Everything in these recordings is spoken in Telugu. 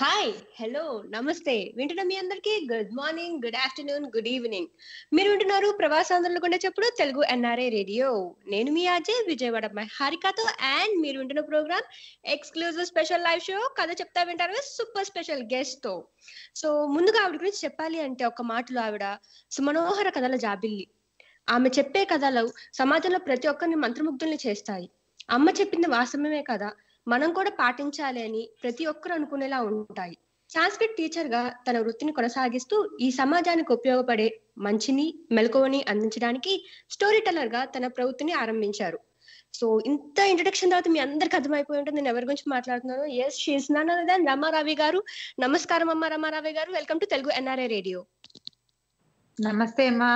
హాయ్ హలో నమస్తే వింటున్న మీ అందరికీ good morning good afternoon good evening మీరు వింటున్నారు ప్రవాస కొండ చెప్పుడు తెలుగు ఎన్ఆర్ఏ రేడియో నేను మీ ఆజే విజయవాడ మై హారికతో అండ్ మీరు వింటున్న program exclusive special live show కథ చెప్తా వింటారు సూపర్ స్పెషల్ గెస్ట్ తో సో ముందుగా ఆవిడ గురించి చెప్పాలి అంటే ఒక మాటలో ఆవిడ సుమనోహర కథల జాబిల్లి ఆమె చెప్పే కథలు సమాజంలో ప్రతి ఒక్కరిని మంత్రముగ్ధుల్ని చేస్తాయి అమ్మ చెప్పింది వాస్తవమే కదా మనం కూడా పాటించాలి అని ప్రతి ఒక్కరు అనుకునేలా ఉంటాయి సాంస్క్రిట్ టీచర్ గా తన వృత్తిని కొనసాగిస్తూ ఈ సమాజానికి ఉపయోగపడే మంచిని మెలకువని అందించడానికి స్టోరీ టెల్లర్ గా తన ప్రవృత్తిని ఆరంభించారు సో ఇంత ఇంట్రడక్షన్ తర్వాత మీ అందరికి అర్థమైపోయి ఉంటుంది నేను ఎవరి గురించి మాట్లాడుతున్నాను ఎస్ షీస్ నాన్ రమారావి గారు నమస్కారం అమ్మ రమారావి గారు welcome to Telugu NRA radio నమస్తే అమ్మా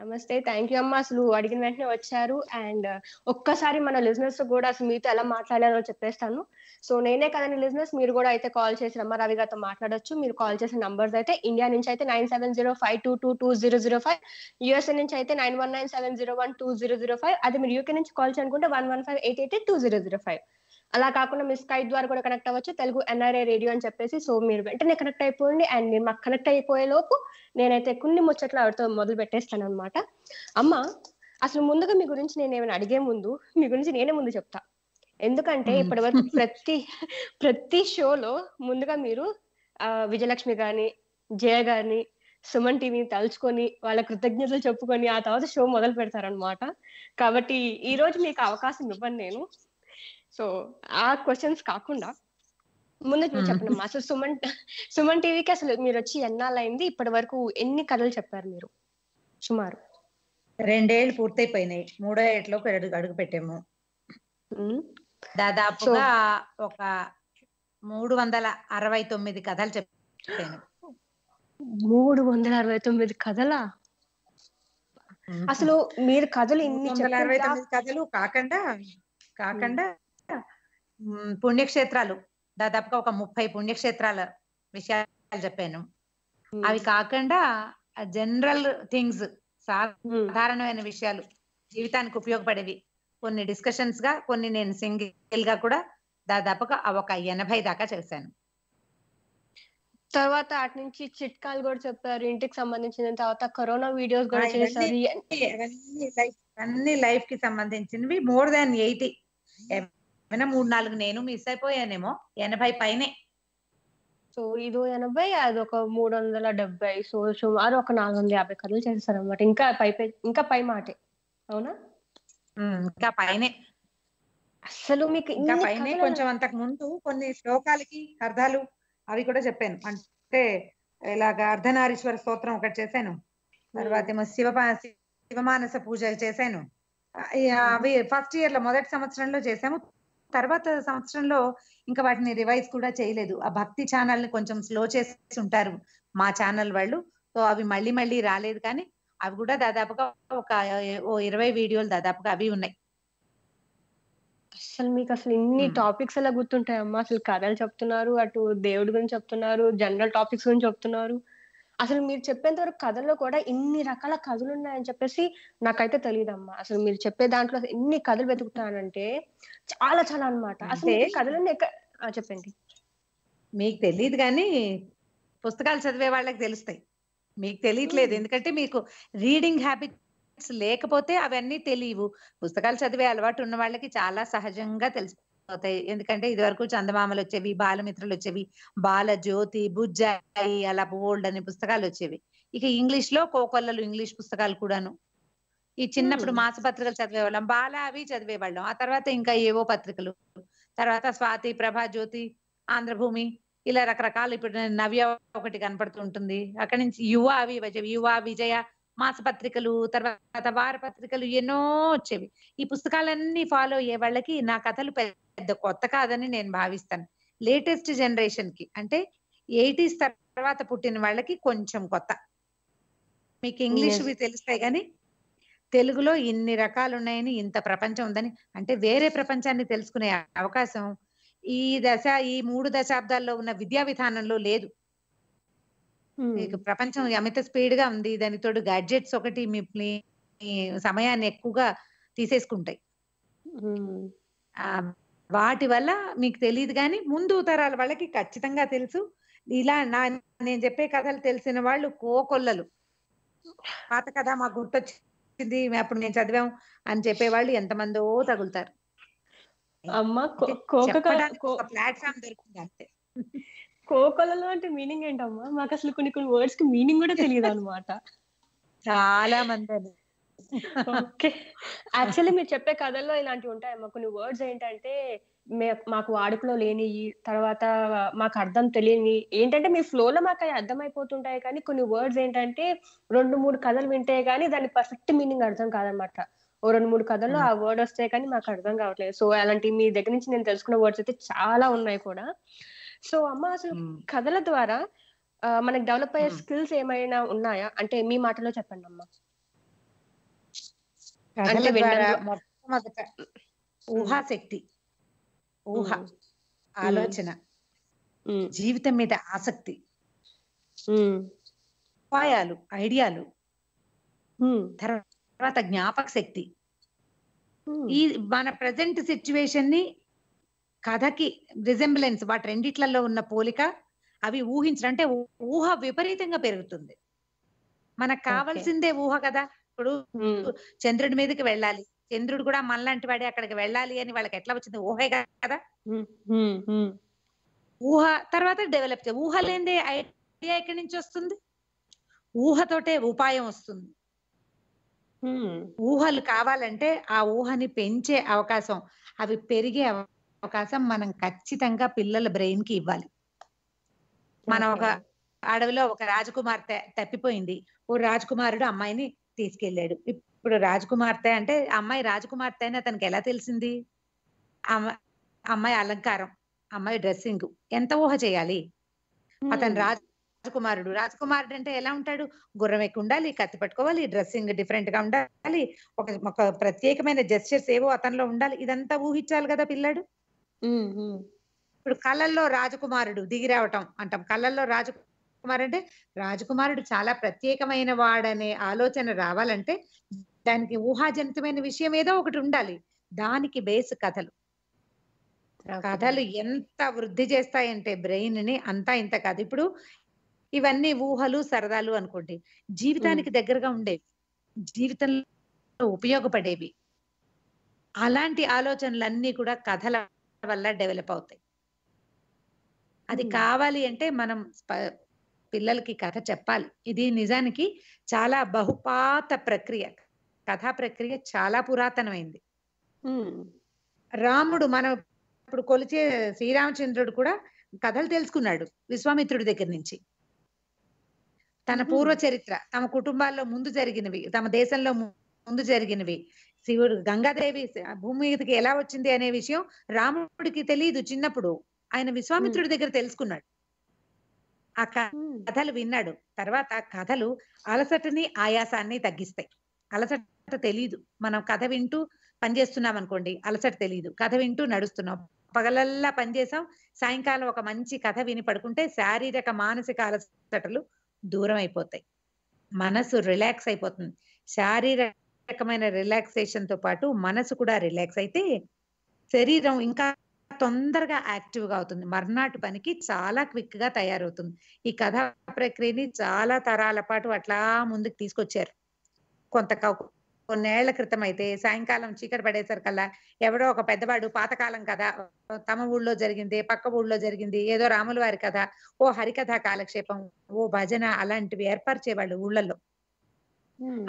నమస్తే థ్యాంక్ యూ అమ్మ అసలు అడిగిన వెంటనే వచ్చారు అండ్ uh, ఒక్కసారి మన లిజినెస్ కూడా అసలు మీతో ఎలా మాట్లాడాలో చెప్పేస్తాను సో నేనే కదండి లిజినెస్ మీరు కూడా అయితే కాల్ చేసి రమారావి గారితో మాట్లాడొచ్చు మీరు కాల్ చేసిన నంబర్స్ అయితే ఇండియా నుంచి అయితే nine seven zero five two two two zero zero five USA నుంచి అయితే nine one nine seven zero one two zero zero five అది మీరు యూకే నుంచి కాల్ చేయనుకుంటే one one five eight eight two zero zero five అలా కాకుండా మీరు స్కైప్ ద్వారా కూడా కనెక్ట్ అవ్వచ్చు తెలుగు ఎన్ఆర్ఏ రేడియో అని చెప్పేసి సో మీరు వెంటనే కనెక్ట్ అయిపోండి అండ్ మీరు మాకు కనెక్ట్ అయిపోయే లోపు నేనైతే కొన్ని ముచ్చట్లు ఆవిడతో మొదలు పెట్టేస్తాను అనమాట అమ్మ అసలు ముందుగా మీ గురించి నేను ఏమైనా అడిగే ముందు మీ గురించి నేనే ముందు చెప్తా ఎందుకంటే ఇప్పటి వరకు ప్రతి ప్రతి షోలో ముందుగా మీరు విజయలక్ష్మి గాని జయ గారిని సుమన్ టీవీని తలుచుకొని వాళ్ళ కృతజ్ఞతలు చెప్పుకొని ఆ తర్వాత షో మొదలు పెడతారనమాట కాబట్టి ఈ రోజు మీకు అవకాశం ఇవ్వను నేను సో ఆ క్వశ్చన్స్ కాకుండా ముందు మీరు hmm. చెప్పండి అసలు సుమన్ సుమన్ టీవీకి అసలు మీరు వచ్చి ఎన్నాళ్ళైంది ఇప్పటి వరకు ఎన్ని కథలు చెప్పారు మీరు సుమారు రెండేళ్ళు పూర్తయిపోయినాయి మూడో ఏట్లో అడుగు పెట్టాము hmm. దాదాపుగా ఒక మూడు వందల అరవై తొమ్మిది కథలు చెప్పాను మూడు వందల అరవై తొమ్మిది కథలా అసలు మీరు కథలు ఇన్ని అరవై తొమ్మిది కథలు కాకుండా కాకుండా పుణ్యక్షేత్రాలు దాదాపుగా ఒక ముప్పై పుణ్యక్షేత్రాల విషయాలు చెప్పాను అవి కాకుండా జనరల్ థింగ్స్ సాధారణమైన విషయాలు జీవితానికి ఉపయోగపడేవి కొన్ని డిస్కషన్స్ గా కొన్ని నేను సింగిల్ గా కూడా దాదాపుగా ఒక ఎనభై దాకా చేశాను తర్వాత అటు నుంచి చిట్కాలు కూడా చెప్పారు ఇంటికి సంబంధించిన తర్వాత కరోనా వీడియోస్ కూడా చేశారు అన్ని లైఫ్ కి సంబంధించినవి మోర్ దాన్ ఎయిటీ ఏమైనా మూడు నాలుగు నేను మిస్ అయిపోయానేమో ఎనభై పైనే సో ఇది ఎనభై అది ఒక మూడు వందల డెబ్బై సో సుమారు ఒక నాలుగు వందల యాభై కథలు చేస్తారు అనమాట ఇంకా పై ఇంకా పై మాటే అవునా ఇంకా పైనే అసలు మీకు ఇంకా పైనే కొంచెం అంతకు ముందు కొన్ని శ్లోకాలకి అర్థాలు అవి కూడా చెప్పాను అంటే ఇలాగ అర్ధనారీశ్వర స్తోత్రం ఒకటి చేశాను తర్వాత శివ శివమానస పూజలు చేశాను అవి ఫస్ట్ ఇయర్ లో మొదటి సంవత్సరంలో చేసాము తర్వాత సంవత్సరంలో ఇంకా వాటిని రివైజ్ కూడా చేయలేదు ఆ భక్తి ఛానల్ ని కొంచెం స్లో చేసి ఉంటారు మా ఛానల్ వాళ్ళు సో అవి మళ్ళీ మళ్ళీ రాలేదు కానీ అవి కూడా దాదాపుగా ఒక ఓ ఇరవై వీడియోలు దాదాపుగా అవి ఉన్నాయి అసలు మీకు అసలు ఇన్ని టాపిక్స్ ఎలా గుర్తుంటాయమ్మా అసలు కథలు చెప్తున్నారు అటు దేవుడి గురించి చెప్తున్నారు జనరల్ టాపిక్స్ గురించి చెప్తున్నారు అసలు మీరు చెప్పేంత వరకు కథల్లో కూడా ఇన్ని రకాల కథలు ఉన్నాయని చెప్పేసి నాకైతే తెలియదమ్మా అసలు మీరు చెప్పే దాంట్లో ఎన్ని కథలు వెతుకుతానంటే చాలా చాలా అనమాట అసలు కథలు చెప్పండి మీకు తెలియదు కానీ పుస్తకాలు చదివే వాళ్ళకి తెలుస్తాయి మీకు తెలియట్లేదు ఎందుకంటే మీకు రీడింగ్ హ్యాబిట్స్ లేకపోతే అవన్నీ తెలియవు పుస్తకాలు చదివే అలవాటు ఉన్న వాళ్ళకి చాలా సహజంగా తెలుసు అవుతాయి ఎందుకంటే ఇది వరకు చందమామలు వచ్చేవి బాలమిత్రులు వచ్చేవి బాల జ్యోతి బుజ్జాయి అలా బోల్డ్ అనే పుస్తకాలు వచ్చేవి ఇక ఇంగ్లీష్ లో కోకొల్లలు ఇంగ్లీష్ పుస్తకాలు కూడాను ఈ చిన్నప్పుడు మాస పత్రికలు చదివేవాళ్ళం బాల అవి చదివేవాళ్ళం ఆ తర్వాత ఇంకా ఏవో పత్రికలు తర్వాత స్వాతి ప్రభా జ్యోతి ఆంధ్రభూమి ఇలా రకరకాలు ఇప్పుడు నవ్య ఒకటి కనపడుతుంటుంది అక్కడి నుంచి యువ అవి యువ విజయ మాస పత్రికలు తర్వాత వార పత్రికలు ఎన్నో వచ్చేవి ఈ పుస్తకాలన్నీ ఫాలో అయ్యే వాళ్ళకి నా కథలు పెద్ద కొత్త కాదని నేను భావిస్తాను లేటెస్ట్ జనరేషన్ కి అంటే ఎయిటీస్ తర్వాత పుట్టిన వాళ్ళకి కొంచెం కొత్త మీకు ఇంగ్లీష్ తెలుస్తాయి కానీ తెలుగులో ఇన్ని రకాలు ఉన్నాయని ఇంత ప్రపంచం ఉందని అంటే వేరే ప్రపంచాన్ని తెలుసుకునే అవకాశం ఈ దశ ఈ మూడు దశాబ్దాల్లో ఉన్న విద్యా విధానంలో లేదు hmm. ప్రపంచం అమిత స్పీడ్ గా ఉంది దానితో గాడ్జెట్స్ ఒకటి మీ సమయాన్ని ఎక్కువగా తీసేసుకుంటాయి hmm. వాటి వల్ల మీకు తెలియదు కానీ ముందు తరాల వాళ్ళకి ఖచ్చితంగా తెలుసు ఇలా నా నేను చెప్పే కథలు తెలిసిన వాళ్ళు కోకొల్లలు పాత కథ మాకు గుర్తొచ్చింది అప్పుడు నేను చదివాం అని చెప్పేవాళ్ళు ఎంతమందో తగులుతారు అమ్మ ప్లాట్ఫామ్ దొరికింది అంతే కోకొలలో అంటే మీనింగ్ ఏంటమ్మా మాకు అసలు కొన్ని కొన్ని వర్డ్స్ కి మీనింగ్ కూడా తెలియదు అనమాట చాలా మంది ఓకే యాక్చువల్లీ మీరు చెప్పే కథల్లో ఇలాంటివి ఉంటాయమ్మా కొన్ని వర్డ్స్ ఏంటంటే మాకు వాడుకలో లేని తర్వాత మాకు అర్థం తెలియని ఏంటంటే మీ ఫ్లోలో మాకు అవి అర్థమైపోతుంటాయి కానీ కొన్ని వర్డ్స్ ఏంటంటే రెండు మూడు కథలు వింటే కానీ దాని పర్ఫెక్ట్ మీనింగ్ అర్థం కాదనమాట ఓ రెండు మూడు కథల్లో ఆ వర్డ్ వస్తాయి కానీ మాకు అర్థం కావట్లేదు సో అలాంటి మీ దగ్గర నుంచి నేను తెలుసుకున్న వర్డ్స్ అయితే చాలా ఉన్నాయి కూడా సో అమ్మ అసలు కథల ద్వారా మనకు డెవలప్ అయ్యే స్కిల్స్ ఏమైనా ఉన్నాయా అంటే మీ మాటలో చెప్పండి అమ్మా అంటే మొట్టమొదట ఊహాశక్తి ఊహ ఆలోచన జీవితం మీద ఆసక్తి ఉపాయాలు ఐడియాలు తర్వాత జ్ఞాపక శక్తి ఈ మన ప్రజెంట్ సిచ్యువేషన్ ని కథకి రిజెంబులెన్స్ వాటి రెండిట్లలో ఉన్న పోలిక అవి ఊహించడం అంటే ఊహ విపరీతంగా పెరుగుతుంది మనకు కావాల్సిందే ఊహ కదా ఇప్పుడు చంద్రుడి మీదకి వెళ్ళాలి చంద్రుడు కూడా మనలాంటి వాడే అక్కడికి వెళ్ళాలి అని వాళ్ళకి ఎట్లా వచ్చింది ఊహే కదా ఊహ తర్వాత డెవలప్ చేయ ఊహ లేని ఐడియా ఎక్కడి నుంచి వస్తుంది ఊహతోటే ఉపాయం వస్తుంది ఊహలు కావాలంటే ఆ ఊహని పెంచే అవకాశం అవి పెరిగే అవకాశం మనం ఖచ్చితంగా పిల్లల బ్రెయిన్ కి ఇవ్వాలి మన ఒక అడవిలో ఒక రాజకుమార్తె తప్పిపోయింది ఓ రాజకుమారుడు అమ్మాయిని తీసుకెళ్లాడు ఇప్పుడు రాజకుమార్తె అంటే అమ్మాయి రాజకుమార్తె అని అతనికి ఎలా తెలిసింది అమ్మాయి అలంకారం అమ్మాయి డ్రెస్సింగ్ ఎంత ఊహ చేయాలి అతను రాజకుమారుడు రాజకుమారుడు అంటే ఎలా ఉంటాడు గుర్రం ఎక్కువ ఉండాలి కత్తి పట్టుకోవాలి డ్రెస్సింగ్ డిఫరెంట్ గా ఉండాలి ఒక ఒక ప్రత్యేకమైన జెస్చర్స్ ఏవో అతనిలో ఉండాలి ఇదంతా ఊహించాలి కదా పిల్లాడు ఇప్పుడు కళల్లో రాజకుమారుడు దిగిరావటం అంటాం కళల్లో రాజకు రాజకుమార్ అంటే రాజకుమారుడు చాలా ప్రత్యేకమైన వాడనే ఆలోచన రావాలంటే దానికి ఊహాజనితమైన విషయం ఏదో ఒకటి ఉండాలి దానికి బేస్ కథలు కథలు ఎంత వృద్ధి చేస్తాయంటే బ్రెయిన్ ని అంతా ఇంత కథ ఇప్పుడు ఇవన్నీ ఊహలు సరదాలు అనుకోండి జీవితానికి దగ్గరగా ఉండేవి జీవితంలో ఉపయోగపడేవి అలాంటి ఆలోచనలన్నీ కూడా కథల వల్ల డెవలప్ అవుతాయి అది కావాలి అంటే మనం పిల్లలకి కథ చెప్పాలి ఇది నిజానికి చాలా బహుపాత ప్రక్రియ కథా ప్రక్రియ చాలా పురాతనమైంది రాముడు మనం ఇప్పుడు కొలిచే శ్రీరామచంద్రుడు కూడా కథలు తెలుసుకున్నాడు విశ్వామిత్రుడి దగ్గర నుంచి తన పూర్వ చరిత్ర తమ కుటుంబాల్లో ముందు జరిగినవి తమ దేశంలో ముందు జరిగినవి శివుడు గంగాదేవి భూమి మీదకి ఎలా వచ్చింది అనే విషయం రాముడికి తెలియదు చిన్నప్పుడు ఆయన విశ్వామిత్రుడి దగ్గర తెలుసుకున్నాడు ఆ కథలు విన్నాడు తర్వాత కథలు అలసటని ఆయాసాన్ని తగ్గిస్తాయి అలసట తెలియదు మనం కథ వింటూ పనిచేస్తున్నాం అనుకోండి అలసట తెలియదు కథ వింటూ నడుస్తున్నాం పగలల్లా పనిచేసాం సాయంకాలం ఒక మంచి కథ విని పడుకుంటే శారీరక మానసిక అలసటలు దూరం అయిపోతాయి మనసు రిలాక్స్ అయిపోతుంది శారీరకమైన రిలాక్సేషన్ తో పాటు మనసు కూడా రిలాక్స్ అయితే శరీరం ఇంకా తొందరగా యాక్టివ్గా అవుతుంది మర్నాటి పనికి చాలా క్విక్గా తయారవుతుంది ఈ కథా ప్రక్రియని చాలా తరాల పాటు అట్లా ముందుకు తీసుకొచ్చారు కొంత కొన్నేళ్ల క్రితం అయితే సాయంకాలం చీకటి పడేసరికల్లా ఎవడో ఒక పెద్దవాడు పాతకాలం కదా తమ ఊళ్ళో జరిగింది పక్క ఊళ్ళో జరిగింది ఏదో రాముల వారి కథ ఓ హరికథ కాలక్షేపం ఓ భజన అలాంటివి ఏర్పరిచేవాళ్ళు ఊళ్ళల్లో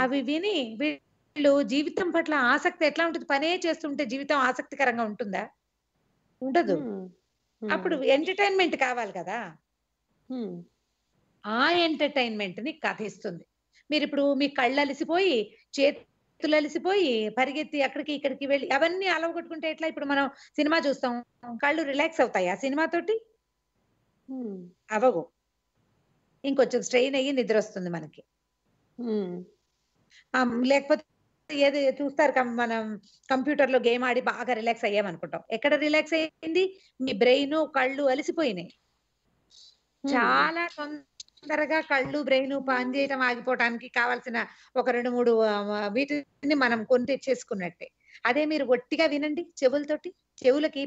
అవి విని వీళ్ళు జీవితం పట్ల ఆసక్తి ఎట్లా ఉంటుంది పనే చేస్తుంటే జీవితం ఆసక్తికరంగా ఉంటుందా ఉండదు అప్పుడు ఎంటర్టైన్మెంట్ కావాలి కదా ఆ ఎంటర్టైన్మెంట్ ని కథ ఇస్తుంది మీరు ఇప్పుడు మీ కళ్ళు అలసిపోయి చేతులు అలసిపోయి పరిగెత్తి అక్కడికి ఇక్కడికి వెళ్ళి అవన్నీ అలవగొట్టుకుంటే ఎట్లా ఇప్పుడు మనం సినిమా చూస్తాం కళ్ళు రిలాక్స్ అవుతాయి ఆ సినిమా తోటి అవగు ఇంకొంచెం స్ట్రెయిన్ అయ్యి నిద్ర వస్తుంది మనకి లేకపోతే ఏది చూస్తారు మనం కంప్యూటర్ లో గేమ్ ఆడి బాగా రిలాక్స్ అయ్యామనుకుంటాం ఎక్కడ రిలాక్స్ అయ్యింది మీ బ్రెయిన్ కళ్ళు అలసిపోయినాయి చాలా తొందరగా కళ్ళు బ్రెయిన్ పని చేయటం ఆగిపోవటానికి కావాల్సిన ఒక రెండు మూడు వీటిని మనం కొని తెచ్చేసుకున్నట్టే అదే మీరు ఒట్టిగా వినండి చెవులతోటి చెవులకి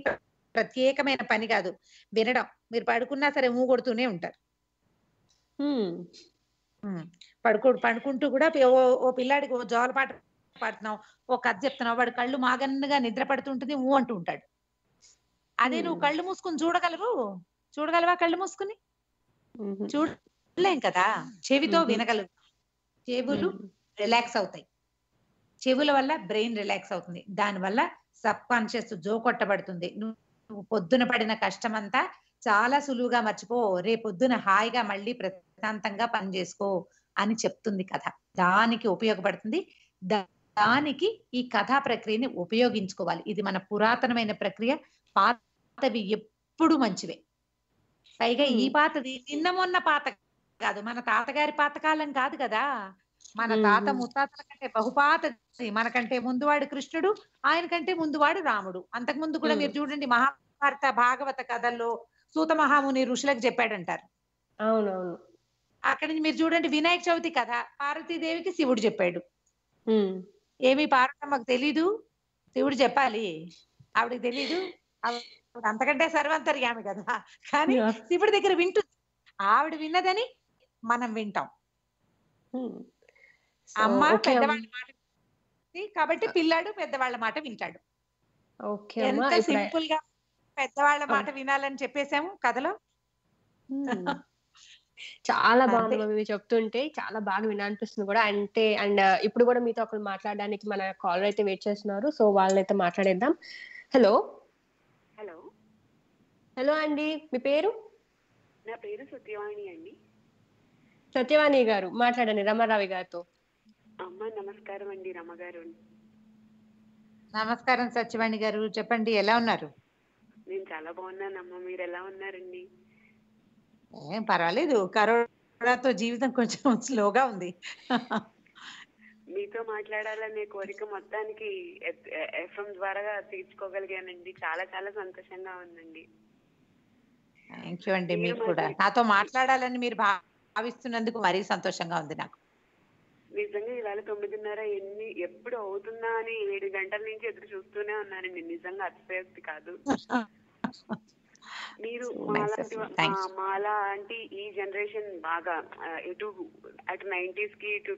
ప్రత్యేకమైన పని కాదు వినడం మీరు పడుకున్నా సరే మూగొడుతూనే ఉంటారు పడుకో పడుకుంటూ కూడా ఓ పిల్లాడికి ఓ జోలపాట పాడుతున్నావు ఓ కథ చెప్తున్నావు వాడు కళ్ళు మాగన్నగా నిద్ర పడుతుంటుంది ఊ అంటూ ఉంటాడు అదే నువ్వు కళ్ళు మూసుకుని చూడగలవు చూడగలవా కళ్ళు మూసుకుని చూడలేం కదా చెవితో వినగలవు చెవులు రిలాక్స్ అవుతాయి చెవుల వల్ల బ్రెయిన్ రిలాక్స్ అవుతుంది దానివల్ల సబ్ కాన్షియస్ జో కొట్టబడుతుంది నువ్వు పొద్దున పడిన కష్టం అంతా చాలా సులువుగా మర్చిపో రేపొద్దున హాయిగా మళ్ళీ ప్రశాంతంగా పని చేసుకో అని చెప్తుంది కథ దానికి ఉపయోగపడుతుంది దానికి ఈ కథా ప్రక్రియని ఉపయోగించుకోవాలి ఇది మన పురాతనమైన ప్రక్రియ పాతవి ఎప్పుడు మంచివే పైగా ఈ పాతది నిన్న మొన్న పాత కాదు మన తాతగారి పాతకాలం కాదు కదా మన తాత ముత్తాతల కంటే బహుపాతది మనకంటే ముందువాడు కృష్ణుడు ఆయన కంటే ముందువాడు రాముడు అంతకు ముందు కూడా మీరు చూడండి మహాభారత భాగవత కథల్లో సూత మహాముని ఋషులకు చెప్పాడంటారు అవునవును నుంచి మీరు చూడండి వినాయక చవితి కథ పార్వతీదేవికి శివుడు చెప్పాడు ఏమి మాకు తెలీదు శివుడు చెప్పాలి ఆవిడకి తెలీదు అంతకంటే సర్వంతరి ఆమె కదా కానీ శివుడి దగ్గర వింటుంది ఆవిడ విన్నదని మనం వింటాం అమ్మ పెద్దవాళ్ళ మాట కాబట్టి పిల్లాడు పెద్దవాళ్ళ మాట వింటాడు ఎంత సింపుల్ గా పెద్దవాళ్ళ మాట వినాలని చెప్పేశాము కథలో చాలా బాగుంది చెప్తుంటే చాలా బాగా వినాలనిపిస్తుంది కూడా అంటే అండ్ ఇప్పుడు కూడా మీతో ఒకరు మాట్లాడడానికి మన కాలర్ అయితే వెయిట్ చేస్తున్నారు సో వాళ్ళైతే మాట్లాడేద్దాం హలో హలో హలో అండి మీ పేరు నా పేరు సత్యవాణి అండి సత్యవాణి గారు మాట్లాడండి రమారావి గారితో అమ్మ నమస్కారం అండి రమగారు నమస్కారం సత్యవాణి గారు చెప్పండి ఎలా ఉన్నారు నేను చాలా బాగున్నానమ్మా మీరు ఎలా ఉన్నారండి ఏం పర్వాలేదు కరోనాతో జీవితం కొంచెం స్లోగా ఉంది మీతో మాట్లాడాలనే కోరిక మొత్తానికి ఎఫ్ఎం ద్వారా తీర్చుకోగలిగానండి చాలా చాలా సంతోషంగా ఉందండి థ్యాంక్ యూ అండి మీరు కూడా నాతో మాట్లాడాలని మీరు భావిస్తున్నందుకు మరీ సంతోషంగా ఉంది నాకు నిజంగా ఇవాళ తొమ్మిదిన్నర ఎన్ని ఎప్పుడు అవుతుందా అని ఏడు గంటల నుంచి ఎదురు చూస్తూనే ఉన్నానండి నిజంగా అతిశయోక్తి కాదు మీరు మాలా అంటే ఈ జనరేషన్ బాగా ఇటు అటు నైన్టీస్ కి ఇటు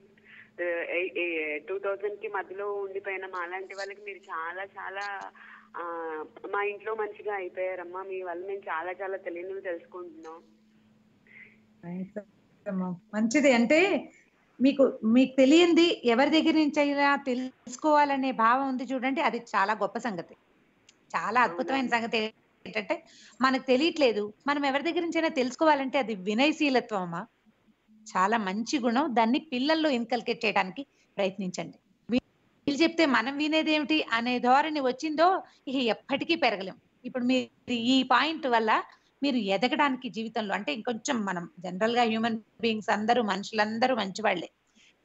టూ థౌజండ్ కి మధ్యలో ఉండిపోయిన మాలాంటి వాళ్ళకి మీరు చాలా చాలా మా ఇంట్లో మంచిగా అయిపోయారమ్మా మీ వల్ల మేము చాలా చాలా తెలియనివి తెలుసుకుంటున్నాం మంచిది అంటే మీకు మీకు తెలియంది ఎవరి దగ్గర నుంచి అయినా తెలుసుకోవాలనే భావం ఉంది చూడండి అది చాలా గొప్ప సంగతి చాలా అద్భుతమైన సంగతి ఏంటంటే మనకు తెలియట్లేదు మనం ఎవరి దగ్గర నుంచైనా తెలుసుకోవాలంటే అది వినయశీలత్వమా చాలా మంచి గుణం దాన్ని పిల్లల్లో ఇన్కల్కేట్ చేయడానికి ప్రయత్నించండి వీళ్ళు చెప్తే మనం వినేది ఏమిటి అనే ధోరణి వచ్చిందో ఇక ఎప్పటికీ పెరగలేం ఇప్పుడు మీరు ఈ పాయింట్ వల్ల మీరు ఎదగడానికి జీవితంలో అంటే ఇంకొంచెం మనం జనరల్ గా హ్యూమన్ బీయింగ్స్ అందరూ మనుషులందరూ మంచి వాళ్లే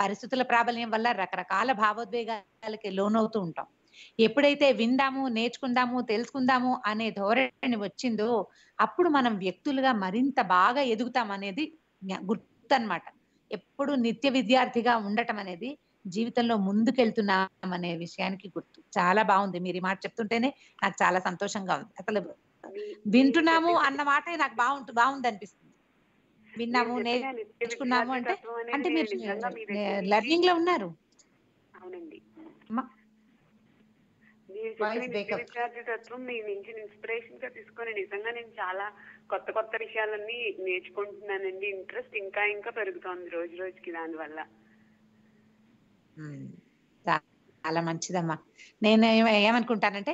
పరిస్థితుల ప్రాబల్యం వల్ల రకరకాల భావోద్వేగాలకి లోనవుతూ ఉంటాం ఎప్పుడైతే విందాము నేర్చుకుందాము తెలుసుకుందాము అనే ధోరణి వచ్చిందో అప్పుడు మనం వ్యక్తులుగా మరింత బాగా ఎదుగుతాం అనేది గుర్తనమాట ఎప్పుడు నిత్య విద్యార్థిగా ఉండటం అనేది జీవితంలో ముందుకెళ్తున్నాం అనే విషయానికి గుర్తు చాలా బాగుంది మీరు ఈ మాట చెప్తుంటేనే నాకు చాలా సంతోషంగా ఉంది అసలు వింటున్నాము అన్న మాటే నాకు బాగుంటు బాగుంది అనిపిస్తుంది విన్నాము నేర్చుకున్నాము అంటే అంటే మీరు లెర్నింగ్ లో ఉన్నారు అవునండి విద్యార్థితత్వం మీ నుంచి ఇన్స్పిరేషన్ గా తీసుకొని నిజంగా నేను చాలా కొత్త కొత్త విషయాలన్నీ నేర్చుకుంటున్నానండి ఇంట్రెస్ట్ ఇంకా ఇంకా పెరుగుతోంది రోజు రోజుకి దాని వల్ల hmm. చాలా మంచిదమ్మా నేను ఏమనుకుంటానంటే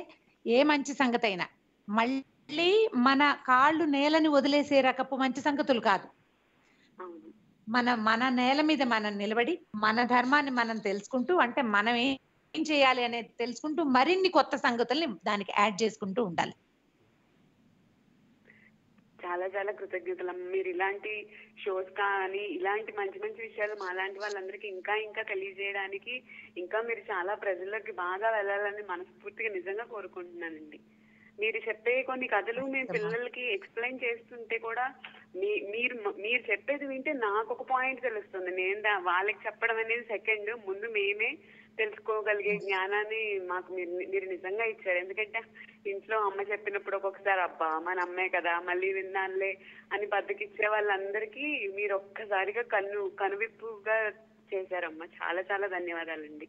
ఏ మంచి సంగతి అయినా మళ్ళీ మన కాళ్ళు నేలని వదిలేసే రకపు మంచి సంగతులు కాదు మన మన నేల మీద మనం నిలబడి మన ధర్మాన్ని మనం తెలుసుకుంటూ అంటే మనం ఏం చేయాలి అనేది తెలుసుకుంటూ మరిన్ని కొత్త సంగతుల్ని దానికి యాడ్ చేసుకుంటూ ఉండాలి చాలా చాలా కృతజ్ఞతలు మీరు ఇలాంటి షోస్ కానీ ఇలాంటి మంచి మంచి విషయాలు మా లాంటి వాళ్ళందరికీ ఇంకా ఇంకా తెలియజేయడానికి ఇంకా మీరు చాలా ప్రజల్లోకి బాగా వెళ్ళాలని మనస్ఫూర్తిగా నిజంగా కోరుకుంటున్నానండి మీరు చెప్పే కొన్ని కథలు మేము పిల్లలకి ఎక్స్ప్లెయిన్ చేస్తుంటే కూడా మీ మీరు మీరు చెప్పేది వింటే నాకు ఒక పాయింట్ తెలుస్తుంది నేను వాళ్ళకి చెప్పడం అనేది సెకండ్ ముందు మేమే తెలుసుకోగలిగే జ్ఞానాన్ని మాకు మీరు నిజంగా ఇచ్చారు ఎందుకంటే ఇంట్లో అమ్మ చెప్పినప్పుడు ఒక్కొక్కసారి అబ్బా మన అమ్మే కదా మళ్ళీ విన్నానులే అని బద్దకిచ్చే వాళ్ళందరికీ మీరు ఒక్కసారిగా కన్ను కనువిప్పుగా చేశారమ్మా చాలా చాలా ధన్యవాదాలండి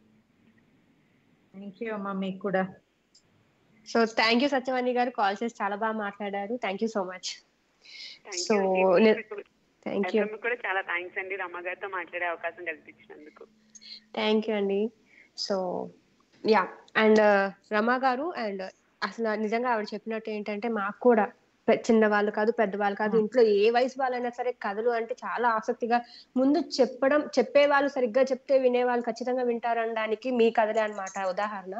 థ్యాంక్ యూ మీకు కూడా సో థ్యాంక్ యూ సత్యవాణి గారు కాల్ చేసి చాలా బాగా మాట్లాడారు thank you so much so thank you కూడా చాలా థ్యాంక్స్ అండి రమ్మ గారితో మాట్లాడే అవకాశం కల్పించినందుకు థ్యాంక్ యూ అండి సో యా అండ్ రమా గారు అండ్ uh, అసలు నిజంగా ఆవిడ చెప్పినట్టు ఏంటంటే మాకు కూడా చిన్న వాళ్ళు కాదు పెద్దవాళ్ళు కాదు ఇంట్లో ఏ వయసు వాళ్ళైనా సరే కథలు అంటే చాలా ఆసక్తిగా ముందు చెప్పడం చెప్పేవాళ్ళు సరిగ్గా చెప్తే వినేవాళ్ళు ఖచ్చితంగా వింటారనడానికి మీ కథలే అనమాట ఉదాహరణ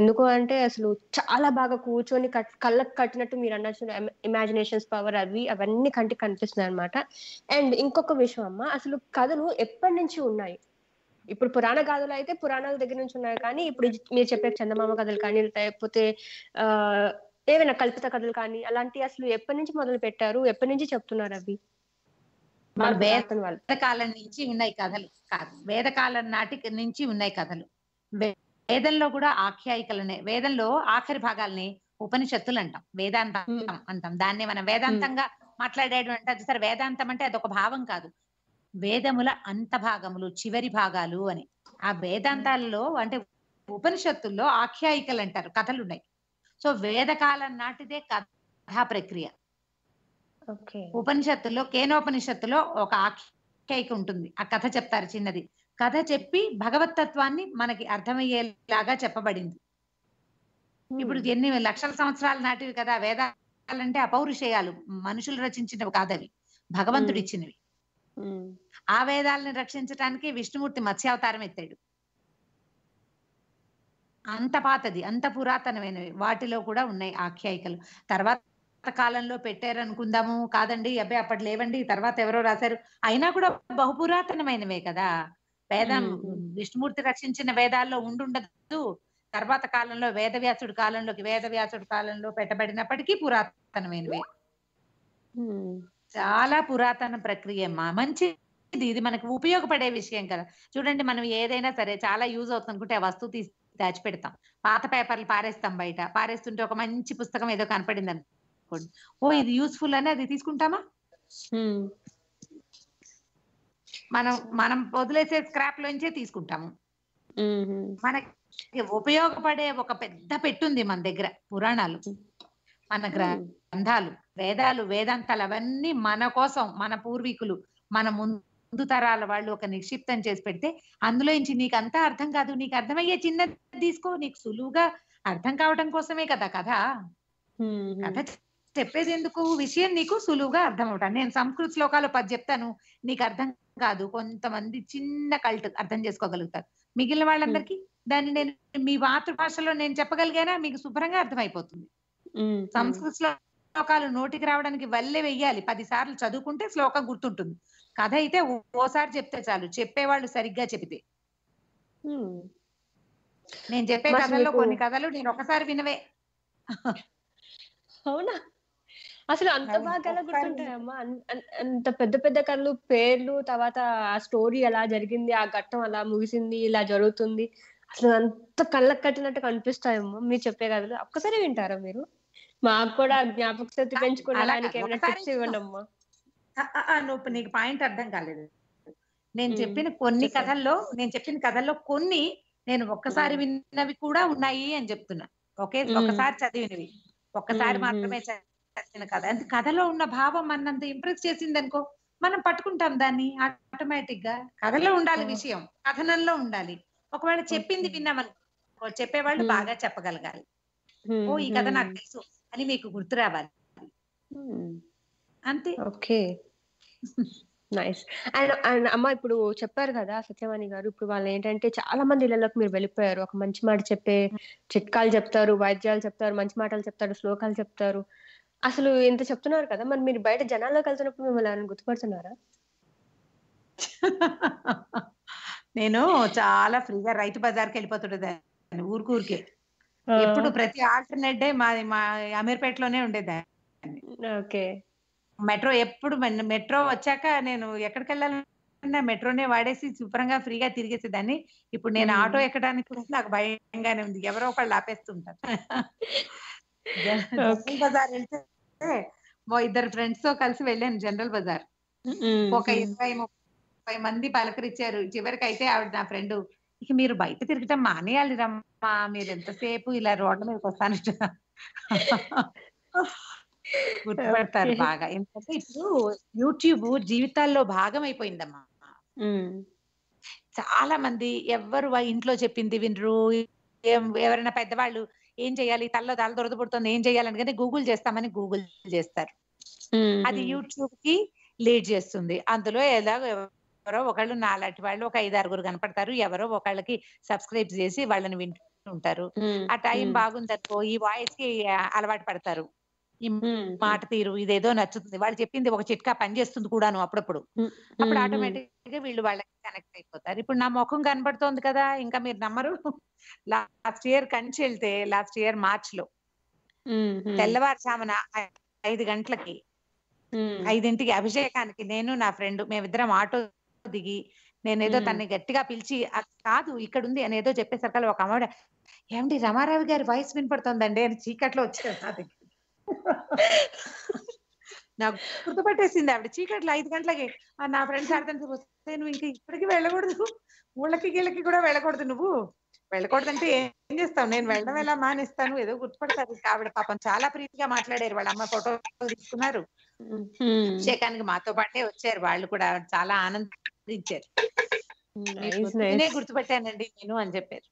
ఎందుకు అంటే అసలు చాలా బాగా కూర్చొని కళ్ళకు కట్టినట్టు మీరు అన్న ఇమాజినేషన్స్ పవర్ అవి అవన్నీ కంటికి కనిపిస్తున్నాయి అనమాట అండ్ ఇంకొక విషయం అమ్మ అసలు కథలు ఎప్పటి నుంచి ఉన్నాయి ఇప్పుడు పురాణ గాథలు అయితే పురాణాల దగ్గర నుంచి ఉన్నాయి కానీ ఇప్పుడు మీరు చెప్పే చందమామ కథలు కానీ లేకపోతే ఆ ఏమైనా కల్పిత కథలు కానీ అలాంటి అసలు ఎప్పటి నుంచి మొదలు పెట్టారు ఎప్పటి నుంచి చెప్తున్నారు అవి మన వేదకాలం నుంచి ఉన్నాయి కథలు కాదు వేదకాలం నాటి నుంచి ఉన్నాయి కథలు వేదంలో కూడా ఆఖ్యాయికలనే వేదంలో ఆఖరి భాగాల్ని ఉపనిషత్తులు అంటాం వేదాంతం అంటాం దాన్ని మనం వేదాంతంగా మాట్లాడేటువంటి సరే వేదాంతం అంటే అదొక భావం కాదు వేదముల అంతభాగములు చివరి భాగాలు అని ఆ వేదాంతాలలో అంటే ఉపనిషత్తుల్లో ఆఖ్యాయికలు అంటారు కథలు ఉన్నాయి సో వేదకాలం నాటిదే కథా ప్రక్రియ ఉపనిషత్తుల్లో కేనోపనిషత్తులో ఒక ఆఖ్యాయిక ఉంటుంది ఆ కథ చెప్తారు చిన్నది కథ చెప్పి భగవతత్వాన్ని మనకి అర్థమయ్యేలాగా చెప్పబడింది ఇప్పుడు ఎన్ని లక్షల సంవత్సరాల నాటివి కదా వేదాలంటే అపౌరుషేయాలు మనుషులు రచించినవి కాదవి భగవంతుడు ఇచ్చినవి ఆ వేదాలను రక్షించడానికి విష్ణుమూర్తి మత్స్యావతారం ఎత్తాడు అంత పాతది అంత పురాతనమైనవి వాటిలో కూడా ఉన్నాయి ఆఖ్యాయికలు తర్వాత కాలంలో పెట్టారనుకుందాము కాదండి అబ్బాయి అప్పటి లేవండి తర్వాత ఎవరో రాశారు అయినా కూడా బహుపురాతనమైనవే కదా వేదం విష్ణుమూర్తి రక్షించిన వేదాల్లో ఉండుండదు తర్వాత కాలంలో వేదవ్యాసుడి కాలంలోకి వేదవ్యాసుడి కాలంలో పెట్టబడినప్పటికీ పురాతనమైనవి చాలా పురాతన ప్రక్రియ మంచి ఇది ఇది మనకు ఉపయోగపడే విషయం కదా చూడండి మనం ఏదైనా సరే చాలా యూజ్ అవుతుంది అనుకుంటే ఆ వస్తువు తీసి దాచిపెడతాం పాత పేపర్లు పారేస్తాం బయట పారేస్తుంటే ఒక మంచి పుస్తకం ఏదో కనపడింది అనుకోండి ఓ ఇది యూస్ఫుల్ అని అది తీసుకుంటామా మనం మనం వదిలేసే స్క్రాప్ లోంచే తీసుకుంటాము మనకి ఉపయోగపడే ఒక పెద్ద పెట్టుంది మన దగ్గర పురాణాలు మన గ్రంథాలు వేదాలు వేదాంతాలు అవన్నీ మన కోసం మన పూర్వీకులు మన ముందు తరాల వాళ్ళు ఒక నిక్షిప్తం చేసి పెడితే అందులో నుంచి నీకు అంతా అర్థం కాదు నీకు అర్థమయ్యే చిన్న తీసుకో నీకు సులువుగా అర్థం కావటం కోసమే కదా కథ కథ చెప్పేది ఎందుకు విషయం నీకు సులువుగా అర్థం అవటం నేను సంస్కృత శ్లోకాలు పది చెప్తాను నీకు అర్థం కాదు కొంతమంది చిన్న కల్ట్ అర్థం చేసుకోగలుగుతారు మిగిలిన వాళ్ళందరికీ దాన్ని నేను మీ మాతృభాషలో నేను చెప్పగలిగానా మీకు శుభ్రంగా అర్థమైపోతుంది సంస్కృత శ్లోకాలు నోటికి రావడానికి వల్లే వెయ్యాలి పది సార్లు చదువుకుంటే శ్లోకం గుర్తుంటుంది కథ అయితే ఓసారి చెప్తే చాలు చెప్పేవాళ్ళు సరిగ్గా చెబితే నేను చెప్పే కథల్లో కొన్ని కథలు నేను ఒకసారి వినవే అవునా అసలు అంత బాగా గుర్తుంటాయమ్మా అంత పెద్ద పెద్ద కళ్ళు పేర్లు తర్వాత ఆ స్టోరీ ఎలా జరిగింది ఆ ఘట్టం అలా ముగిసింది ఇలా జరుగుతుంది అసలు అంత కళ్ళకు కట్టినట్టు కనిపిస్తాయమ్మా మీరు చెప్పే కథలు ఒక్కసారి వింటారా మీరు మాకు కూడా జ్ఞాపక శక్తి పెంచుకోవడానికి నువ్వు నీకు పాయింట్ అర్థం కాలేదు నేను చెప్పిన కొన్ని కథల్లో నేను చెప్పిన కథల్లో కొన్ని నేను ఒక్కసారి విన్నవి కూడా ఉన్నాయి అని చెప్తున్నా ఓకే ఒక్కసారి చదివినవి ఒక్కసారి మాత్రమే చదివిన కథ అంటే కథలో ఉన్న భావం మనంత ఇంప్రెస్ చేసింది అనుకో మనం పట్టుకుంటాం దాన్ని ఆటోమేటిక్ గా కథలో ఉండాలి విషయం కథనంలో ఉండాలి ఒకవేళ చెప్పింది విన్నామనుకో చెప్పేవాళ్ళు బాగా చెప్పగలగాలి ఓ ఈ కథ నాకు తెలుసు అని మీకు గుర్తు రావాలి hmm. అంతే ఓకే నైస్ అండ్ అండ్ అమ్మ ఇప్పుడు చెప్పారు కదా సత్యవాణి గారు ఇప్పుడు వాళ్ళు ఏంటంటే చాలా మంది ఇళ్లలోకి మీరు వెళ్ళిపోయారు ఒక మంచి మాట చెప్పే చిట్కాలు చెప్తారు వాయిద్యాలు చెప్తారు మంచి మాటలు చెప్తారు శ్లోకాలు చెప్తారు అసలు ఇంత చెప్తున్నారు కదా మరి మీరు బయట జనాల్లోకి వెళ్తున్నప్పుడు మిమ్మల్ని ఆయన గుర్తుపడుతున్నారా నేను చాలా ఫ్రీగా రైతు బజార్కి వెళ్ళిపోతుండేదాన్ని ఊరికి ఊరికే ఇప్పుడు ప్రతి ఆల్టర్నేట్ డే మాది మా అమీర్పేటలోనే ఉండేదాన్ని ఓకే మెట్రో ఎప్పుడు మెట్రో వచ్చాక నేను ఎక్కడికి వెళ్ళాలన్నా మెట్రోనే వాడేసి శుభ్రంగా ఫ్రీగా తిరిగేసేదాన్ని ఇప్పుడు నేను ఆటో ఎక్కడానికి కూడా నాకు భయంగానే ఉంది ఎవరో ఒకళ్ళు ఆపేస్తుంటారు జనరల్ బజార్ వెళ్తే ఇద్దరు ఫ్రెండ్స్ తో కలిసి వెళ్ళాను జనరల్ బజార్ ఒక ఇరవై ముప్పై మంది పలకరిచ్చారు చివరికి అయితే ఆవిడ నా ఫ్రెండ్ ఇక మీరు బయట తిరగటం మానేయాలి రమ్మా మీరు ఎంతసేపు ఇలా రోడ్ల మీదకి వస్తానట గుర్తుపడతారు బాగా ఎందుకంటే ఇప్పుడు యూట్యూబ్ జీవితాల్లో భాగం అయిపోయిందమ్మా చాలా మంది ఎవరు ఇంట్లో చెప్పింది వినరు ఎవరైనా పెద్దవాళ్ళు ఏం చేయాలి తల్లో తల దొరద పుడుతుంది ఏం చేయాలని కానీ గూగుల్ చేస్తామని గూగుల్ చేస్తారు అది యూట్యూబ్ కి లీడ్ చేస్తుంది అందులో ఎలాగో ఎవరో ఒకళ్ళు నాలాంటి వాళ్ళు ఒక ఐదు ఆరుగురు కనపడతారు ఎవరో ఒకళ్ళకి సబ్స్క్రైబ్ చేసి వాళ్ళని వింటుంటారు ఆ టైం బాగుందనుకో ఈ వాయిస్ కి అలవాటు పడతారు ఈ మాట తీరు ఇదేదో నచ్చుతుంది వాళ్ళు చెప్పింది ఒక చిట్కా పని చేస్తుంది కూడాను అప్పుడప్పుడు అప్పుడు ఆటోమేటిక్ గా వీళ్ళు వాళ్ళకి కనెక్ట్ అయిపోతారు ఇప్పుడు నా ముఖం కనబడుతోంది కదా ఇంకా మీరు నమ్మరు లాస్ట్ ఇయర్ కంచి వెళ్తే లాస్ట్ ఇయర్ మార్చ్ లో తెల్లవారుజామున ఐదు గంటలకి ఐదింటికి అభిషేకానికి నేను నా ఫ్రెండ్ మేమిద్దరం ఆటో దిగి నేనేదో తన్ని గట్టిగా పిలిచి కాదు ఇక్కడ ఉంది అని ఏదో చెప్పేసరికల్లా ఒక అమ్మడ ఏమిటి రమారావు గారి వాయిస్ వినపడుతుందండి అని చీకట్లో వచ్చాడు నా దగ్గర నాకు గుర్తుపట్టేసింది ఆవిడ చీకట్లో ఐదు గంటలకి నా ఫ్రెండ్స్ ఆడతాను వస్తే నువ్వు ఇంకా ఇప్పటికి వెళ్ళకూడదు ఊళ్ళకి గీళ్ళకి కూడా వెళ్ళకూడదు నువ్వు వెళ్ళకూడదంటే ఏం చేస్తావు నేను వెళ్ళడం ఎలా మానేస్తాను ఏదో గుర్తుపడతారు ఆవిడ పాపం చాలా ప్రీతిగా మాట్లాడారు వాళ్ళ అమ్మ ఫోటో తీసుకున్నారు అభిషేకానికి మాతో పాటే వచ్చారు వాళ్ళు కూడా చాలా ఆనందం ఇచ్చారు నేనే గుర్తుపెట్టానండి నేను అని చెప్పారు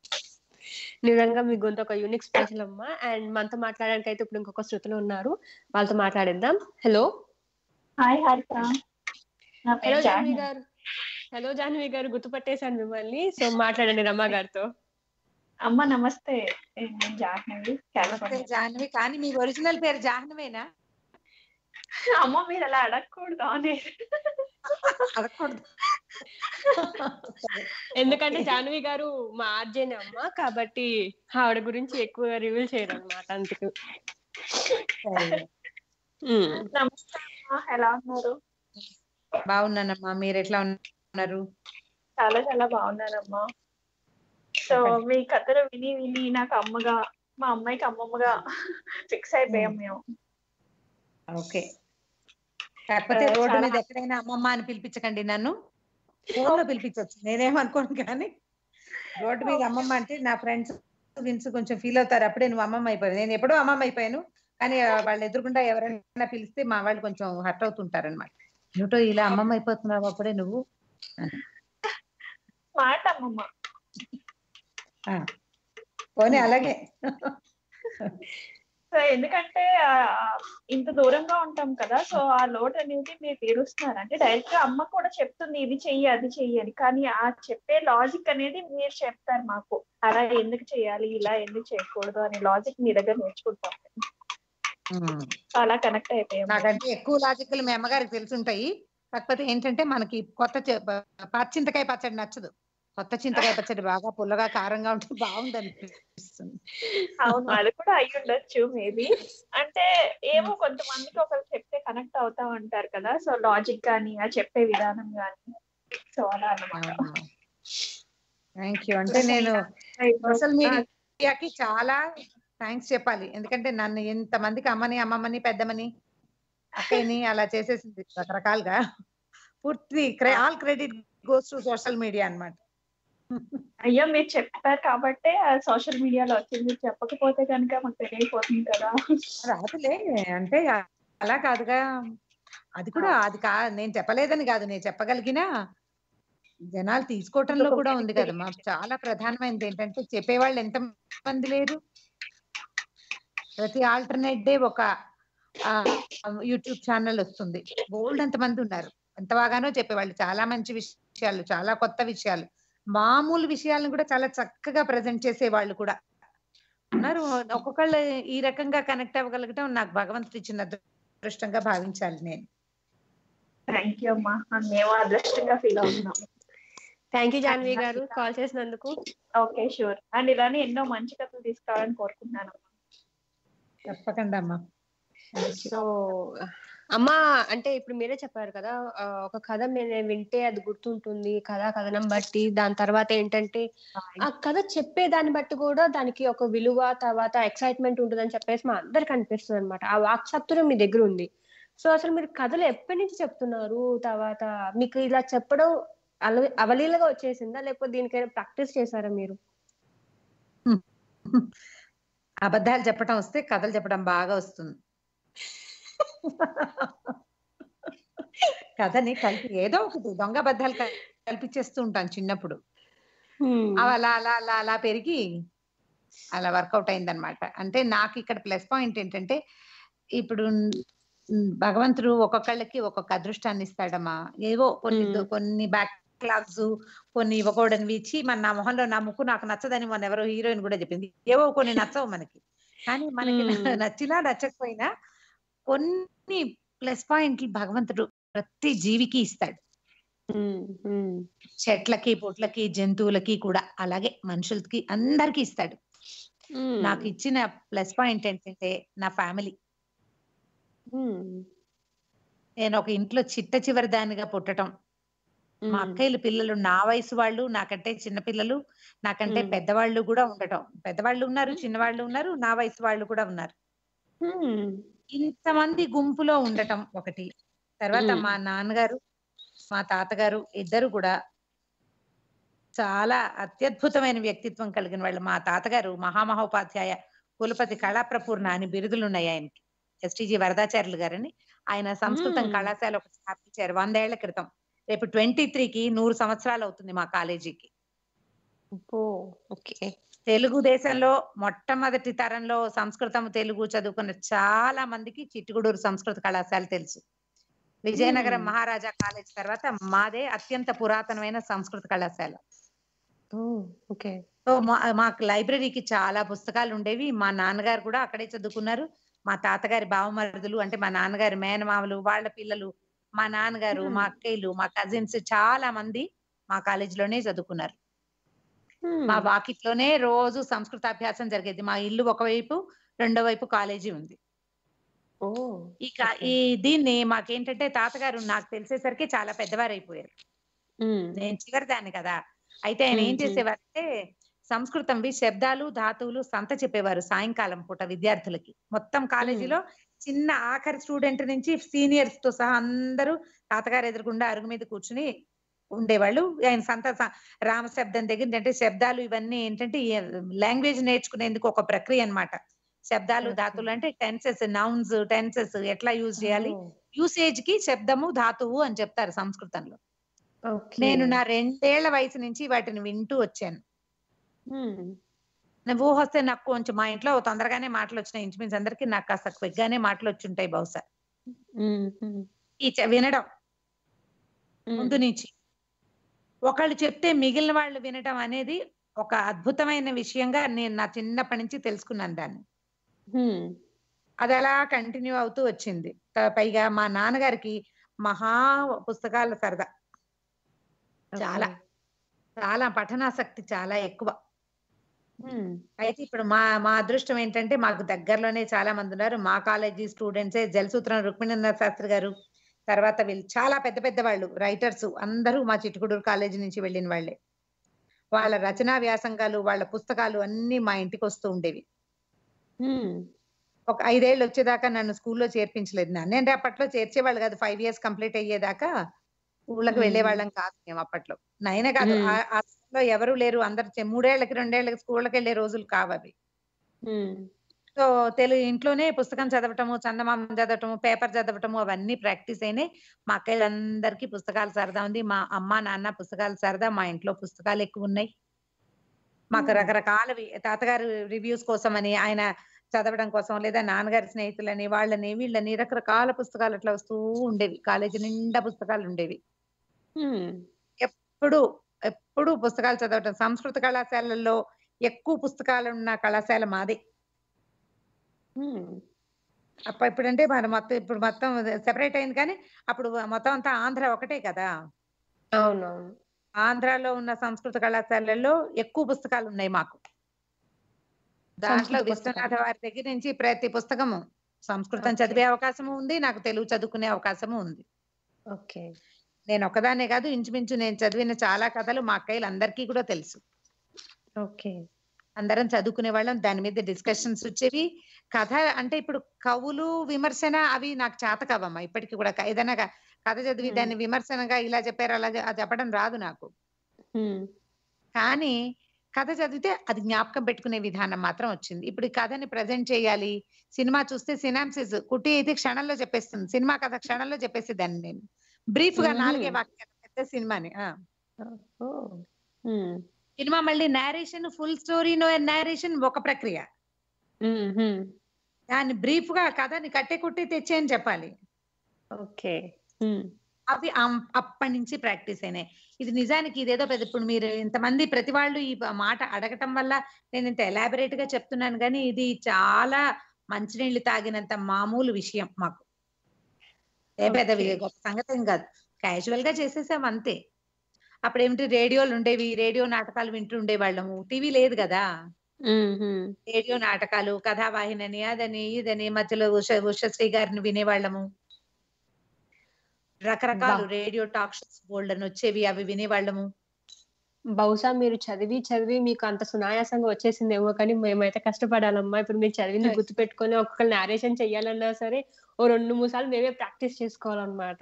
నిజంగా మీ గొంతు ఒక యూనిక్ స్పెషల్ అమ్మా అండ్ మనతో మాట్లాడడానికి అయితే ఇప్పుడు ఇంకొక శృతులు ఉన్నారు వాళ్ళతో మాట్లాడేద్దాం hello hi Haritha hello Janvi గారు హలో జాన్వి గారు గుర్తుపట్టేశాను మిమ్మల్ని సో మాట్లాడండి రమ్మ గారితో అమ్మ నమస్తే జాహ్నవి జాహ్నవి కానీ మీ ఒరిజినల్ పేరు జాహ్నవేనా అమ్మ మీరు అలా అడగకూడదు అనేది అడగకూడదు ఎందుకంటే జాన్వి గారు మా ఆర్జేని అమ్మ కాబట్టి ఆవిడ గురించి ఎక్కువ రివీల్ చేయరు అనమాట అందుకు ఎలా ఉన్నారు బాగున్నానమ్మా మీరు ఎట్లా ఉన్నారు చాలా చాలా బాగున్నానమ్మా సో మీ కథలు విని విని నాకు అమ్మగా మా అమ్మాయికి అమ్మమ్మగా ఫిక్స్ అయిపోయాం మేము ఓకే కాకపోతే రోడ్డు మీద ఎక్కడైనా అమ్మమ్మ అని పిలిపించకండి నన్ను ఫోన్ లో పిలిపించవచ్చు నేనేమనుకోను కానీ రోడ్డు మీద అమ్మమ్మ అంటే నా ఫ్రెండ్స్ విన్స్ కొంచెం ఫీల్ అవుతారు అప్పుడే నువ్వు అమ్మమ్మ అయిపోయి నేను ఎప్పుడో అమ్మమ్మ అయిపోయాను కానీ వాళ్ళు ఎదురుకుండా ఎవరైనా పిలిస్తే మా వాళ్ళు కొంచెం హర్ట్ అవుతుంటారు అనమాట ఏమిటో ఇలా అమ్మమ్మ అయిపోతున్నావు అప్పుడే నువ్వు అమ్మమ్మ పోనీ అలాగే ఎందుకంటే ఇంత దూరంగా ఉంటాం కదా సో ఆ లోడ్ అనేది మీరు తీరుస్తున్నారు అంటే డైరెక్ట్ గా అమ్మ కూడా చెప్తుంది ఇది చెయ్యి అది చెయ్యాలి కానీ ఆ చెప్పే లాజిక్ అనేది మీరు చెప్తారు మాకు అలా ఎందుకు చేయాలి ఇలా ఎందుకు చేయకూడదు అనే లాజిక్ మీ దగ్గర నేర్చుకుంటాం అలా కనెక్ట్ అయిపోయాం నాకంటే ఎక్కువ లాజిక్లు మీ అమ్మగారికి తెలుసుంటాయి కాకపోతే ఏంటంటే మనకి కొత్త పచ్చింతకాయ పచ్చడి నచ్చదు కొత్త చింతకాయ పచ్చడి బాగా పుల్లగా కారంగా ఉంటే బాగుంది అనిపిస్తుంది అవును అది కూడా అయి ఉండొచ్చు మేబీ అంటే ఏమో కొంతమందికి ఒకరు చెప్తే కనెక్ట్ అవుతా ఉంటారు కదా సో లాజిక్ కానీ ఆ చెప్పే విధానం కానీ సో అలా అనమాట థ్యాంక్ యూ అంటే నేను సోషల్ మీడియాకి చాలా థ్యాంక్స్ చెప్పాలి ఎందుకంటే నన్ను మందికి అమ్మని అమ్మమ్మని పెద్దమని అక్కని అలా చేసేసింది రకరకాలుగా పూర్తి all credit goes to social media అనమాట అయ్యా మీరు చెప్పారు కాబట్టే సోషల్ మీడియాలో వచ్చింది చెప్పకపోతే కనుక మాకు తెలియపోతుంది కదా రాదులే అంటే అలా కాదుగా అది కూడా అది కా నేను చెప్పలేదని కాదు నేను చెప్పగలిగినా జనాలు తీసుకోవటంలో కూడా ఉంది కదా మా చాలా ప్రధానమైనది ఏంటంటే చెప్పేవాళ్ళు ఎంత మంది లేరు ప్రతి ఆల్టర్నేట్ డే ఒక యూట్యూబ్ ఛానల్ వస్తుంది బోల్డ్ ఎంత మంది ఉన్నారు ఎంత బాగానో చెప్పేవాళ్ళు చాలా మంచి విషయాలు చాలా కొత్త విషయాలు మామూలు విషయాలను కూడా చాలా చక్కగా ప్రజెంట్ చేసే వాళ్ళు కూడా ఉన్నారు ఒక్కొక్కళ్ళు ఈ రకంగా కనెక్ట్ అవ్వగలగటం నాకు భగవంతుడు ఇచ్చిన అదృష్టంగా భావించాలి నేను థ్యాంక్ యూ అమ్మా మేము అదృష్టంగా ఫీల్ అవుతున్నాం థ్యాంక్ యూ జాన్వి గారు కాల్ చేసినందుకు ఓకే షూర్ అండ్ ఇలానే ఎన్నో మంచి కథలు తీసుకోవాలని కోరుకుంటున్నాను తప్పకుండా అమ్మా సో అమ్మ అంటే ఇప్పుడు మీరే చెప్పారు కదా ఒక కథ నేను వింటే అది గుర్తుంటుంది కథ కథనం బట్టి దాని తర్వాత ఏంటంటే ఆ కథ చెప్పే దాన్ని బట్టి కూడా దానికి ఒక విలువ తర్వాత ఎక్సైట్మెంట్ ఉంటుందని చెప్పేసి మా అందరికి అనిపిస్తుంది అనమాట ఆ వాక్సత్వం మీ దగ్గర ఉంది సో అసలు మీరు కథలు ఎప్పటి నుంచి చెప్తున్నారు తర్వాత మీకు ఇలా చెప్పడం అల అవలీలగా వచ్చేసిందా లేకపోతే దీనికైనా ప్రాక్టీస్ చేశారా మీరు అబద్ధాలు చెప్పడం వస్తే కథలు చెప్పడం బాగా వస్తుంది కథని కలిపి ఏదో ఒకటి దొంగ బద్దాలు కల్పించేస్తూ ఉంటాను చిన్నప్పుడు అవి అలా అలా అలా అలా పెరిగి అలా వర్కౌట్ అయిందనమాట అంటే నాకు ఇక్కడ ప్లస్ పాయింట్ ఏంటంటే ఇప్పుడు భగవంతుడు ఒక్కొక్కళ్ళకి ఒక్కొక్క అదృష్టాన్ని ఇస్తాడమ్మా ఏవో కొన్ని కొన్ని బ్యాక్ క్లాగ్స్ కొన్ని ఇవ్వకూడని ఇచ్చి మన నా మొహంలో నా ముక్కు నాకు నచ్చదని మన ఎవరో హీరోయిన్ కూడా చెప్పింది ఏవో కొన్ని నచ్చవు మనకి కానీ మనకి నచ్చినా నచ్చకపోయినా కొన్ని ప్లస్ పాయింట్లు భగవంతుడు ప్రతి జీవికి ఇస్తాడు చెట్లకి పొట్లకి జంతువులకి కూడా అలాగే మనుషులకి అందరికి ఇస్తాడు నాకు ఇచ్చిన ప్లస్ పాయింట్ ఏంటంటే నా ఫ్యామిలీ నేను ఒక ఇంట్లో చిట్ట చివరి దానిగా పుట్టడం మా అక్కయ్యలు పిల్లలు నా వయసు వాళ్ళు నాకంటే చిన్న పిల్లలు నాకంటే పెద్దవాళ్ళు కూడా ఉండటం పెద్దవాళ్ళు ఉన్నారు చిన్నవాళ్ళు ఉన్నారు నా వయసు వాళ్ళు కూడా ఉన్నారు ఇంతమంది గుంపులో ఉండటం ఒకటి తర్వాత మా నాన్నగారు మా తాతగారు ఇద్దరు కూడా చాలా అత్యద్భుతమైన వ్యక్తిత్వం కలిగిన వాళ్ళు మా తాతగారు మహామహోపాధ్యాయ కులపతి కళాప్రపూర్ణ అని బిరుదులు ఉన్నాయి ఆయనకి ఎస్టీజీ వరదాచార్యులు గారని ఆయన సంస్కృతం కళాశాల ఒక స్థాపించారు వందేళ్ల క్రితం రేపు ట్వంటీ త్రీకి నూరు సంవత్సరాలు అవుతుంది మా కాలేజీకి ఓకే తెలుగుదేశంలో మొట్టమొదటి తరంలో సంస్కృతం తెలుగు చదువుకున్న చాలా మందికి చిట్టుగుడూరు సంస్కృత కళాశాల తెలుసు విజయనగరం మహారాజా కాలేజ్ తర్వాత మాదే అత్యంత పురాతనమైన సంస్కృత కళాశాల ఓకే సో మాకు లైబ్రరీకి చాలా పుస్తకాలు ఉండేవి మా నాన్నగారు కూడా అక్కడే చదువుకున్నారు మా తాతగారి బావమరుదులు అంటే మా నాన్నగారి మేనమామలు వాళ్ళ పిల్లలు మా నాన్నగారు మా అక్కయ్యలు మా కజిన్స్ చాలా మంది మా కాలేజీలోనే చదువుకున్నారు మా వాకిట్లోనే రోజు సంస్కృత అభ్యాసం జరిగేది మా ఇల్లు ఒకవైపు రెండో వైపు కాలేజీ ఉంది ఇక ఈ దీన్ని మాకేంటంటే తాతగారు నాకు తెలిసేసరికి చాలా పెద్దవారు అయిపోయారు నేను చివరిదాన్ని కదా అయితే ఆయన ఏం చేసేవారంటే వి శబ్దాలు ధాతువులు సంత చెప్పేవారు సాయంకాలం పూట విద్యార్థులకి మొత్తం కాలేజీలో చిన్న ఆఖరి స్టూడెంట్ నుంచి సీనియర్స్ తో సహా అందరూ తాతగారు ఎదురుకుండా అరుగు మీద కూర్చుని ఉండేవాళ్ళు ఆయన సంత రామశబ్దం దగ్గర ఏంటంటే శబ్దాలు ఇవన్నీ ఏంటంటే లాంగ్వేజ్ నేర్చుకునేందుకు ఒక ప్రక్రియ అనమాట శబ్దాలు ధాతువులు అంటే టెన్సెస్ నౌన్స్ టెన్సెస్ ఎట్లా యూజ్ చేయాలి యూసేజ్ కి శబ్దము ధాతువు అని చెప్తారు సంస్కృతంలో నేను నా రెండేళ్ల వయసు నుంచి వాటిని వింటూ వచ్చాను ఊహ వస్తే నాకు కొంచెం మా ఇంట్లో తొందరగానే మాటలు వచ్చినాయి ఇంచుమించు అందరికి నాకు కాస్త క్విక్ గానే మాటలు ఉంటాయి బహుశా వినడం ముందు నుంచి ఒకళ్ళు చెప్తే మిగిలిన వాళ్ళు వినటం అనేది ఒక అద్భుతమైన విషయంగా నేను నా చిన్నప్పటి నుంచి తెలుసుకున్నాను దాన్ని అది అలా కంటిన్యూ అవుతూ వచ్చింది పైగా మా నాన్నగారికి మహా పుస్తకాల సరదా చాలా చాలా పఠనాసక్తి చాలా ఎక్కువ అయితే ఇప్పుడు మా మా అదృష్టం ఏంటంటే మాకు దగ్గరలోనే చాలా మంది ఉన్నారు మా కాలేజీ స్టూడెంట్సే జలసూత్రం రుక్మిణీంద్ర శాస్త్రి గారు తర్వాత వీళ్ళు చాలా పెద్ద పెద్ద వాళ్ళు రైటర్స్ అందరూ మా చిట్టుకుడూరు కాలేజీ నుంచి వెళ్ళిన వాళ్ళే వాళ్ళ రచనా వ్యాసంగాలు వాళ్ళ పుస్తకాలు అన్ని మా ఇంటికి వస్తూ ఉండేవి ఒక ఐదేళ్ళు వచ్చేదాకా నన్ను స్కూల్లో చేర్పించలేదు నన్ను నేను అప్పట్లో చేర్చేవాళ్ళు కాదు ఫైవ్ ఇయర్స్ కంప్లీట్ అయ్యేదాకా ఊళ్ళకి వాళ్ళం కాదు మేము అప్పట్లో నైనా కాదు ఆ స్కూల్లో ఎవరు లేరు అందరు మూడేళ్లకి రెండేళ్లకి స్కూళ్ళకి వెళ్లే రోజులు కావు సో తెలుగు ఇంట్లోనే పుస్తకం చదవటము చందమామ చదవటము పేపర్ చదవటము అవన్నీ ప్రాక్టీస్ అయినాయి మా అక్కలందరికి పుస్తకాలు సరదా ఉంది మా అమ్మ నాన్న పుస్తకాలు సరదా మా ఇంట్లో పుస్తకాలు ఎక్కువ ఉన్నాయి మాకు రకరకాల తాతగారు రివ్యూస్ కోసం అని ఆయన చదవడం కోసం లేదా నాన్నగారి స్నేహితులని వాళ్ళని వీళ్ళని రకరకాల పుస్తకాలు అట్లా వస్తూ ఉండేవి కాలేజీ నిండా పుస్తకాలు ఉండేవి ఎప్పుడు ఎప్పుడు పుస్తకాలు చదవటం సంస్కృత కళాశాలల్లో ఎక్కువ పుస్తకాలు ఉన్న కళాశాల మాదే అప్ప అప్ప ఇప్పుడంటే మన మొత్తం ఇప్పుడు మొత్తం సెపరేట్ అయింది కానీ, అప్పుడు మొత్తం అంతా ఆంధ్ర ఒకటే కదా! అవును ఆంధ్రాలో ఉన్న సంస్కృత కళాశాలల్లో ఎక్కువ పుస్తకాలు ఉన్నాయి మాకు. దాంట్లో విశ్వనాథ వారి దగ్గర నుంచి ప్రతి పుస్తకము సంస్కృతం చదివే అవకాశం ఉంది. నాకు తెలుగు చదువుకునే అవకాశము ఉంది. ఓకే. నేను ఒకదాన్నే కాదు ఇంచుమించు నేను చదివిన చాలా కథలు మా అక్కయ్యలందరికీ కూడా తెలుసు. ఓకే. అందరం చదువుకునే వాళ్ళం దాని మీద డిస్కషన్స్ వచ్చేవి కథ అంటే ఇప్పుడు కవులు విమర్శన అవి నాకు చేత కవమ్మా ఇప్పటికి కూడా ఏదైనా కథ చదివి దాన్ని విమర్శనగా ఇలా చెప్పారు అలా చెప్పడం రాదు నాకు కానీ కథ చదివితే అది జ్ఞాపకం పెట్టుకునే విధానం మాత్రం వచ్చింది ఇప్పుడు ఈ కథని ప్రజెంట్ చేయాలి సినిమా చూస్తే సినాన్సిస్ కుట్టి అయితే క్షణంలో చెప్పేస్తుంది సినిమా కథ క్షణంలో దాన్ని నేను బ్రీఫ్ గా నాలుగే వాక్యాలు పెద్ద సినిమాని సినిమా మళ్ళీ నేరేషన్ ఫుల్ స్టోరీ నేరేషన్ ఒక ప్రక్రియ దాన్ని బ్రీఫ్ గా కథని కట్టే కొట్టి తెచ్చేయని చెప్పాలి ఓకే అవి అప్పటి నుంచి ప్రాక్టీస్ అయినాయి ఇది నిజానికి ఇదేదో పెద్ద ఇప్పుడు మీరు ఇంతమంది ప్రతి వాళ్ళు ఈ మాట అడగటం వల్ల నేను ఇంత ఎలాబరేట్ గా చెప్తున్నాను కానీ ఇది చాలా మంచినీళ్ళు తాగినంత మామూలు విషయం మాకు ఏ పెద్ద గొప్ప సంగతి కాదు క్యాజువల్ గా చేసేసాం అంతే అప్పుడు ఏమిటి రేడియోలు ఉండేవి రేడియో నాటకాలు వింటుండే వాళ్ళము టీవీ లేదు కదా రేడియో నాటకాలు కథావాహిని అని అదని ఇదని మధ్యలో ఉష ఉషశ్రీ గారిని వినేవాళ్ళము రకరకాలు రేడియో టాక్ షోస్ బోల్డ్ అని వచ్చేవి అవి వినేవాళ్ళము బహుశా మీరు చదివి చదివి మీకు అంత సునాయాసంగా వచ్చేసిందేమో కానీ మేమైతే కష్టపడాలమ్మా ఇప్పుడు మీరు చదివింది గుర్తు పెట్టుకొని ఒక్కొక్కరు నేరేషన్ చెయ్యాలన్నా సరే ఓ రెండు మూడు సార్లు మేమే ప్రాక్టీస్ చేసుకోవాలన్నమాట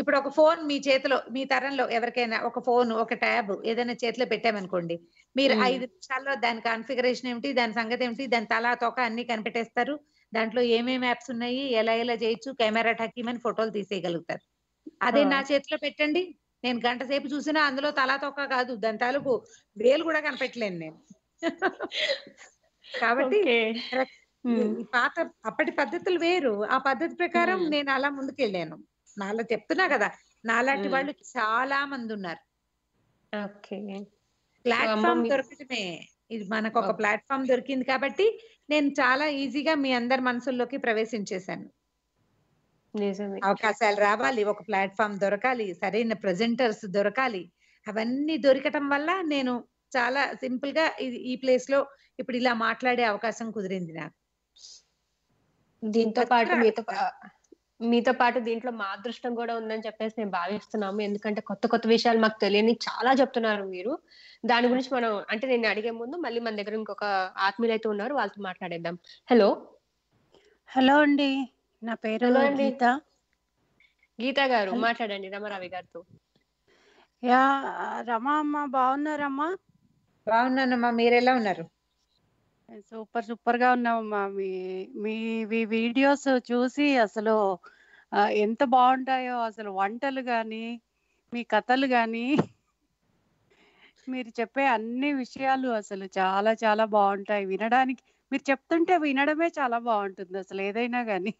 ఇప్పుడు ఒక ఫోన్ మీ చేతిలో మీ తరంలో ఎవరికైనా ఒక ఫోన్ ఒక ట్యాబ్ ఏదైనా చేతిలో పెట్టామనుకోండి మీరు ఐదు నిమిషాల్లో దాని కాన్ఫిగరేషన్ ఏమిటి దాని సంగతి ఏమిటి దాని తలా తోక అన్ని కనిపెట్టేస్తారు దాంట్లో ఏమేమి యాప్స్ ఉన్నాయి ఎలా ఎలా చేయొచ్చు కెమెరా ఠకీమని ఫోటోలు తీసేయగలుగుతారు అదే నా చేతిలో పెట్టండి నేను గంట సేపు చూసినా అందులో తలా తొక్క కాదు దాని తాలూకు వేలు కూడా కనిపెట్టలేను నేను కాబట్టి పాత అప్పటి పద్ధతులు వేరు ఆ పద్ధతి ప్రకారం నేను అలా ముందుకెళ్ళాను నాలో చెప్తున్నా కదా నాలాంటి వాళ్ళు చాలా మంది ఉన్నారు ప్లాట్ఫామ్ దొరకటమే ఇది మనకు ఒక ప్లాట్ఫామ్ దొరికింది కాబట్టి నేను చాలా ఈజీగా మీ అందరి మనసుల్లోకి ప్రవేశించేశాను అవకాశాలు రావాలి ఒక ప్లాట్ఫామ్ దొరకాలి సరైన ప్రజెంటర్స్ దొరకాలి అవన్నీ దొరకటం వల్ల నేను చాలా సింపుల్ గా ఈ ప్లేస్ లో ఇప్పుడు ఇలా మాట్లాడే అవకాశం కుదిరింది నాకు దీంతో పాటు మీతో మీతో పాటు దీంట్లో మా అదృష్టం కూడా ఉందని చెప్పేసి మేము భావిస్తున్నాము ఎందుకంటే కొత్త కొత్త విషయాలు మాకు తెలియని చాలా చెప్తున్నారు మీరు దాని గురించి మనం అంటే నేను అడిగే ముందు మళ్ళీ మన దగ్గర ఇంకొక ఆత్మీయులు అయితే ఉన్నారు వాళ్ళతో మాట్లాడేద్దాం హలో హలో అండి నా పేరు గీత గీత గారు మాట్లాడండి రమారావి గారితో యా రమా అమ్మ బాగున్నారమ్మా బాగున్నానమ్మా మీరెలా ఉన్నారు సూపర్ సూపర్ గా మీ మీ మీ వీడియోస్ చూసి అసలు ఎంత బాగుంటాయో అసలు వంటలు కానీ మీ కథలు కానీ మీరు చెప్పే అన్ని విషయాలు అసలు చాలా చాలా బాగుంటాయి వినడానికి మీరు చెప్తుంటే వినడమే చాలా బాగుంటుంది అసలు ఏదైనా కానీ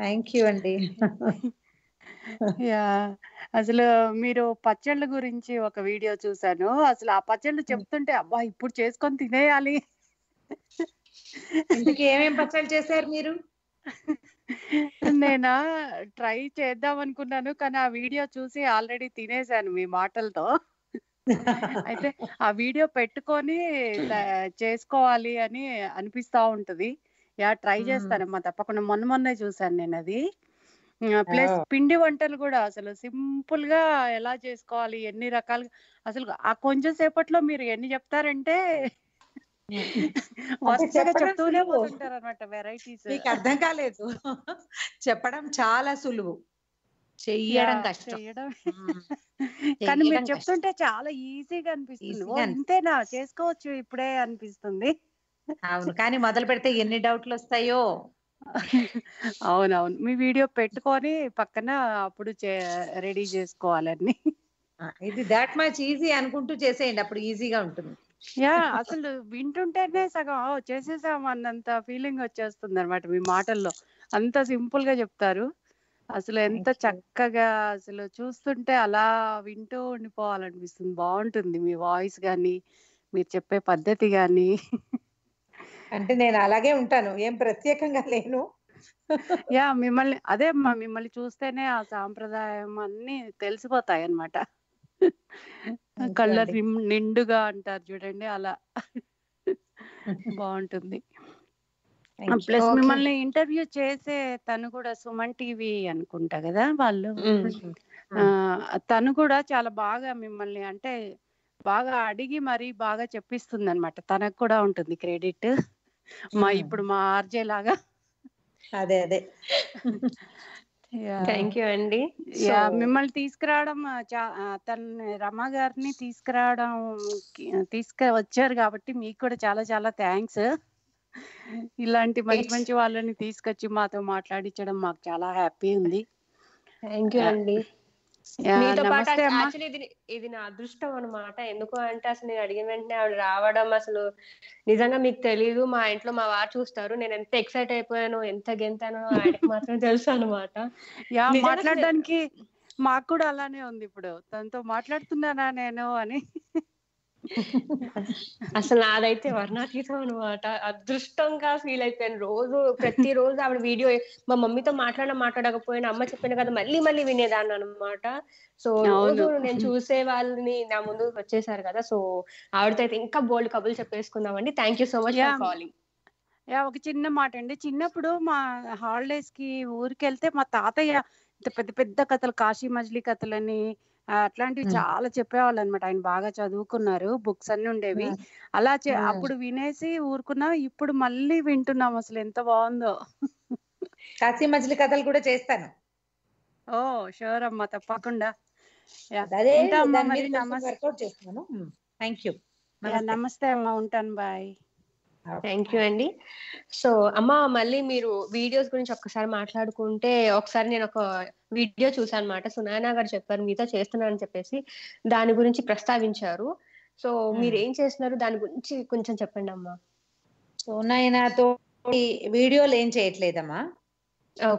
థ్యాంక్ యూ అండి యా అసలు మీరు పచ్చళ్ళ గురించి ఒక వీడియో చూసాను అసలు ఆ పచ్చళ్ళు hmm. చెప్తుంటే అబ్బా ఇప్పుడు చేసుకొని తినేయాలి ఏమేం పచ్చళ్ళు చేశారు మీరు నేనా ట్రై చేద్దాం అనుకున్నాను కానీ ఆ వీడియో చూసి ఆల్రెడీ తినేశాను మీ మాటలతో అయితే ఆ వీడియో పెట్టుకొని చేసుకోవాలి అని అనిపిస్తా ఉంటది యా ట్రై చేస్తానమ్మా తప్పకుండా మొన్న మొన్నే చూసాను నేను అది ప్లస్ పిండి వంటలు కూడా అసలు సింపుల్ గా ఎలా చేసుకోవాలి ఎన్ని రకాలుగా అసలు ఆ కొంచెం సేపట్లో మీరు ఎన్ని చెప్తారంటే వెరైటీస్ మీకు అర్థం కాలేదు చెప్పడం చాలా సులువు చెయ్యడం కష్టం కానీ మీరు చెప్తుంటే చాలా ఈజీగా అనిపిస్తుంది అంతేనా చేసుకోవచ్చు ఇప్పుడే అనిపిస్తుంది అవును కానీ మొదలు పెడితే ఎన్ని డౌట్లు వస్తాయో అవునవును మీ వీడియో పెట్టుకొని పక్కన అప్పుడు రెడీ చేసుకోవాలని ఇది దాట్ మచ్ ఈజీ అనుకుంటూ చేసేయండి అప్పుడు ఈజీగా ఉంటుంది యా అసలు వింటుంటేనే సగం చేసేసాం అన్నంత ఫీలింగ్ వచ్చేస్తుంది అనమాట మీ మాటల్లో అంత సింపుల్ గా చెప్తారు అసలు ఎంత చక్కగా అసలు చూస్తుంటే అలా వింటూ ఉండిపోవాలనిపిస్తుంది బాగుంటుంది మీ వాయిస్ కానీ మీరు చెప్పే పద్ధతి కానీ అంటే నేను అలాగే ఉంటాను ఏం ప్రత్యేకంగా లేను యా మిమ్మల్ని అదే మిమ్మల్ని చూస్తేనే ఆ సాంప్రదాయం అన్ని తెలిసిపోతాయి అనమాట కళ్ళ నిండుగా అంటారు చూడండి అలా బాగుంటుంది ప్లస్ మిమ్మల్ని ఇంటర్వ్యూ చేసే తను కూడా సుమన్ టీవీ అనుకుంటా కదా వాళ్ళు తను కూడా చాలా బాగా మిమ్మల్ని అంటే బాగా అడిగి మరి బాగా చెప్పిస్తుంది అనమాట తనకు కూడా ఉంటుంది క్రెడిట్ మా ఇప్పుడు మా ఆర్జే లాగా అదే అదే థ్యాంక్ యూ అండి మిమ్మల్ని తీసుకురావడం తన రమా గారిని తీసుకురావడం తీసుకు వచ్చారు కాబట్టి మీకు కూడా చాలా చాలా థ్యాంక్స్ ఇలాంటి మంచి మంచి వాళ్ళని తీసుకొచ్చి మాతో మాట్లాడించడం మాకు చాలా హ్యాపీ ఉంది థ్యాంక్ యూ అండి ఇది నా అదృష్టం అనమాట ఎందుకు అంటే అసలు నేను అడిగిన వెంటనే ఆవిడ రావడం అసలు నిజంగా మీకు తెలియదు మా ఇంట్లో మా వారు చూస్తారు నేను ఎంత ఎక్సైట్ అయిపోయాను ఎంత గెంతానో ఆయనకి మాత్రం తెలుసు అనమాట మాట్లాడడానికి మాకు కూడా అలానే ఉంది ఇప్పుడు తనతో మాట్లాడుతున్నానా నేను అని అసలు నాదైతే వర్ణాతీతం అనమాట అదృష్టంగా ఫీల్ అయిపోయాను రోజు ప్రతి రోజు ఆవిడ వీడియో మా మమ్మీతో మాట్లాడిన మాట్లాడకపోయినా అమ్మ చెప్పాను కదా మళ్ళీ మళ్ళీ వినేదాన్ని అనమాట సో రోజు నేను చూసే వాళ్ళని నా ముందు వచ్చేసారు కదా సో ఆవిడతో అయితే ఇంకా బోల్డ్ కబుల్ చెప్పేసుకుందామండి thank you so much for calling ya ఒక చిన్న మాట అండి చిన్నప్పుడు మా హాలిడేస్ కి ఊరికి వెళ్తే మా తాతయ్య పెద్ద పెద్ద కథలు కాశీ మజిలీ కథలని అట్లాంటివి చాలా చెప్పేవాళ్ళు అనమాట ఆయన బాగా చదువుకున్నారు బుక్స్ అన్ని ఉండేవి అలా అప్పుడు వినేసి ఊరుకున్నాం ఇప్పుడు మళ్ళీ వింటున్నాం అసలు ఎంత బాగుందో కాశీ మజిలి కథలు కూడా చేస్తాను ఓ షూర్ అమ్మా తప్పకుండా థ్యాంక్ యూ నమస్తే అమ్మా ఉంటాను బాయ్ థ్యాంక్ యూ అండి సో అమ్మ మళ్ళీ మీరు వీడియోస్ గురించి ఒక్కసారి మాట్లాడుకుంటే ఒకసారి నేను ఒక వీడియో చూసాను అనమాట సునాయన గారు చెప్పారు మీతో చేస్తున్నారని చెప్పేసి దాని గురించి ప్రస్తావించారు సో మీరు ఏం చేస్తున్నారు దాని గురించి కొంచెం చెప్పండి అమ్మా సునాయనతో వీడియోలు ఏం చేయట్లేదమ్మా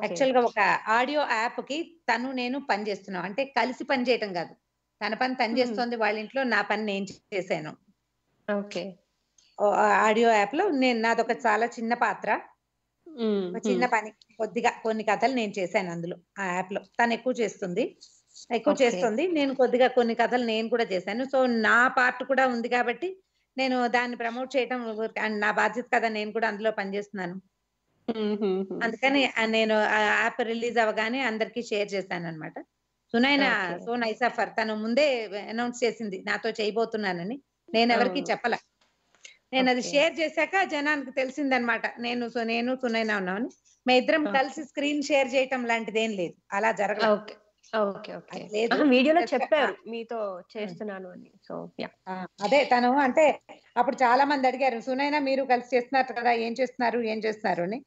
యాక్చువల్ గా ఒక ఆడియో యాప్ కి తను నేను పని చేస్తున్నాం అంటే కలిసి పని చేయటం కాదు తన పని తను చేస్తుంది వాళ్ళ ఇంట్లో నా పని నేను చేశాను ఓకే ఆడియో యాప్ లో నేను నాదొక చాలా చిన్న పాత్ర చిన్న పని కొద్దిగా కొన్ని కథలు నేను చేశాను అందులో ఆ యాప్ లో తను ఎక్కువ చేస్తుంది ఎక్కువ చేస్తుంది నేను కొద్దిగా కొన్ని కథలు నేను కూడా చేశాను సో నా పార్ట్ కూడా ఉంది కాబట్టి నేను దాన్ని ప్రమోట్ చేయడం అండ్ నా బాధ్యత కదా నేను కూడా అందులో పనిచేస్తున్నాను అందుకని నేను యాప్ రిలీజ్ అవగానే అందరికి షేర్ చేశాను అనమాట సునైన సో నైస్ తను ముందే అనౌన్స్ చేసింది నాతో చేయబోతున్నానని నేను ఎవరికి చెప్పలే నేను అది షేర్ చేశాక జనానికి తెలిసిందనమాట నేను నేను సునైనా ఉన్నామని మేము ఇద్దరం కలిసి స్క్రీన్ షేర్ చేయటం లాంటిది ఏం లేదు అలా జరగలేదు ఓకే ఓకే వీడియోలో చెప్పారు మీతో చేస్తున్నాను అని సో అదే తను అంటే అప్పుడు చాలా మంది అడిగారు సునైనా మీరు కలిసి చేస్తున్నారు కదా ఏం చేస్తున్నారు ఏం చేస్తున్నారు అని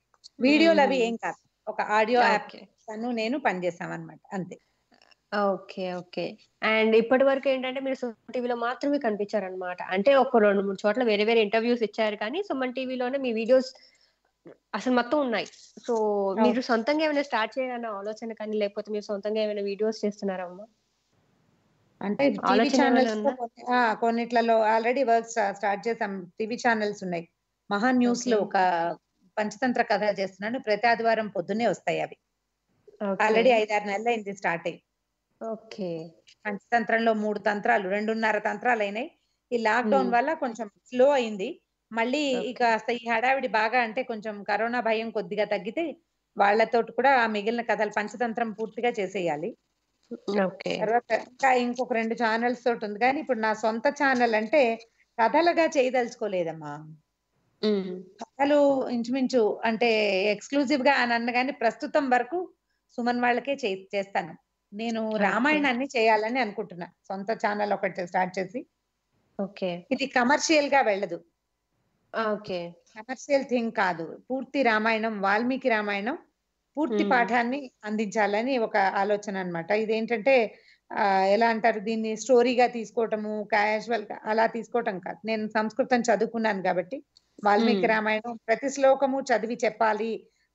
వీడియోలు అవి ఏం కాదు ఒక ఆడియో యాప్ తను నేను పనిచేసాం అనమాట అంతే ఓకే. ఓకే. అండ్ ఇప్పటి వరకు ఏంటంటే మీరు సుమన్ టీవీలో మాత్రమే కనిపించారు అనమాట అంటే ఒక రెండు మూడు చోట్ల వేరే వేరే ఇంటర్‌వ్యూస్ ఇచ్చారు కానీ సుమన్ టీవీలోనే మీ వీడియోస్ అసలు మొత్తం ఉన్నాయి. సో మీరు సొంతంగా ఏమైనా స్టార్ట్ చేయాలన్న ఆలోచన కానీ లేకపోతే మీరు సొంతంగా ఏమైనా వీడియోస్ చేస్తున్నారా అమ్మా? అంటే టీవీ కొన్నిట్లలో ఆల్రెడీ వర్క్ స్టార్ట్ చేసాం టీవీ ఛానల్స్ ఉన్నాయి. మహా న్యూస్ లో ఒక పంచతంత్ర కథ చేస్తున్నాను. ప్రతి ఆదివారం పొద్దున్నే వస్తాయి అవి ఆల్రెడీ ఐదారు నెలలు అయింది స్టార్ట్ అయ్యి. ఓకే. పంచతంత్రంలో మూడు తంత్రాలు రెండున్నర తంత్రాలు అయినాయి ఈ లాక్‌డౌన్ డౌన్ వల్ల కొంచెం స్లో అయింది. మళ్ళీ ఇక ఈ హడావిడి బాగా అంటే కొంచెం కరోనా భయం కొద్దిగా తగ్గితే వాళ్ళతోటి కూడా ఆ మిగిలిన కథలు పంచతంత్రం పూర్తిగా చేసేయాలి. తర్వాత ఇంకా ఇంకొక ఛానల్స్ తోటి ఉంది కానీ ఇప్పుడు నా సొంత ఛానల్ అంటే కథలుగా చేయదలుచుకోలేదమ్మా. కథలు ఇంచుమించు అంటే అని అన్న గాని ప్రస్తుతం వరకు సుమన్ వాళ్ళకే చేస్తాను. నేను రామాయణాన్ని చేయాలని అనుకుంటున్నా సొంత ఛానల్ ఒకటి స్టార్ట్ చేసి ఓకే ఇది కమర్షియల్ గా వెళ్ళదు ఓకే కమర్షియల్ థింగ్ కాదు పూర్తి రామాయణం వాల్మీకి రామాయణం పూర్తి పాఠాన్ని అందించాలని ఒక ఆలోచన అనమాట ఇదేంటంటే ఎలా అంటారు దీన్ని స్టోరీగా తీసుకోవటము క్యాజువల్ గా అలా తీసుకోవటం కాదు నేను సంస్కృతం చదువుకున్నాను కాబట్టి వాల్మీకి రామాయణం ప్రతి శ్లోకము చదివి చెప్పాలి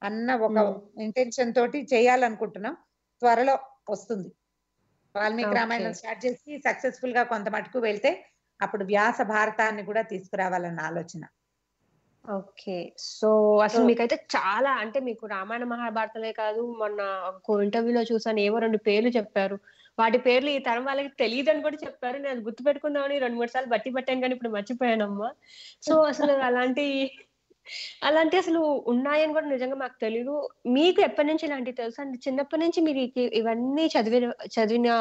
అన్న ఒక ఇంటెన్షన్ తోటి చేయాలనుకుంటున్నాం త్వరలో వస్తుంది వాల్మీకి రామాయణం స్టార్ట్ చేసి సక్సెస్ఫుల్ గా కొంత మటుకు వెళ్తే అప్పుడు వ్యాస భారతాన్ని కూడా తీసుకురావాలన్న ఆలోచన ఓకే సో అసలు మీకైతే చాలా అంటే మీకు రామాయణ మహాభారతమే కాదు మొన్న ఇంటర్వ్యూలో చూసాను ఏవో రెండు పేర్లు చెప్పారు వాటి పేర్లు ఈ తరం వాళ్ళకి తెలియదు అని కూడా చెప్పారు నేను గుర్తు పెట్టుకుందామని రెండు మూడు సార్లు బట్టి పట్టాను కానీ ఇప్పుడు మర్చిపోయానమ్మా సో అసలు అలాంటి అలాంటి అసలు ఉన్నాయని కూడా నిజంగా మాకు తెలియదు మీకు ఎప్పటి నుంచి ఇలాంటివి తెలుసు అండి చిన్నప్పటి నుంచి మీరు ఇవన్నీ చదివిన చదివిన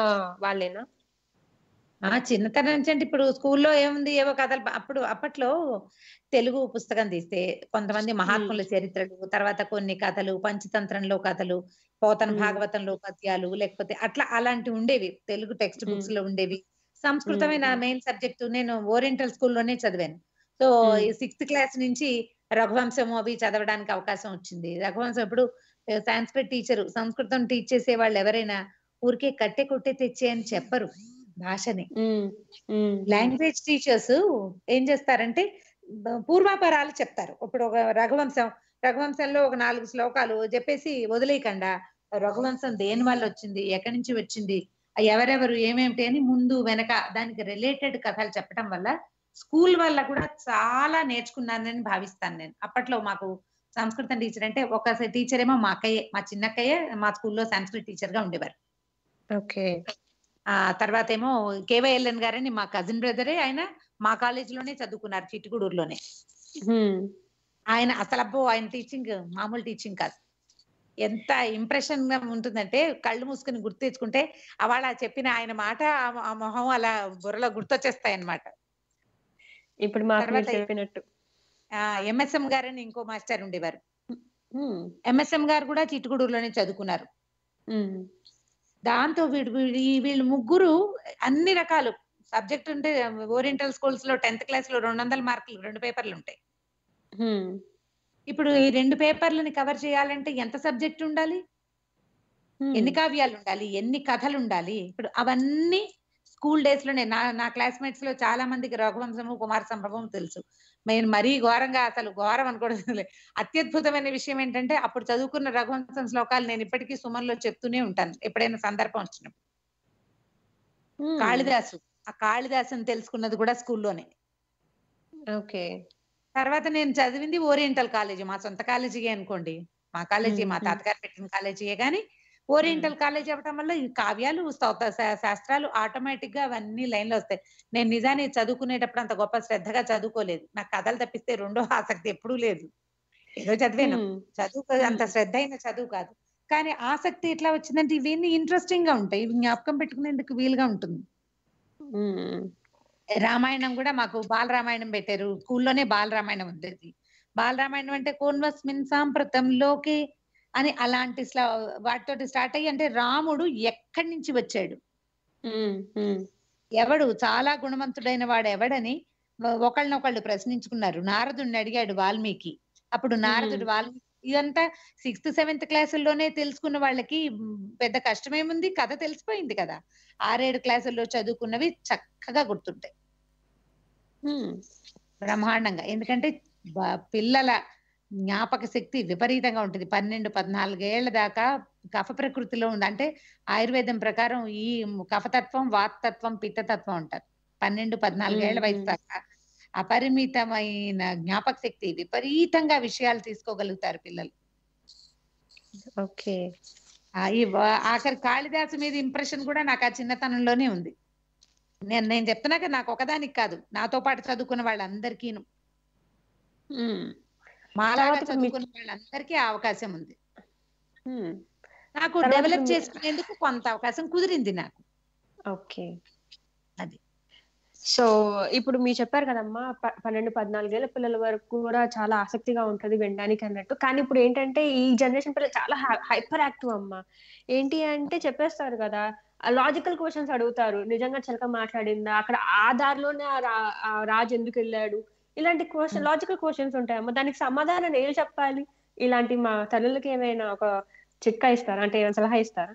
వాళ్ళేనా ఆ చిన్నతనం నుంచి అంటే ఇప్పుడు స్కూల్లో ఏముంది ఏవో కథలు అప్పుడు అప్పట్లో తెలుగు పుస్తకం తీస్తే కొంతమంది మహాత్ముల చరిత్రలు తర్వాత కొన్ని కథలు పంచతంత్రంలో కథలు పోతన భాగవతంలో పద్యాలు లేకపోతే అట్లా అలాంటివి ఉండేవి తెలుగు టెక్స్ట్ బుక్స్ లో ఉండేవి సంస్కృతమే నా మెయిన్ సబ్జెక్టు నేను ఓరియంటల్ స్కూల్లోనే చదివాను సో సిక్స్త్ క్లాస్ నుంచి రఘువంశము అవి చదవడానికి అవకాశం వచ్చింది రఘువంశం ఇప్పుడు సాంస్క్రిట్ టీచరు సంస్కృతం టీచ్ చేసే వాళ్ళు ఎవరైనా ఊరికే కట్టె కొట్టే తెచ్చే అని చెప్పరు భాషని లాంగ్వేజ్ టీచర్స్ ఏం చేస్తారంటే పూర్వాపరాలు చెప్తారు ఇప్పుడు ఒక రఘువంశం రఘువంశంలో ఒక నాలుగు శ్లోకాలు చెప్పేసి వదిలేయకుండా రఘువంశం దేని వల్ల వచ్చింది ఎక్కడి నుంచి వచ్చింది ఎవరెవరు ఏమేమిటి అని ముందు వెనక దానికి రిలేటెడ్ కథలు చెప్పడం వల్ల స్కూల్ వల్ల కూడా చాలా నేర్చుకున్నానని భావిస్తాను నేను అప్పట్లో మాకు సంస్కృతం టీచర్ అంటే ఒక టీచర్ ఏమో మా అక్కయ్యే మా చిన్నక్కయ్యే మా స్కూల్లో సంస్కృత టీచర్ గా ఉండేవారు ఓకే ఆ తర్వాత ఏమో కేవైఎల్ఎన్ గారని మా కజిన్ బ్రదరే ఆయన మా కాలేజ్ లోనే చదువుకున్నారు చిట్టుగూడూరులోనే ఆయన అసలు అబ్బో ఆయన టీచింగ్ మామూలు టీచింగ్ కాదు ఎంత ఇంప్రెషన్ గా ఉంటుందంటే కళ్ళు మూసుకుని గుర్తు తెచ్చుకుంటే అవాళ చెప్పిన ఆయన మాట ఆ మొహం అలా బుర్రలో గుర్తొచ్చేస్తాయి అనమాట ఇప్పుడు చెప్పినట్టు ఎంఎస్ఎం గారని ఇంకో మాస్టర్ ఉండేవారు ఎంఎస్ఎం గారు కూడా చిట్టుగుడూరులోనే చదువుకున్నారు దాంతో వీడు వీళ్ళు ముగ్గురు అన్ని రకాలు సబ్జెక్ట్ ఉంటే ఓరియంటల్ స్కూల్స్ లో టెన్త్ క్లాస్ లో రెండు వందల మార్కులు రెండు పేపర్లు ఉంటాయి ఇప్పుడు ఈ రెండు పేపర్లని కవర్ చేయాలంటే ఎంత సబ్జెక్ట్ ఉండాలి ఎన్ని కావ్యాలు ఉండాలి ఎన్ని కథలు ఉండాలి ఇప్పుడు అవన్నీ స్కూల్ డేస్ లోనే నా నా క్లాస్మేట్స్ లో చాలా మందికి రఘువంశము కుమార సంభవం తెలుసు నేను మరీ ఘోరంగా అసలు ఘోరం అనుకోవడం అత్యద్భుతమైన విషయం ఏంటంటే అప్పుడు చదువుకున్న రఘువంశం శ్లోకాలు నేను ఇప్పటికీ సుమన్లో చెప్తూనే ఉంటాను ఎప్పుడైనా సందర్భం వచ్చినప్పుడు కాళిదాసు ఆ కాళిదాసుని తెలుసుకున్నది కూడా స్కూల్లోనే ఓకే తర్వాత నేను చదివింది ఓరియంటల్ కాలేజీ మా సొంత కాలేజీ అనుకోండి మా కాలేజీ మా తాతగారు పెట్టిన కాలేజీయే కానీ ఓరియంటల్ కాలేజ్ అవ్వటం వల్ల ఈ కావ్యాలు శాస్త్రాలు ఆటోమేటిక్ గా అవన్నీ లైన్లో వస్తాయి నేను నిజాన్ని చదువుకునేటప్పుడు అంత గొప్ప శ్రద్ధగా చదువుకోలేదు నాకు కథలు తప్పిస్తే రెండో ఆసక్తి ఎప్పుడూ లేదు ఏదో చదివాను చదువు అంత శ్రద్ధ అయిన చదువు కాదు కానీ ఆసక్తి ఎట్లా వచ్చిందంటే ఇవన్నీ ఇంట్రెస్టింగ్ గా ఉంటాయి ఇవి జ్ఞాపకం పెట్టుకునేందుకు వీలుగా ఉంటుంది రామాయణం కూడా మాకు బాలరామాయణం పెట్టారు స్కూల్లోనే బాలరామాయణం ఉంది బాలరామాయణం అంటే కోన్వస్మిన్ సాంప్రతంలోకి సాంప్రతం లోకే అని అలాంటి వాటితో స్టార్ట్ అయ్యి అంటే రాముడు ఎక్కడి నుంచి వచ్చాడు ఎవడు చాలా గుణవంతుడైన వాడు ఎవడని ఒకళ్ళనొకళ్ళు ప్రశ్నించుకున్నారు నారదుడిని అడిగాడు వాల్మీకి అప్పుడు నారదుడు వాల్మీకి ఇదంతా సిక్స్త్ సెవెంత్ క్లాసుల్లోనే తెలుసుకున్న వాళ్ళకి పెద్ద కష్టమేముంది కథ తెలిసిపోయింది కదా ఆరేడు క్లాసుల్లో చదువుకున్నవి చక్కగా గుర్తుంటాయి బ్రహ్మాండంగా ఎందుకంటే పిల్లల జ్ఞాపక శక్తి విపరీతంగా ఉంటుంది పన్నెండు పద్నాలుగేళ్ల దాకా కఫ ప్రకృతిలో ఉంది అంటే ఆయుర్వేదం ప్రకారం ఈ కఫతత్వం వాత్తత్వం పిత్తతత్వం ఉంటారు పన్నెండు పద్నాలుగేళ్ల వయసు దాకా అపరిమితమైన జ్ఞాపక శక్తి విపరీతంగా విషయాలు తీసుకోగలుగుతారు పిల్లలు ఓకే ఆఖరి కాళిదాసు మీద ఇంప్రెషన్ కూడా నాకు ఆ చిన్నతనంలోనే ఉంది నేను నేను చెప్తున్నాక నాకు ఒకదానికి కాదు నాతో పాటు చదువుకున్న వాళ్ళందరికీను వాళ్ళందరికీ అవకాశం ఉంది నాకు డెవలప్ చేసుకునేందుకు కొంత అవకాశం కుదిరింది నాకు ఓకే అది సో ఇప్పుడు మీరు చెప్పారు కదమ్మా పన్నెండు పద్నాలుగేళ్ల పిల్లల వరకు కూడా చాలా ఆసక్తిగా ఉంటది వినడానికి అన్నట్టు కానీ ఇప్పుడు ఏంటంటే ఈ జనరేషన్ పిల్లలు చాలా హైపర్ యాక్టివ్ అమ్మా ఏంటి అంటే చెప్పేస్తారు కదా లాజికల్ క్వశ్చన్స్ అడుగుతారు నిజంగా చిలక మాట్లాడిందా అక్కడ ఆ దారిలోనే రాజు ఎందుకు వెళ్ళాడు ఇలాంటి క్వశ్చన్ లాజికల్ క్వశ్చన్స్ ఉంటాయమ్మా దానికి సమాధానం ఏం చెప్పాలి ఇలాంటి మా తల్లులకి ఏమైనా ఒక చిట్కా ఇస్తారా అంటే ఏమైనా సలహా ఇస్తారా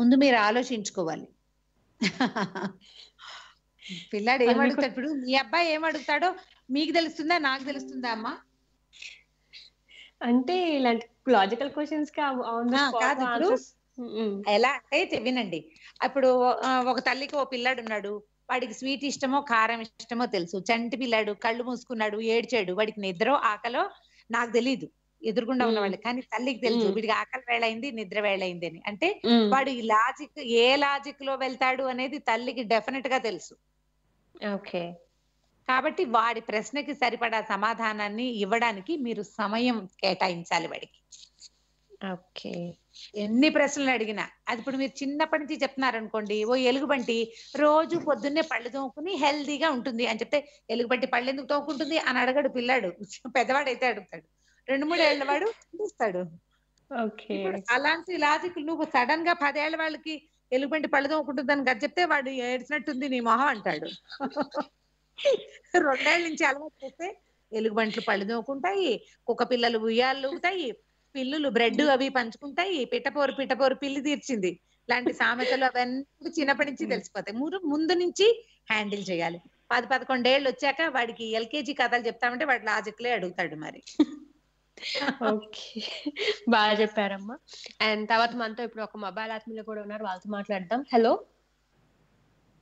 ముందు మీరు ఆలోచించుకోవాలి పిల్లాడు ఏమడుగుతాడు ఇప్పుడు మీ అబ్బాయి ఏమడుగుతాడో మీకు తెలుస్తుందా నాకు తెలుస్తుందా అమ్మా అంటే ఇలాంటి లాజికల్ క్వశ్చన్స్ ఎలా అంటే వినండి అప్పుడు ఒక తల్లికి ఓ పిల్లాడు ఉన్నాడు వాడికి స్వీట్ ఇష్టమో కారం ఇష్టమో తెలుసు చంటి పిల్లాడు కళ్ళు మూసుకున్నాడు ఏడ్చాడు వాడికి నిద్ర ఆకలో నాకు తెలీదు ఉన్న వాళ్ళు కానీ తల్లికి తెలుసు వీడికి ఆకలి వేళయింది నిద్ర అయింది అని అంటే వాడు ఈ లాజిక్ ఏ లాజిక్ లో వెళ్తాడు అనేది తల్లికి డెఫినెట్ గా తెలుసు ఓకే కాబట్టి వాడి ప్రశ్నకి సరిపడా సమాధానాన్ని ఇవ్వడానికి మీరు సమయం కేటాయించాలి వాడికి ఓకే ఎన్ని ప్రశ్నలు అడిగినా అది ఇప్పుడు మీరు చిన్నప్పటి నుంచి చెప్తున్నారనుకోండి ఓ ఎలుగుబంటి రోజు పొద్దున్నే పళ్ళు తోముకుని హెల్దీగా ఉంటుంది అని చెప్తే ఎలుగుబంటి పళ్ళు ఎందుకు తోముకుంటుంది అని అడగడు పిల్లాడు పెద్దవాడు అయితే అడుగుతాడు రెండు మూడు ఏళ్ళ వాడు చూస్తాడు అలాంటి లాజిక్ నువ్వు సడన్ గా పదేళ్ల వాళ్ళకి ఎలుగుబంటి పళ్ళు తోముకుంటుంది అని గది చెప్తే వాడు ఏడ్చినట్టుంది నీ మొహం అంటాడు రెండేళ్ల నుంచి అలవాటు చేస్తే ఎలుగుబంట్లు పళ్ళు తోముకుంటాయి కుక్క పిల్లలు ఉయ్యాలు ఊగుతాయి పిల్లులు బ్రెడ్ అవి పంచుకుంటాయి పిటపోరు పిటపోరు పిల్లి తీర్చింది లాంటి సామెతలు అవన్నీ చిన్నప్పటి నుంచి తెలిసిపోతాయి మూడు ముందు నుంచి హ్యాండిల్ చేయాలి పది ఏళ్ళు వచ్చాక వాడికి ఎల్కేజీ కథలు చెప్తామంటే వాడు లే అడుగుతాడు మరి ఓకే బాగా చెప్పారమ్మా అండ్ తర్వాత మనతో ఇప్పుడు ఒక మొబైల్ ఆత్మీయులు కూడా ఉన్నారు వాళ్ళతో మాట్లాడదాం హలో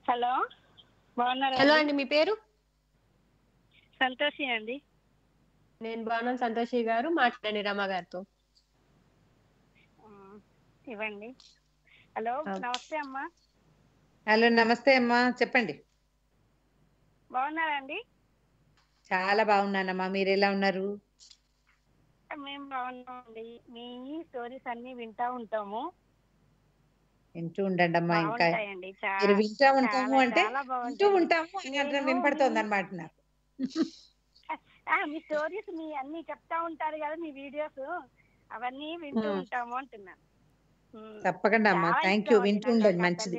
హలో బాగున్నారు హలో అండి మీ పేరు సంతోషి అండి నేను బాగున్నాను సంతోషి గారు మాట్లాడండి రమ గారితో ఇవ్వండి హలో నమస్తే అమ్మా హలో నమస్తే అమ్మా చెప్పండి బాగున్నారండి చాలా బాగున్నానమ్మా మీరు ఎలా ఉన్నారు మేము బాగున్నామండి మీ స్టోరీస్ అన్ని వింటా ఉంటాము వింటూ ఉండండి అమ్మా ఇంకా మీరు వింటా ఉంటాము అంటే వింటూ ఉంటాము అని వినపడుతుంది అనమాట నాకు మీ స్టోరీస్ మీ అన్ని చెప్తా ఉంటారు కదా మీ వీడియోస్ అవన్నీ వింటూ ఉంటాము అంటున్నాను తప్పకుండా అమ్మా థ్యాంక్ యూ వింటూ ఉండండి మంచిది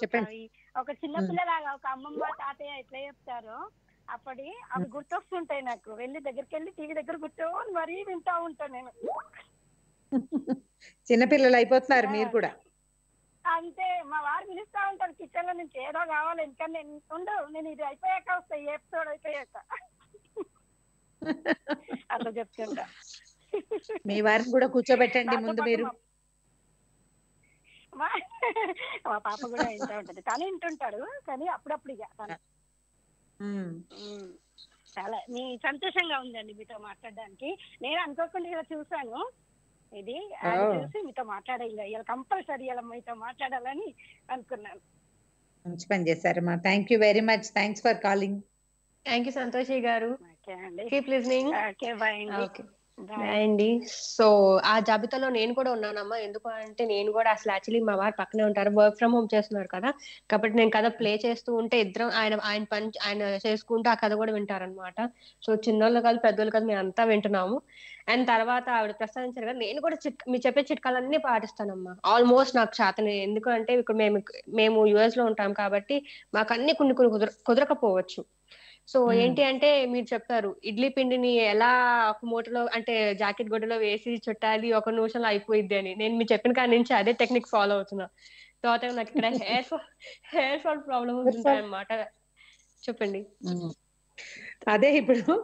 చెప్పండి ఒక చిన్న పిల్లలాగా ఒక అమ్మమ్మ తాతయ్య ఎట్లా చెప్తారు అప్పటి అవి గుర్తొస్తుంటాయి నాకు వెళ్ళి దగ్గరికి వెళ్ళి టీవీ దగ్గర కూర్చో మరీ వింటా ఉంటా నేను చిన్నపిల్లలు అయిపోతున్నారు మీరు కూడా అంతే మా వారు పిలుస్తా ఉంటారు కిచెన్ లో నుంచి ఏదో కావాలి ఎందుకంటే నేను ఉండవు నేను ఇది అయిపోయాక వస్తాయి ఎపిసోడ్ అయిపోయాక అట్లా చెప్తుంటా మీ వారిని కూడా కూర్చోబెట్టండి ముందు మీరు మా పాప కూడా ఇంత ఉంటది తను ఇంటుంటాడు కానీ అప్పుడప్పుడు ఇక చాలా మీ సంతోషంగా ఉందండి మీతో మాట్లాడడానికి నేను అనుకోకుండా ఇలా చూసాను ఇది చూసి మీతో మాట్లాడే ఇలా కంపల్సరీ ఇలా మీతో మాట్లాడాలని అనుకున్నాను మంచి పని చేశారు మా thank you very much thanks for calling thank you Santoshi గారు keep listening okay bye okay అండి సో ఆ జాబితాలో నేను కూడా ఉన్నానమ్మా ఎందుకు అంటే నేను కూడా అసలు యాక్చువల్లీ మా వారు పక్కనే ఉంటారు వర్క్ ఫ్రమ్ హోమ్ చేస్తున్నారు కదా కాబట్టి నేను కథ ప్లే చేస్తూ ఉంటే ఇద్దరం ఆయన ఆయన పని ఆయన చేసుకుంటూ ఆ కథ కూడా వింటారనమాట సో చిన్నోళ్ళు కాదు పెద్దోళ్ళు కాదు మేము అంతా వింటున్నాము అండ్ తర్వాత ఆవిడ ప్రసాదించారు కదా నేను కూడా చిట్ మీరు చెప్పే చిట్కాలన్నీ పాటిస్తానమ్మా ఆల్మోస్ట్ నాకు శాతనే ఎందుకంటే ఇక్కడ మేము మేము యుఎస్ లో ఉంటాం కాబట్టి మాకు అన్ని కొన్ని కొన్ని కుదర కుదరకపోవచ్చు సో ఏంటి అంటే మీరు చెప్తారు ఇడ్లీ పిండిని ఎలా ఒక మూటలో అంటే జాకెట్ గొడ్డలో వేసి చుట్టాలి ఒక నిమిషంలో అయిపోయింది అని నేను మీరు చెప్పిన కాడి నుంచి అదే టెక్నిక్ ఫాలో అవుతున్నా తర్వాత నాకు ఇక్కడ hair fall hair fall problem అనమాట చెప్పండి అదే ఇప్పుడు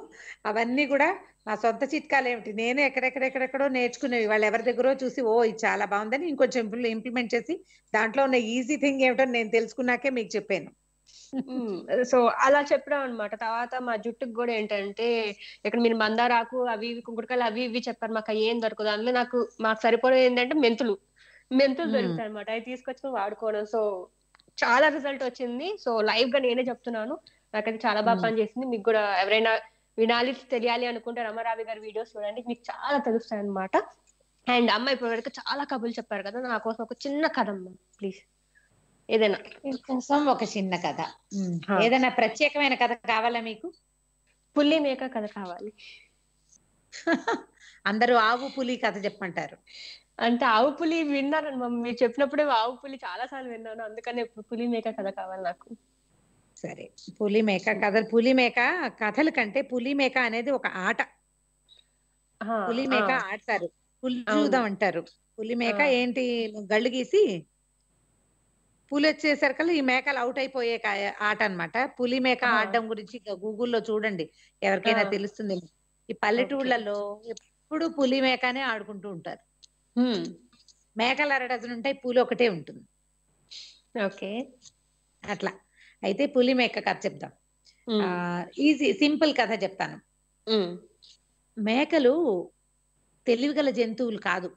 అవన్నీ కూడా నా సొంత చిట్కాలు ఏమిటి నేను ఎక్కడెక్కడెక్కడెక్కడో నేర్చుకునేవి వాళ్ళు ఎవరి దగ్గరో చూసి ఓ ఇది చాలా బాగుందని ఇంకొంచెం ఇంప్లిమెంట్ చేసి దాంట్లో ఉన్న ఈజీ థింగ్ ఏమిటో నేను తెలుసుకున్నాకే మీకు చెప్పాను సో అలా చెప్పడం అనమాట తర్వాత మా జుట్టుకు కూడా ఏంటంటే ఇక్కడ మీరు మందారాకు అవి ఇవి కుంకుడుకాయలు అవి ఇవి చెప్పారు మాకు ఏం దొరకదు అందులో నాకు మాకు సరిపోవడం ఏంటంటే మెంతులు మెంతులు దొరుకుతాయి అనమాట అవి తీసుకొచ్చి వాడుకోవడం సో చాలా రిజల్ట్ వచ్చింది సో లైవ్ గా నేనే చెప్తున్నాను నాకైతే చాలా బాగా పనిచేసింది మీకు కూడా ఎవరైనా వినాలి తెలియాలి అనుకుంటే రమారావి గారి వీడియోస్ చూడండి మీకు చాలా తెలుస్తాయి అనమాట అండ్ అమ్మాయి ఇప్పటివరకు చాలా కబుర్లు చెప్పారు కదా నా కోసం ఒక చిన్న కథ ప్లీజ్ ఏదైనా ఒక చిన్న కథ ఏదైనా ప్రత్యేకమైన కథ కావాలా మీకు పులి మేక కథ కావాలి అందరూ ఆవు పులి కథ చెప్పంటారు అంటే ఆవు పులి విన్నాను మీరు చెప్పినప్పుడే ఆవు పులి చాలా సార్లు విన్నాను అందుకనే పులి మేక కథ కావాలి నాకు సరే పులి మేక కథ పులి మేక కథల కంటే పులి మేక అనేది ఒక ఆట పులి మేక ఆడతారు పులి చూద్దాం అంటారు పులి మేక ఏంటి గళ్ళు గీసి పులి వచ్చేసరికల్లా ఈ మేకలు అవుట్ అయిపోయే ఆట అనమాట పులి మేక ఆడడం గురించి గూగుల్లో చూడండి ఎవరికైనా తెలుస్తుంది ఈ పల్లెటూళ్ళలో ఎప్పుడు పులి మేకనే ఆడుకుంటూ ఉంటారు మేకలు అరడజన్ ఉంటాయి పులి ఒకటే ఉంటుంది ఓకే అట్లా అయితే పులి మేక కథ చెప్దాం ఈజీ సింపుల్ కథ చెప్తాను మేకలు తెలివిగల జంతువులు కాదు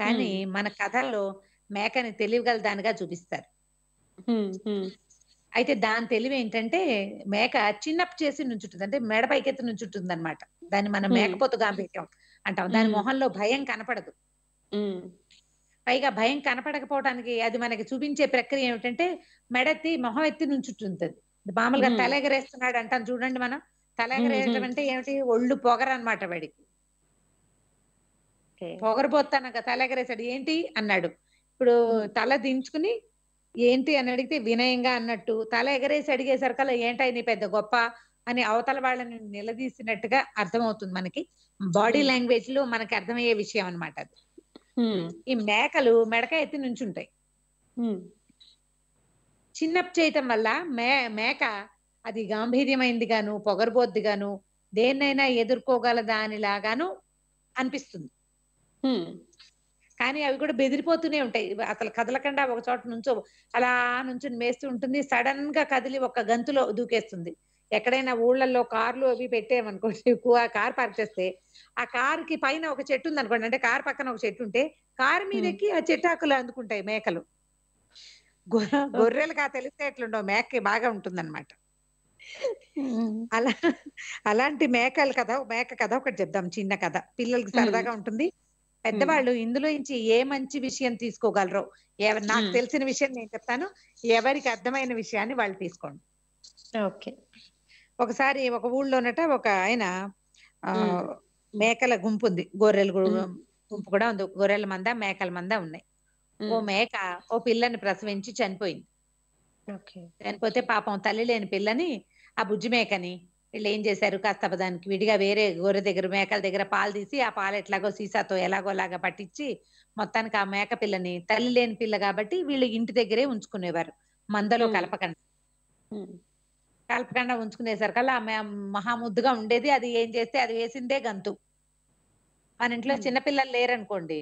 కానీ మన కథల్లో మేకని తెలివిగల దానిగా చూపిస్తారు అయితే దాని తెలివి ఏంటంటే మేక చిన్నప్ చేసి నుంచుంటుంది అంటే మెడ పైకెత్తి నుంచుంటుంది అనమాట దాన్ని మనం మేకపోతు గాంభీర్యం అంటాం దాని మొహంలో భయం కనపడదు పైగా భయం కనపడకపోవడానికి అది మనకి చూపించే ప్రక్రియ ఏమిటంటే మెడతి మొహం ఎత్తి నుంచుంటుంది మామూలుగా తల ఎగరేస్తున్నాడు అంటాం చూడండి మనం తల ఎగరేయడం అంటే ఏమిటి ఒళ్ళు పొగరనమాట వాడికి పొగరబోతాను తల ఎగరేశాడు ఏంటి అన్నాడు ఇప్పుడు తల దించుకుని ఏంటి అని అడిగితే వినయంగా అన్నట్టు తల ఎగరేసి అలా ఏంటై నీ పెద్ద గొప్ప అని అవతల వాళ్ళని నిలదీసినట్టుగా అర్థమవుతుంది మనకి బాడీ లాంగ్వేజ్ లో మనకి అర్థమయ్యే విషయం అనమాట అది ఈ మేకలు మెడక ఎత్తి ఉంటాయి చిన్న చేయటం వల్ల మే మేక అది గాంభీర్యమైంది గాను పొగరబోద్ది గాను దేన్నైనా ఎదుర్కోగలదా అని లాగాను అనిపిస్తుంది కానీ అవి కూడా బెదిరిపోతూనే ఉంటాయి అసలు కదలకుండా ఒక చోట నుంచో అలా నుంచి మేస్తూ ఉంటుంది సడన్ గా కదిలి ఒక గంతులో దూకేస్తుంది ఎక్కడైనా ఊళ్ళల్లో కార్లు అవి పెట్టామనుకోండి ఎక్కువ కార్ పార్క్ చేస్తే ఆ కార్ కి పైన ఒక చెట్టు ఉంది అనుకోండి అంటే కార్ పక్కన ఒక చెట్టు ఉంటే కారు మీదకి ఆ చెట్టాకులు అందుకుంటాయి మేకలు ఆ తెలిస్తే ఎట్లుండవు మేక బాగా ఉంటుందన్నమాట అలా అలాంటి మేకలు కథ మేక కథ ఒకటి చెప్దాం చిన్న కథ పిల్లలకి సరదాగా ఉంటుంది పెద్దవాళ్ళు ఇందులో నుంచి ఏ మంచి విషయం తీసుకోగలరో ఎవరు నాకు తెలిసిన విషయం నేను చెప్తాను ఎవరికి అర్థమైన విషయాన్ని వాళ్ళు తీసుకోండి ఓకే ఒకసారి ఒక ఊళ్ళోనట ఒక ఆయన మేకల గుంపు ఉంది గొర్రెలు గుంపు కూడా ఉంది గొర్రెల మంద మేకల మంద ఉన్నాయి ఓ మేక ఓ పిల్లని ప్రసవించి చనిపోయింది చనిపోతే పాపం తల్లి లేని పిల్లని ఆ బుజ్జి మేకని వీళ్ళు ఏం చేశారు కాస్త దానికి విడిగా వేరే గొర్రె దగ్గర మేకల దగ్గర పాలు తీసి ఆ పాలు ఎట్లాగో సీసాతో ఎలాగోలాగా పట్టించి మొత్తానికి ఆ మేక పిల్లని తల్లి లేని పిల్ల కాబట్టి వీళ్ళు ఇంటి దగ్గరే ఉంచుకునేవారు మందలో కలపకుండా ఉంచుకునేసారు ఉంచుకునేసరికల్లా ఆమె మహాముద్దుగా ఉండేది అది ఏం చేస్తే అది వేసిందే గంతు మన ఇంట్లో చిన్నపిల్లలు లేరనుకోండి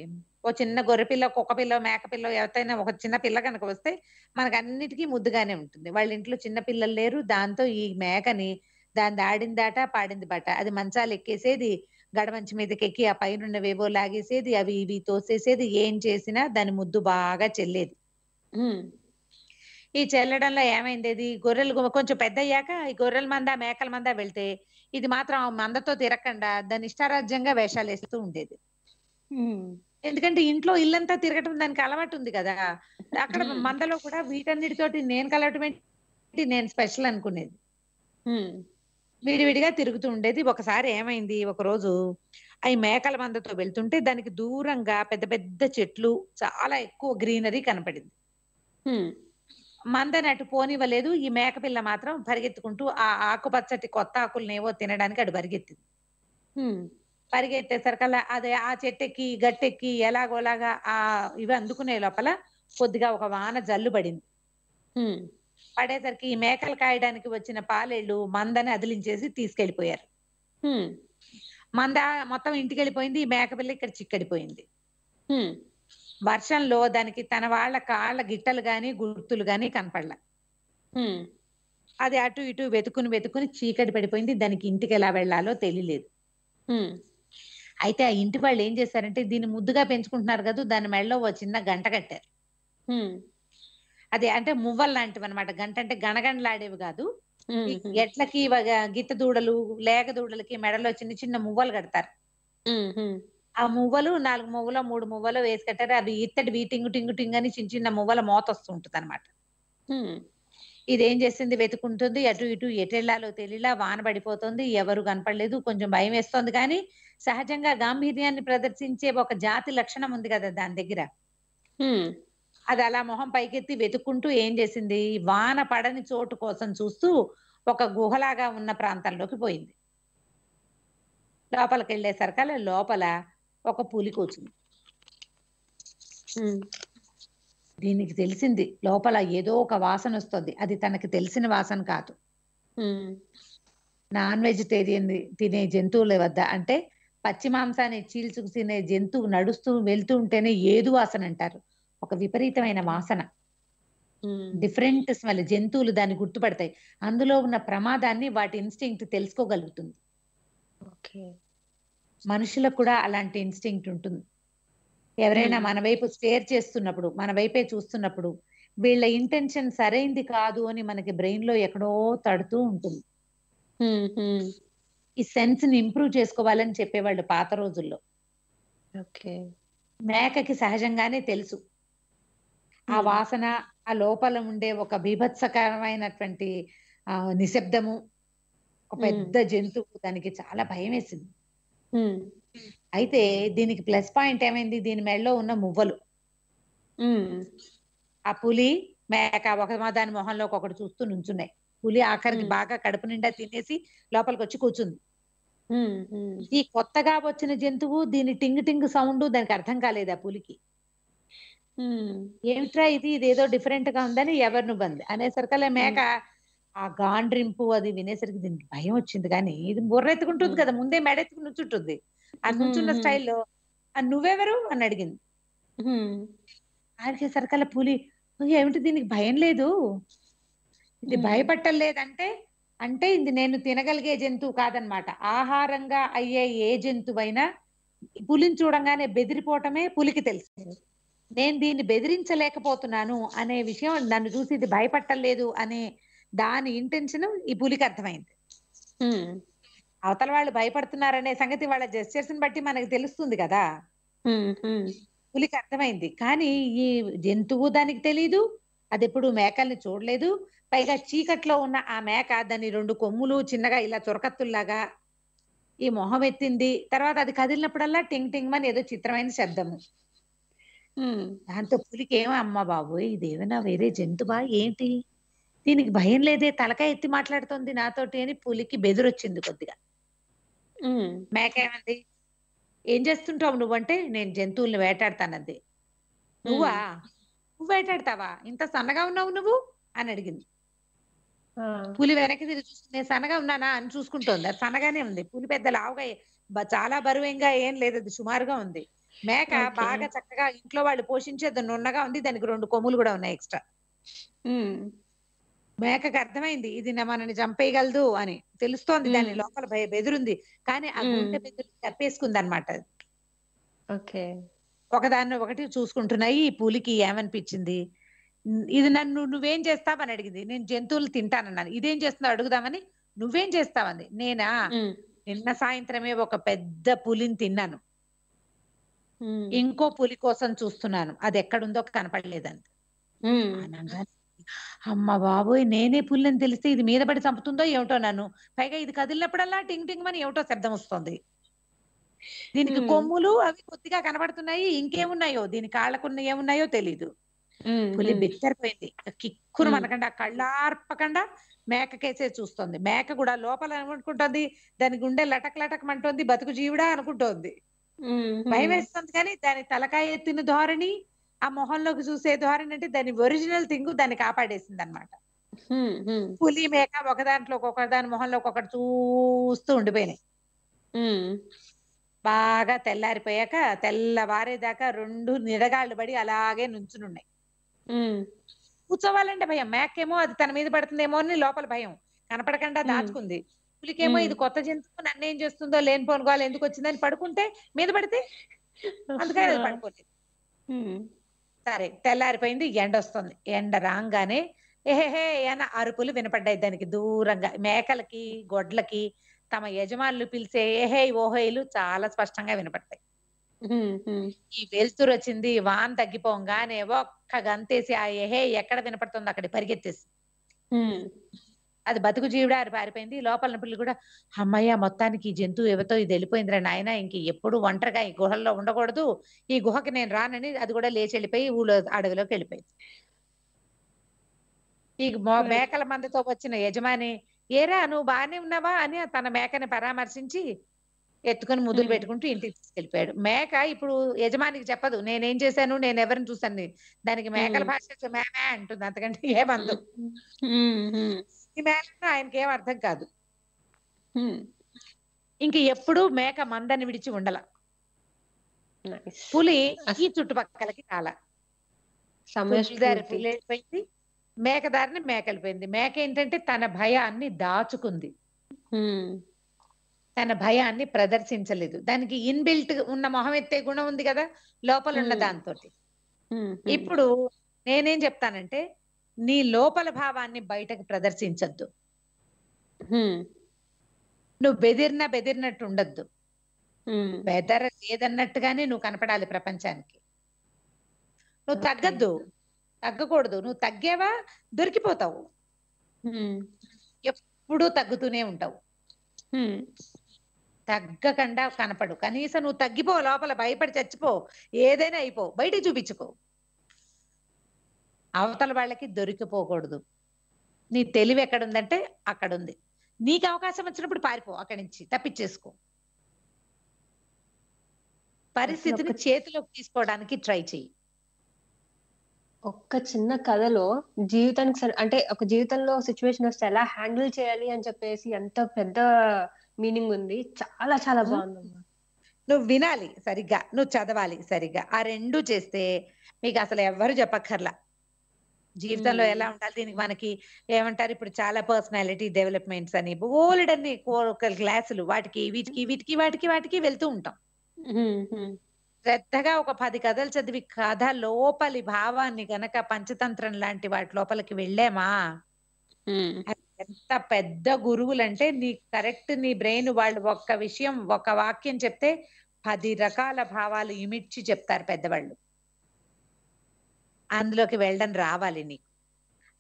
ఓ చిన్న గొర్రె పిల్ల కుక్కపిల్ల మేకపిల్ల ఎవరైనా ఒక చిన్న పిల్ల కనుక వస్తే మనకు అన్నిటికీ ముద్దుగానే ఉంటుంది వాళ్ళ ఇంట్లో చిన్న పిల్లలు లేరు దాంతో ఈ మేకని దాని దాడిందాట పాడింది బట అది మంచాలు ఎక్కేసేది గడమంచి మీదకి ఎక్కి ఆ వేవో లాగేసేది అవి ఇవి తోసేసేది ఏం చేసినా దాని ముద్దు బాగా చెల్లేది ఈ చెల్లడంలో ఏమైంది ఇది గొర్రెలు కొంచెం పెద్ద అయ్యాక ఈ గొర్రెల మంద మేకల మంద వెళ్తే ఇది మాత్రం మందతో తిరగకుండా దాని ఇష్టారాజ్యంగా వేషాలు వేస్తూ ఉండేది ఎందుకంటే ఇంట్లో ఇల్లంతా తిరగటం దానికి అలవాటు ఉంది కదా అక్కడ మందలో కూడా వీటన్నిటితోటి నేను కలవటం నేను స్పెషల్ అనుకునేది విడివిడిగా తిరుగుతూ ఉండేది ఒకసారి ఏమైంది ఒక రోజు అవి మేకల మందతో వెళ్తుంటే దానికి దూరంగా పెద్ద పెద్ద చెట్లు చాలా ఎక్కువ గ్రీనరీ కనపడింది మందని అటు పోనివ్వలేదు ఈ మేక పిల్ల మాత్రం పరిగెత్తుకుంటూ ఆ ఆకుపచ్చటి కొత్త ఏవో తినడానికి అటు పరిగెత్తింది పరిగెత్తేసరికల్లా అదే ఆ చెట్టెక్కి గట్టెక్కి ఎలాగోలాగా ఆ ఇవి అందుకునే లోపల కొద్దిగా ఒక వాన జల్లు పడింది పడేసరికి ఈ మేకలు కాయడానికి వచ్చిన పాలేళ్ళు మందని అదిలించేసి తీసుకెళ్లిపోయారు మంద మొత్తం ఇంటికి వెళ్ళిపోయింది ఈ మేకపిల్ల ఇక్కడ చిక్కడిపోయింది వర్షంలో దానికి తన వాళ్ళ కాళ్ళ గిట్టలు గాని గుర్తులు గాని కనపడలే అది అటు ఇటు వెతుకుని వెతుకుని చీకటి పడిపోయింది దానికి ఇంటికి ఎలా వెళ్లాలో తెలియలేదు అయితే ఆ ఇంటి వాళ్ళు ఏం చేశారంటే దీన్ని ముద్దుగా పెంచుకుంటున్నారు కదా దాని మెడలో ఓ చిన్న గంట కట్టారు అదే అంటే మువ్వల్ లాంటివి అనమాట గంట అంటే గణగండలాడేవి కాదు ఎట్లకి గిత్త దూడలు లేగ దూడలకి మెడలో చిన్న చిన్న మువ్వలు కడతారు ఆ మువ్వలు నాలుగు మువ్వలో మూడు మువ్వలో వేసి కట్టారు అవి ఇత్తడి బీటింగ్ టింగు టింగ్ అని చిన్న చిన్న మువ్వల మోత వస్తుంటది అనమాట ఏం చేసింది వెతుకుంటుంది అటు ఇటు ఎటెళ్లాలో తెలియలా వాన పడిపోతుంది ఎవరు కనపడలేదు కొంచెం భయం వేస్తోంది కానీ సహజంగా గాంభీర్యాన్ని ప్రదర్శించే ఒక జాతి లక్షణం ఉంది కదా దాని దగ్గర అది అలా మొహం పైకెత్తి వెతుక్కుంటూ ఏం చేసింది వాన పడని చోటు కోసం చూస్తూ ఒక గుహలాగా ఉన్న ప్రాంతంలోకి పోయింది లోపలికి వెళ్ళేసరికల లోపల ఒక పులి కూర్చుంది దీనికి తెలిసింది లోపల ఏదో ఒక వాసన వస్తుంది అది తనకి తెలిసిన వాసన కాదు నాన్ వెజిటేరియన్ తినే జంతువుల వద్ద అంటే పచ్చి మాంసాన్ని చీల్చుకు తినే జంతువు నడుస్తూ వెళ్తూ ఉంటేనే ఏదు వాసన అంటారు ఒక విపరీతమైన వాసన డిఫరెంట్ స్మెల్ జంతువులు దాన్ని గుర్తుపడతాయి అందులో ఉన్న ప్రమాదాన్ని వాటి ఇన్స్టింక్ట్ తెలుసుకోగలుగుతుంది మనుషులకు కూడా అలాంటి ఇన్స్టింక్ట్ ఉంటుంది ఎవరైనా మన వైపు స్టేర్ చేస్తున్నప్పుడు మన వైపే చూస్తున్నప్పుడు వీళ్ళ ఇంటెన్షన్ సరైంది కాదు అని మనకి బ్రెయిన్ లో ఎక్కడో తడుతూ ఉంటుంది ఈ సెన్స్ ని ఇంప్రూవ్ చేసుకోవాలని చెప్పేవాళ్ళు పాత రోజుల్లో మేకకి సహజంగానే తెలుసు ఆ వాసన ఆ లోపల ఉండే ఒక బీభత్సకరమైనటువంటి నిశ్శబ్దము ఒక పెద్ద జంతువు దానికి చాలా భయం వేసింది అయితే దీనికి ప్లస్ పాయింట్ ఏమైంది దీని మెడలో ఉన్న మువ్వలు ఆ పులి మేక ఒక దాని మొహంలోకి ఒకటి చూస్తూ నుంచున్నాయి పులి ఆఖరికి బాగా కడుపు నిండా తినేసి లోపలికి వచ్చి కూర్చుంది ఈ కొత్తగా వచ్చిన జంతువు దీని టింగ్ టింగ్ సౌండ్ దానికి అర్థం కాలేదు ఆ పులికి ఏమిట్రా ఇది ఇదేదో డిఫరెంట్ గా ఉందని ఎవరిని బంది అలా మేక ఆ గాండ్రింపు అది వినేసరికి దీనికి భయం వచ్చింది కానీ ఇది బుర్రెత్తుకుంటుంది కదా ముందే మెడెత్తుకు నుంచుంటుంది ఆ నుంచున్న స్టైల్లో ఆ నువ్వెవరు అని అడిగింది అలా పులి ఏమిటి దీనికి భయం లేదు ఇది భయపట్టలేదంటే అంటే ఇది నేను తినగలిగే జంతువు కాదనమాట ఆహారంగా అయ్యే ఏ జంతువైనా పులిని చూడంగానే బెదిరిపోవటమే పులికి తెలిసింది నేను దీన్ని బెదిరించలేకపోతున్నాను అనే విషయం నన్ను చూసి ఇది భయపట్టలేదు అనే దాని ఇంటెన్షన్ ఈ పులికి అర్థమైంది అవతల వాళ్ళు భయపడుతున్నారనే సంగతి వాళ్ళ జెస్టర్స్ బట్టి మనకు తెలుస్తుంది కదా పులికి అర్థమైంది కానీ ఈ జంతువు దానికి తెలీదు అది ఎప్పుడు మేకల్ని చూడలేదు పైగా చీకట్లో ఉన్న ఆ మేక దాని రెండు కొమ్ములు చిన్నగా ఇలా చొరకత్తుల్లాగా ఈ మొహం ఎత్తింది తర్వాత అది కదిలినప్పుడల్లా టింగ్ టింగ్ అని ఏదో చిత్రమైన శబ్దము దాంతో పులికి ఏమో అమ్మా బాబు ఇదేమైనా వేరే జంతుబా ఏంటి? దీనికి భయం లేదే తలకాయ ఎత్తి మాట్లాడుతోంది నాతోటి అని పులికి బెదురొచ్చింది కొద్దిగా. మేకేమంది మేక ఏమంది? "ఏం చేస్తుంటావు నువ్వంటే?" "నేను జంతువుల్ని వేటాడతానంది." "నువ్వా? నువ్వు వేటాడతావా? ఇంత సన్నగా ఉన్నావు నువ్వు?" అని అడిగింది. పులి వెనక్కి తిరిగి చూస్తుంది. "నేను సన్నగా ఉన్నానా?" అని చూసుకుంటోంది. అది సన్నగానే ఉంది. పులి పెద్ద లావుగా చాలా బరువేంగా ఏం లేదు. అది సుమారుగా ఉంది. మేక బాగా చక్కగా ఇంట్లో వాళ్ళు పోషించేది నున్నగా ఉంది దానికి రెండు కొమ్ములు కూడా ఉన్నాయి ఎక్స్ట్రా మేకకు అర్థమైంది ఇది మనని చంపేయగలదు అని తెలుస్తోంది దాని లోపల బెదిరింది కానీ ఆ గుండె బెదిరి తప్పేసుకుంది అనమాట ఓకే ఒకదాన్ని ఒకటి చూసుకుంటున్నాయి ఈ పూలికి ఏమనిపించింది ఇది నన్ను నువ్వేం చేస్తావని అడిగింది నేను జంతువులు తింటానన్నాను ఇదేం చేస్తుందో అడుగుదామని నువ్వేం చేస్తావంది నేనా నిన్న సాయంత్రమే ఒక పెద్ద పులిని తిన్నాను ఇంకో పులి కోసం చూస్తున్నాను అది ఎక్కడుందో కనపడలేదని అమ్మ బాబోయ్ నేనే పుల్లని తెలిస్తే ఇది మీద పడి చంపుతుందో ఏమిటో నన్ను పైగా ఇది కదిలినప్పుడల్లా టింగ్ టింగ్ అని ఏమిటో శబ్దం వస్తుంది దీనికి కొమ్ములు అవి కొద్దిగా కనబడుతున్నాయి ఇంకేమున్నాయో దీని కాళ్ళకున్న ఏమున్నాయో తెలీదు పులి బిచ్చరిపోయింది కిక్కును మనకండా కళ్ళార్పకుండా మేకకేసే చూస్తుంది మేక కూడా లోపల అనుకుంటుంది దాని గుండె లటక్ లటక్ అంటుంది బతుకు జీవుడా అనుకుంటోంది భయం వేస్తుంది కానీ దాని తలకాయ ఎత్తిన ధోరణి ఆ మొహంలోకి చూసే ధోరణి అంటే దాని ఒరిజినల్ థింగ్ దాన్ని కాపాడేసింది అనమాట పులి మేక ఒక దాంట్లో ఒక్కొక్క దాని మొహంలో ఒక్కొక్కటి చూస్తూ ఉండిపోయినాయి బాగా తెల్లారిపోయాక తెల్లవారేదాకా రెండు నిడగాళ్ళు పడి అలాగే నుంచునున్నాయి కూర్చోవాలంటే భయం మేకేమో అది తన మీద పడుతుందేమో అని లోపల భయం కనపడకుండా దాచుకుంది పులికేమో ఇది కొత్త జంతువు నన్ను ఏం చేస్తుందో లేని పోనుకోవాలి ఎందుకు వచ్చిందని పడుకుంటే మీద పడితే అందుకని అది పడుకోలేదు సరే తెల్లారిపోయింది ఎండ వస్తుంది ఎండ రాగానే ఏహేహే అన్న అరుపులు వినపడ్డాయి దానికి దూరంగా మేకలకి గొడ్లకి తమ యజమానులు పిలిచే ఏహే ఓహేలు చాలా స్పష్టంగా వినపడతాయి ఈ వెలుతురు వచ్చింది వాన్ తగ్గిపోగానే ఒక్క గంతేసి ఆ ఏహే ఎక్కడ వినపడుతుందో అక్కడ పరిగెత్తేసి అది బతుకు జీవుడారి పారిపోయింది లోపల పిల్లలు కూడా అమ్మయ్య మొత్తానికి ఈ జంతువు ఎవతో ఇది వెళ్ళిపోయిందిరా నాయన ఇంక ఎప్పుడు ఒంటరిగా ఈ గుహల్లో ఉండకూడదు ఈ గుహకి నేను రానని అది కూడా లేచి వెళ్ళిపోయి ఊళ్ళో అడవిలోకి వెళ్ళిపోయింది ఈ మేకల మందతో వచ్చిన యజమాని ఏరా నువ్వు బాగానే ఉన్నావా అని తన మేకని పరామర్శించి ఎత్తుకొని ముద్దులు పెట్టుకుంటూ ఇంటికి తీసుకెళ్ళిపోయాడు మేక ఇప్పుడు యజమానికి చెప్పదు నేనేం చేశాను నేను ఎవరిని చూసాను దానికి మేకల భాష మేమే అంటుంది అంతకంటే ఏ బంధు మేళన ఆయనకేం అర్థం కాదు ఇంక ఎప్పుడు మేక మందని విడిచి ఉండల పులి ఈ చుట్టుపక్కలకి కాల దారి మేక దారిని మేకలిపోయింది మేక ఏంటంటే తన భయాన్ని దాచుకుంది తన భయాన్ని ప్రదర్శించలేదు దానికి ఇన్బిల్ట్ ఉన్న మొహం ఎత్తే గుణం ఉంది కదా లోపల ఉన్న దాంతో ఇప్పుడు నేనేం చెప్తానంటే నీ లోపల భావాన్ని బయటకు ప్రదర్శించద్దు నువ్వు బెదిరిన బెదిరినట్టు ఉండద్దు బెదర లేదన్నట్టుగానే నువ్వు కనపడాలి ప్రపంచానికి నువ్వు తగ్గద్దు తగ్గకూడదు నువ్వు తగ్గేవా దొరికిపోతావు ఎప్పుడూ తగ్గుతూనే ఉంటావు తగ్గకుండా కనపడు కనీసం నువ్వు తగ్గిపో లోపల భయపడి చచ్చిపో ఏదైనా అయిపో బయట చూపించుకో అవతల వాళ్ళకి దొరికిపోకూడదు నీ తెలివి ఎక్కడుందంటే అక్కడుంది నీకు అవకాశం వచ్చినప్పుడు పారిపో అక్కడి నుంచి తప్పించేసుకో పరిస్థితిని చేతిలోకి తీసుకోవడానికి ట్రై చెయ్యి ఒక్క చిన్న కథలో జీవితానికి అంటే ఒక జీవితంలో సిచ్యువేషన్ వస్తే ఎలా హ్యాండిల్ చేయాలి అని చెప్పేసి ఎంత పెద్ద మీనింగ్ ఉంది చాలా చాలా బాగుంది నువ్వు వినాలి సరిగ్గా నువ్వు చదవాలి సరిగ్గా ఆ రెండు చేస్తే మీకు అసలు ఎవరు చెప్పక్కర్లా జీవితంలో ఎలా ఉండాలి దీనికి మనకి ఏమంటారు ఇప్పుడు చాలా పర్సనాలిటీ డెవలప్మెంట్స్ అని బోలెడ్ అన్ని క్లాసులు వాటికి వీటికి వీటికి వాటికి వాటికి వెళ్తూ ఉంటాం శ్రద్ధగా ఒక పది కథలు చదివి కథ లోపలి భావాన్ని గనక పంచతంత్రం లాంటి వాటి లోపలికి వెళ్ళామా ఎంత పెద్ద గురువులంటే నీ కరెక్ట్ నీ బ్రెయిన్ వాళ్ళు ఒక్క విషయం ఒక వాక్యం చెప్తే పది రకాల భావాలు ఇమిడ్చి చెప్తారు పెద్దవాళ్ళు అందులోకి వెళ్ళడం రావాలి నీకు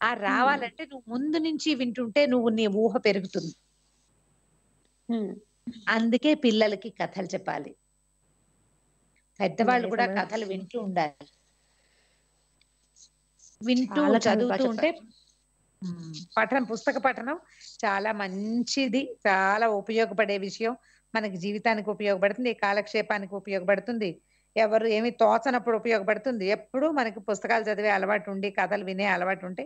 ఆ రావాలంటే నువ్వు ముందు నుంచి వింటుంటే నువ్వు నీ ఊహ పెరుగుతుంది అందుకే పిల్లలకి కథలు చెప్పాలి పెద్దవాళ్ళు కూడా కథలు వింటూ ఉండాలి వింటూ చదువుతూ ఉంటే పఠనం పుస్తక పఠనం చాలా మంచిది చాలా ఉపయోగపడే విషయం మనకి జీవితానికి ఉపయోగపడుతుంది కాలక్షేపానికి ఉపయోగపడుతుంది ఎవరు ఏమి తోచనప్పుడు ఉపయోగపడుతుంది ఎప్పుడు మనకి పుస్తకాలు చదివే అలవాటు ఉండి కథలు వినే అలవాటు ఉంటే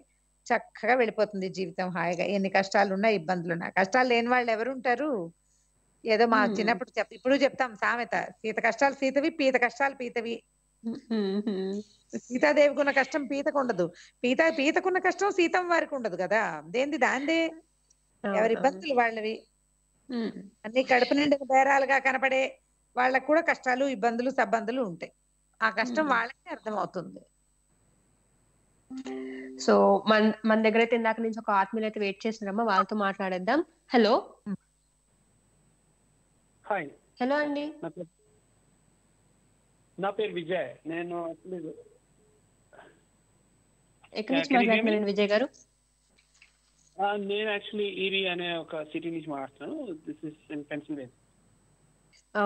చక్కగా వెళ్ళిపోతుంది జీవితం హాయిగా ఎన్ని ఇబ్బందులు ఇబ్బందులున్నా కష్టాలు లేని వాళ్ళు ఎవరు ఉంటారు ఏదో మా చిన్నప్పుడు చెప్ ఇప్పుడు చెప్తాం సామెత సీత కష్టాలు సీతవి పీత కష్టాలు పీతవి సీతాదేవికి ఉన్న కష్టం పీతకు ఉండదు పీత పీతకున్న కష్టం సీతం వారికి ఉండదు కదా దేంది దాందే ఎవరి ఇబ్బందులు వాళ్ళవి అన్ని కడుపు నిండిన బేరాలుగా కనపడే వాళ్ళకు కూడా కష్టాలు ఇబ్బందులు సబ్బందులు ఉంటాయి ఆ కష్టం వాళ్ళకి అర్థమవుతుంది సో మన మన దగ్గర అయితే ఇందాక నుంచి ఒక ఆత్మీయులు అయితే వెయిట్ చేస్తున్నారమ్మా వాళ్ళతో మాట్లాడేద్దాం హలో హాయ్ హలో అండి నా పేరు విజయ్ నేను ఎక్కడి నుంచి మాట్లాడుతున్నాను విజయ్ గారు నేను యాక్చువల్లీ ఈరి అనే ఒక సిటీ నుంచి మాట్లాడుతున్నాను this is in Pennsylvania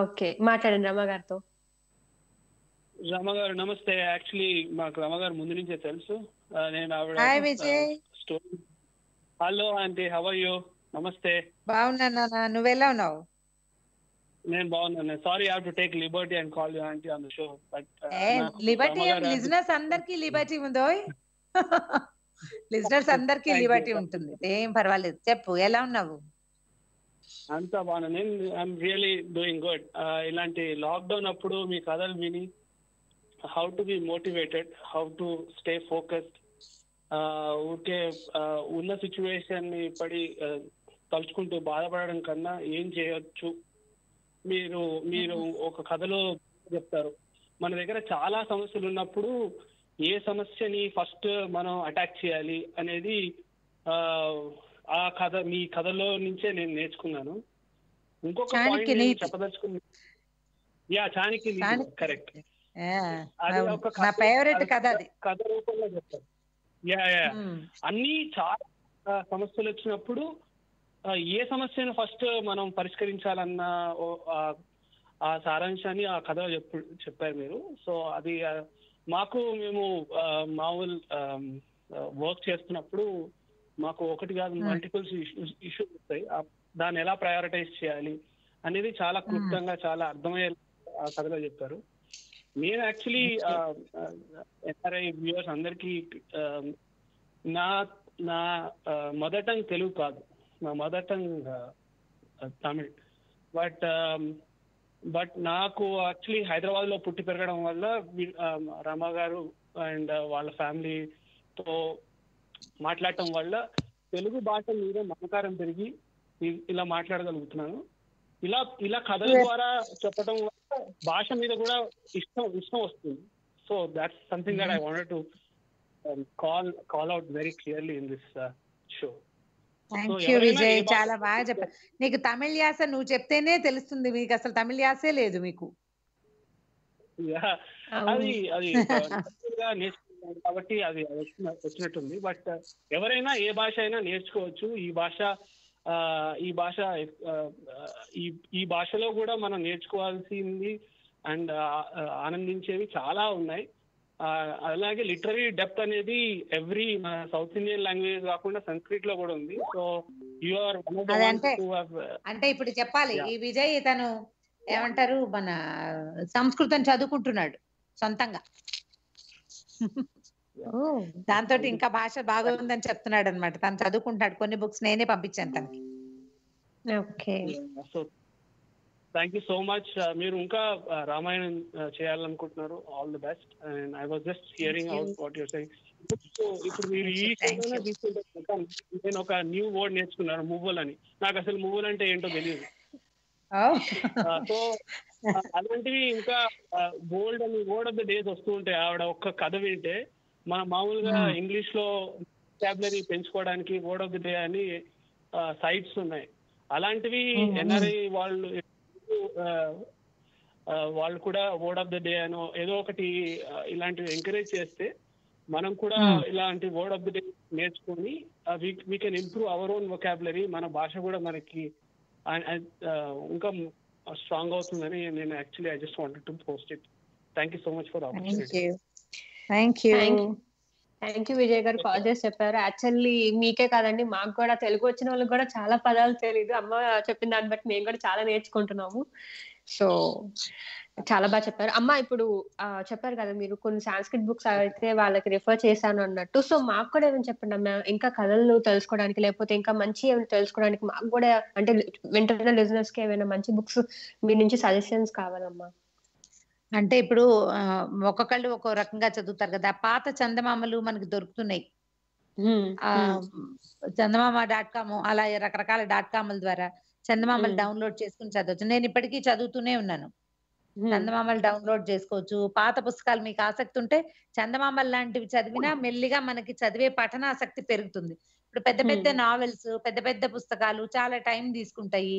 okay మాట్లాడండి రమ గారితో రమ గారు నమస్తే యాక్చువల్లీ మాకు రమ గారు ముందు నుంచే తెలుసు నేను ఆవిడ హలో ఆంటీ హవ్ యూ నమస్తే బాగున్నా నువ్వెలా ఉన్నావు నేను బాగున్నాను sorry have to take liberty and call you aunty on the show but liberty business అందరికి లిబర్టీ ఉందో లిజనర్స్ అందరికి లిబర్టీ ఉంటుంది ఏం పర్వాలేదు చెప్పు ఎలా ఉన్నావు అంతా బాగున్నా నేను ఐఎమ్ రియలీ డూయింగ్ గుడ్ ఇలాంటి లాక్డౌన్ అప్పుడు మీ కథలు విని how to be motivated how to stay focused ఊరికే ఉన్న సిచ్యువేషన్ ని పడి తలుచుకుంటూ బాధపడడం కన్నా ఏం చేయొచ్చు మీరు మీరు ఒక కథలో చెప్తారు మన దగ్గర చాలా సమస్యలు ఉన్నప్పుడు ఏ సమస్యని ఫస్ట్ మనం అటాక్ చేయాలి అనేది ఆ కథ మీ కథలో నుంచే నేను నేర్చుకున్నాను ఇంకొక పాయింట్ యా చాణక్య కరెక్ట్ అది ఒక కథ కథ రూపంలో చెప్తాను యా యా అన్ని చాలా సమస్యలు వచ్చినప్పుడు ఏ సమస్యను ఫస్ట్ మనం పరిష్కరించాలన్న ఆ సారాంశాన్ని ఆ కథ చెప్పారు మీరు సో అది మాకు మేము మామూలు వర్క్ చేస్తున్నప్పుడు మాకు ఒకటి కాదు మల్టిపుల్స్ ఇష్యూస్ ఇష్యూస్ వస్తాయి దాన్ని ఎలా ప్రయారిటైజ్ చేయాలి అనేది చాలా hmm. క్లుప్తంగా చాలా అర్థమయ్యే కథలో చెప్పారు నేను యాక్చువల్లీ ఎన్ఆర్ఐ వ్యూవర్స్ అందరికీ నా నా మదర్ టంగ్ తెలుగు కాదు నా mother tongue Tamil but but నాకు యాక్చువల్లీ హైదరాబాద్ లో పుట్టి పెరగడం వల్ల రామా గారు అండ్ వాళ్ళ ఫ్యామిలీతో మాట్లాడటం వల్ల తెలుగు భాష మీద మమకారం పెరిగి ఇలా మాట్లాడగలుగుతున్నాను ఇలా ఇలా కథల ద్వారా చెప్పడం వల్ల భాష మీద కూడా ఇష్టం ఇష్టం వస్తుంది so that's something that I wanted to call call out very clearly in this show thank you Vijay చాలా బాగా చెప్పారు నీకు తమిళ యాస నువ్వు చెప్తేనే తెలుస్తుంది మీకు అసలు తమిళ యాసే లేదు మీకు అది అది కాబట్టి అది వచ్చినట్టుంది బట్ ఎవరైనా ఏ భాష అయినా నేర్చుకోవచ్చు ఈ భాష ఈ భాష ఈ ఈ భాషలో కూడా మనం నేర్చుకోవాల్సింది అండ్ ఆనందించేవి చాలా ఉన్నాయి అలాగే లిటరీ డెప్త్ అనేది ఎవ్రీ సౌత్ ఇండియన్ లాంగ్వేజ్ కాకుండా సంస్క్రిట్ లో కూడా ఉంది సో యు ఆర్ అంటే ఇప్పుడు చెప్పాలి ఈ విజయ్ తను ఏమంటారు మన సంస్కృతం చదువుకుంటున్నాడు సొంతంగా దాంతో ఇంకా భాష బాగుందని చెప్తున్నాడు అనమాట తను చదువుకుంటాడు కొన్ని బుక్స్ నేనే పంపించాను తనకి okay thank you so much uh, మీరు ఇంకా uh, రామాయణం uh, చేయాలనుకుంటున్నారు all the best and I was just hearing out what your sign ఇప్పుడు మీరు ఈ తీసుకుంటే నేను ఒక న్యూ వర్డ్ నేర్చుకున్నాను మూవల్ అని నాకు అసలు మూవల్ అంటే ఏంటో తెలియదు సో అలాంటివి ఇంకా గోల్డ్ అని గోల్డ్ ఆఫ్ ద డేస్ వస్తూ ఉంటాయి ఆవిడ ఒక్క కథ వింటే మన మామూలుగా ఇంగ్లీష్ లో టాబ్లరీ పెంచుకోవడానికి వర్డ్ ఆఫ్ ద డే అని సైట్స్ ఉన్నాయి అలాంటివి ఎన్ఆర్ఐ వాళ్ళు వాళ్ళు కూడా వర్డ్ ఆఫ్ ద డే అని ఏదో ఒకటి ఇలాంటివి ఎంకరేజ్ చేస్తే మనం కూడా ఇలాంటి వర్డ్ ఆఫ్ ద డే నేర్చుకొని we can improve our own vocabulary మన భాష కూడా మనకి ఇంకా స్ట్రాంగ్ అవుతుందని నేను actually I just wanted to post it thank you so much for opportunity thank you thank you Vijay garu call చేసి చెప్పారు యాక్చువల్లీ మీకే కాదండి మాకు కూడా తెలుగు వచ్చిన వాళ్ళకి కూడా చాలా పదాలు తెలియదు అమ్మ చెప్పిన దాన్ని బట్టి మేము కూడా చాలా నేర్చుకుంటున్నాము సో చాలా బాగా చెప్పారు అమ్మ ఇప్పుడు చెప్పారు కదా మీరు కొన్ని సాంస్క్రిట్ బుక్స్ అయితే వాళ్ళకి రిఫర్ చేశాను అన్నట్టు సో మాకు కూడా ఏమైనా చెప్పండి అమ్మ ఇంకా కథలు తెలుసుకోవడానికి లేకపోతే ఇంకా మంచి ఏమైనా తెలుసుకోవడానికి మాకు కూడా అంటే వింటున్న లిజినెస్ కి ఏమైనా మంచి బుక్స్ మీ నుంచి సజెషన్స్ కావాలమ్మా అంటే ఇప్పుడు ఒక్కొక్కళ్ళు ఒక్కొక్క రకంగా చదువుతారు కదా పాత చందమామలు మనకి దొరుకుతున్నాయి చందమామ డాట్ కామ్ అలా రకరకాల డాట్ కామ్ల ద్వారా చందమామలు డౌన్లోడ్ చేసుకుని చదవచ్చు నేను ఇప్పటికీ చదువుతూనే ఉన్నాను చందమామలు డౌన్లోడ్ చేసుకోవచ్చు పాత పుస్తకాలు మీకు ఆసక్తి ఉంటే చందమామలు లాంటివి చదివినా మెల్లిగా మనకి చదివే పఠనాసక్తి పెరుగుతుంది ఇప్పుడు పెద్ద పెద్ద నావెల్స్ పెద్ద పెద్ద పుస్తకాలు చాలా టైం తీసుకుంటాయి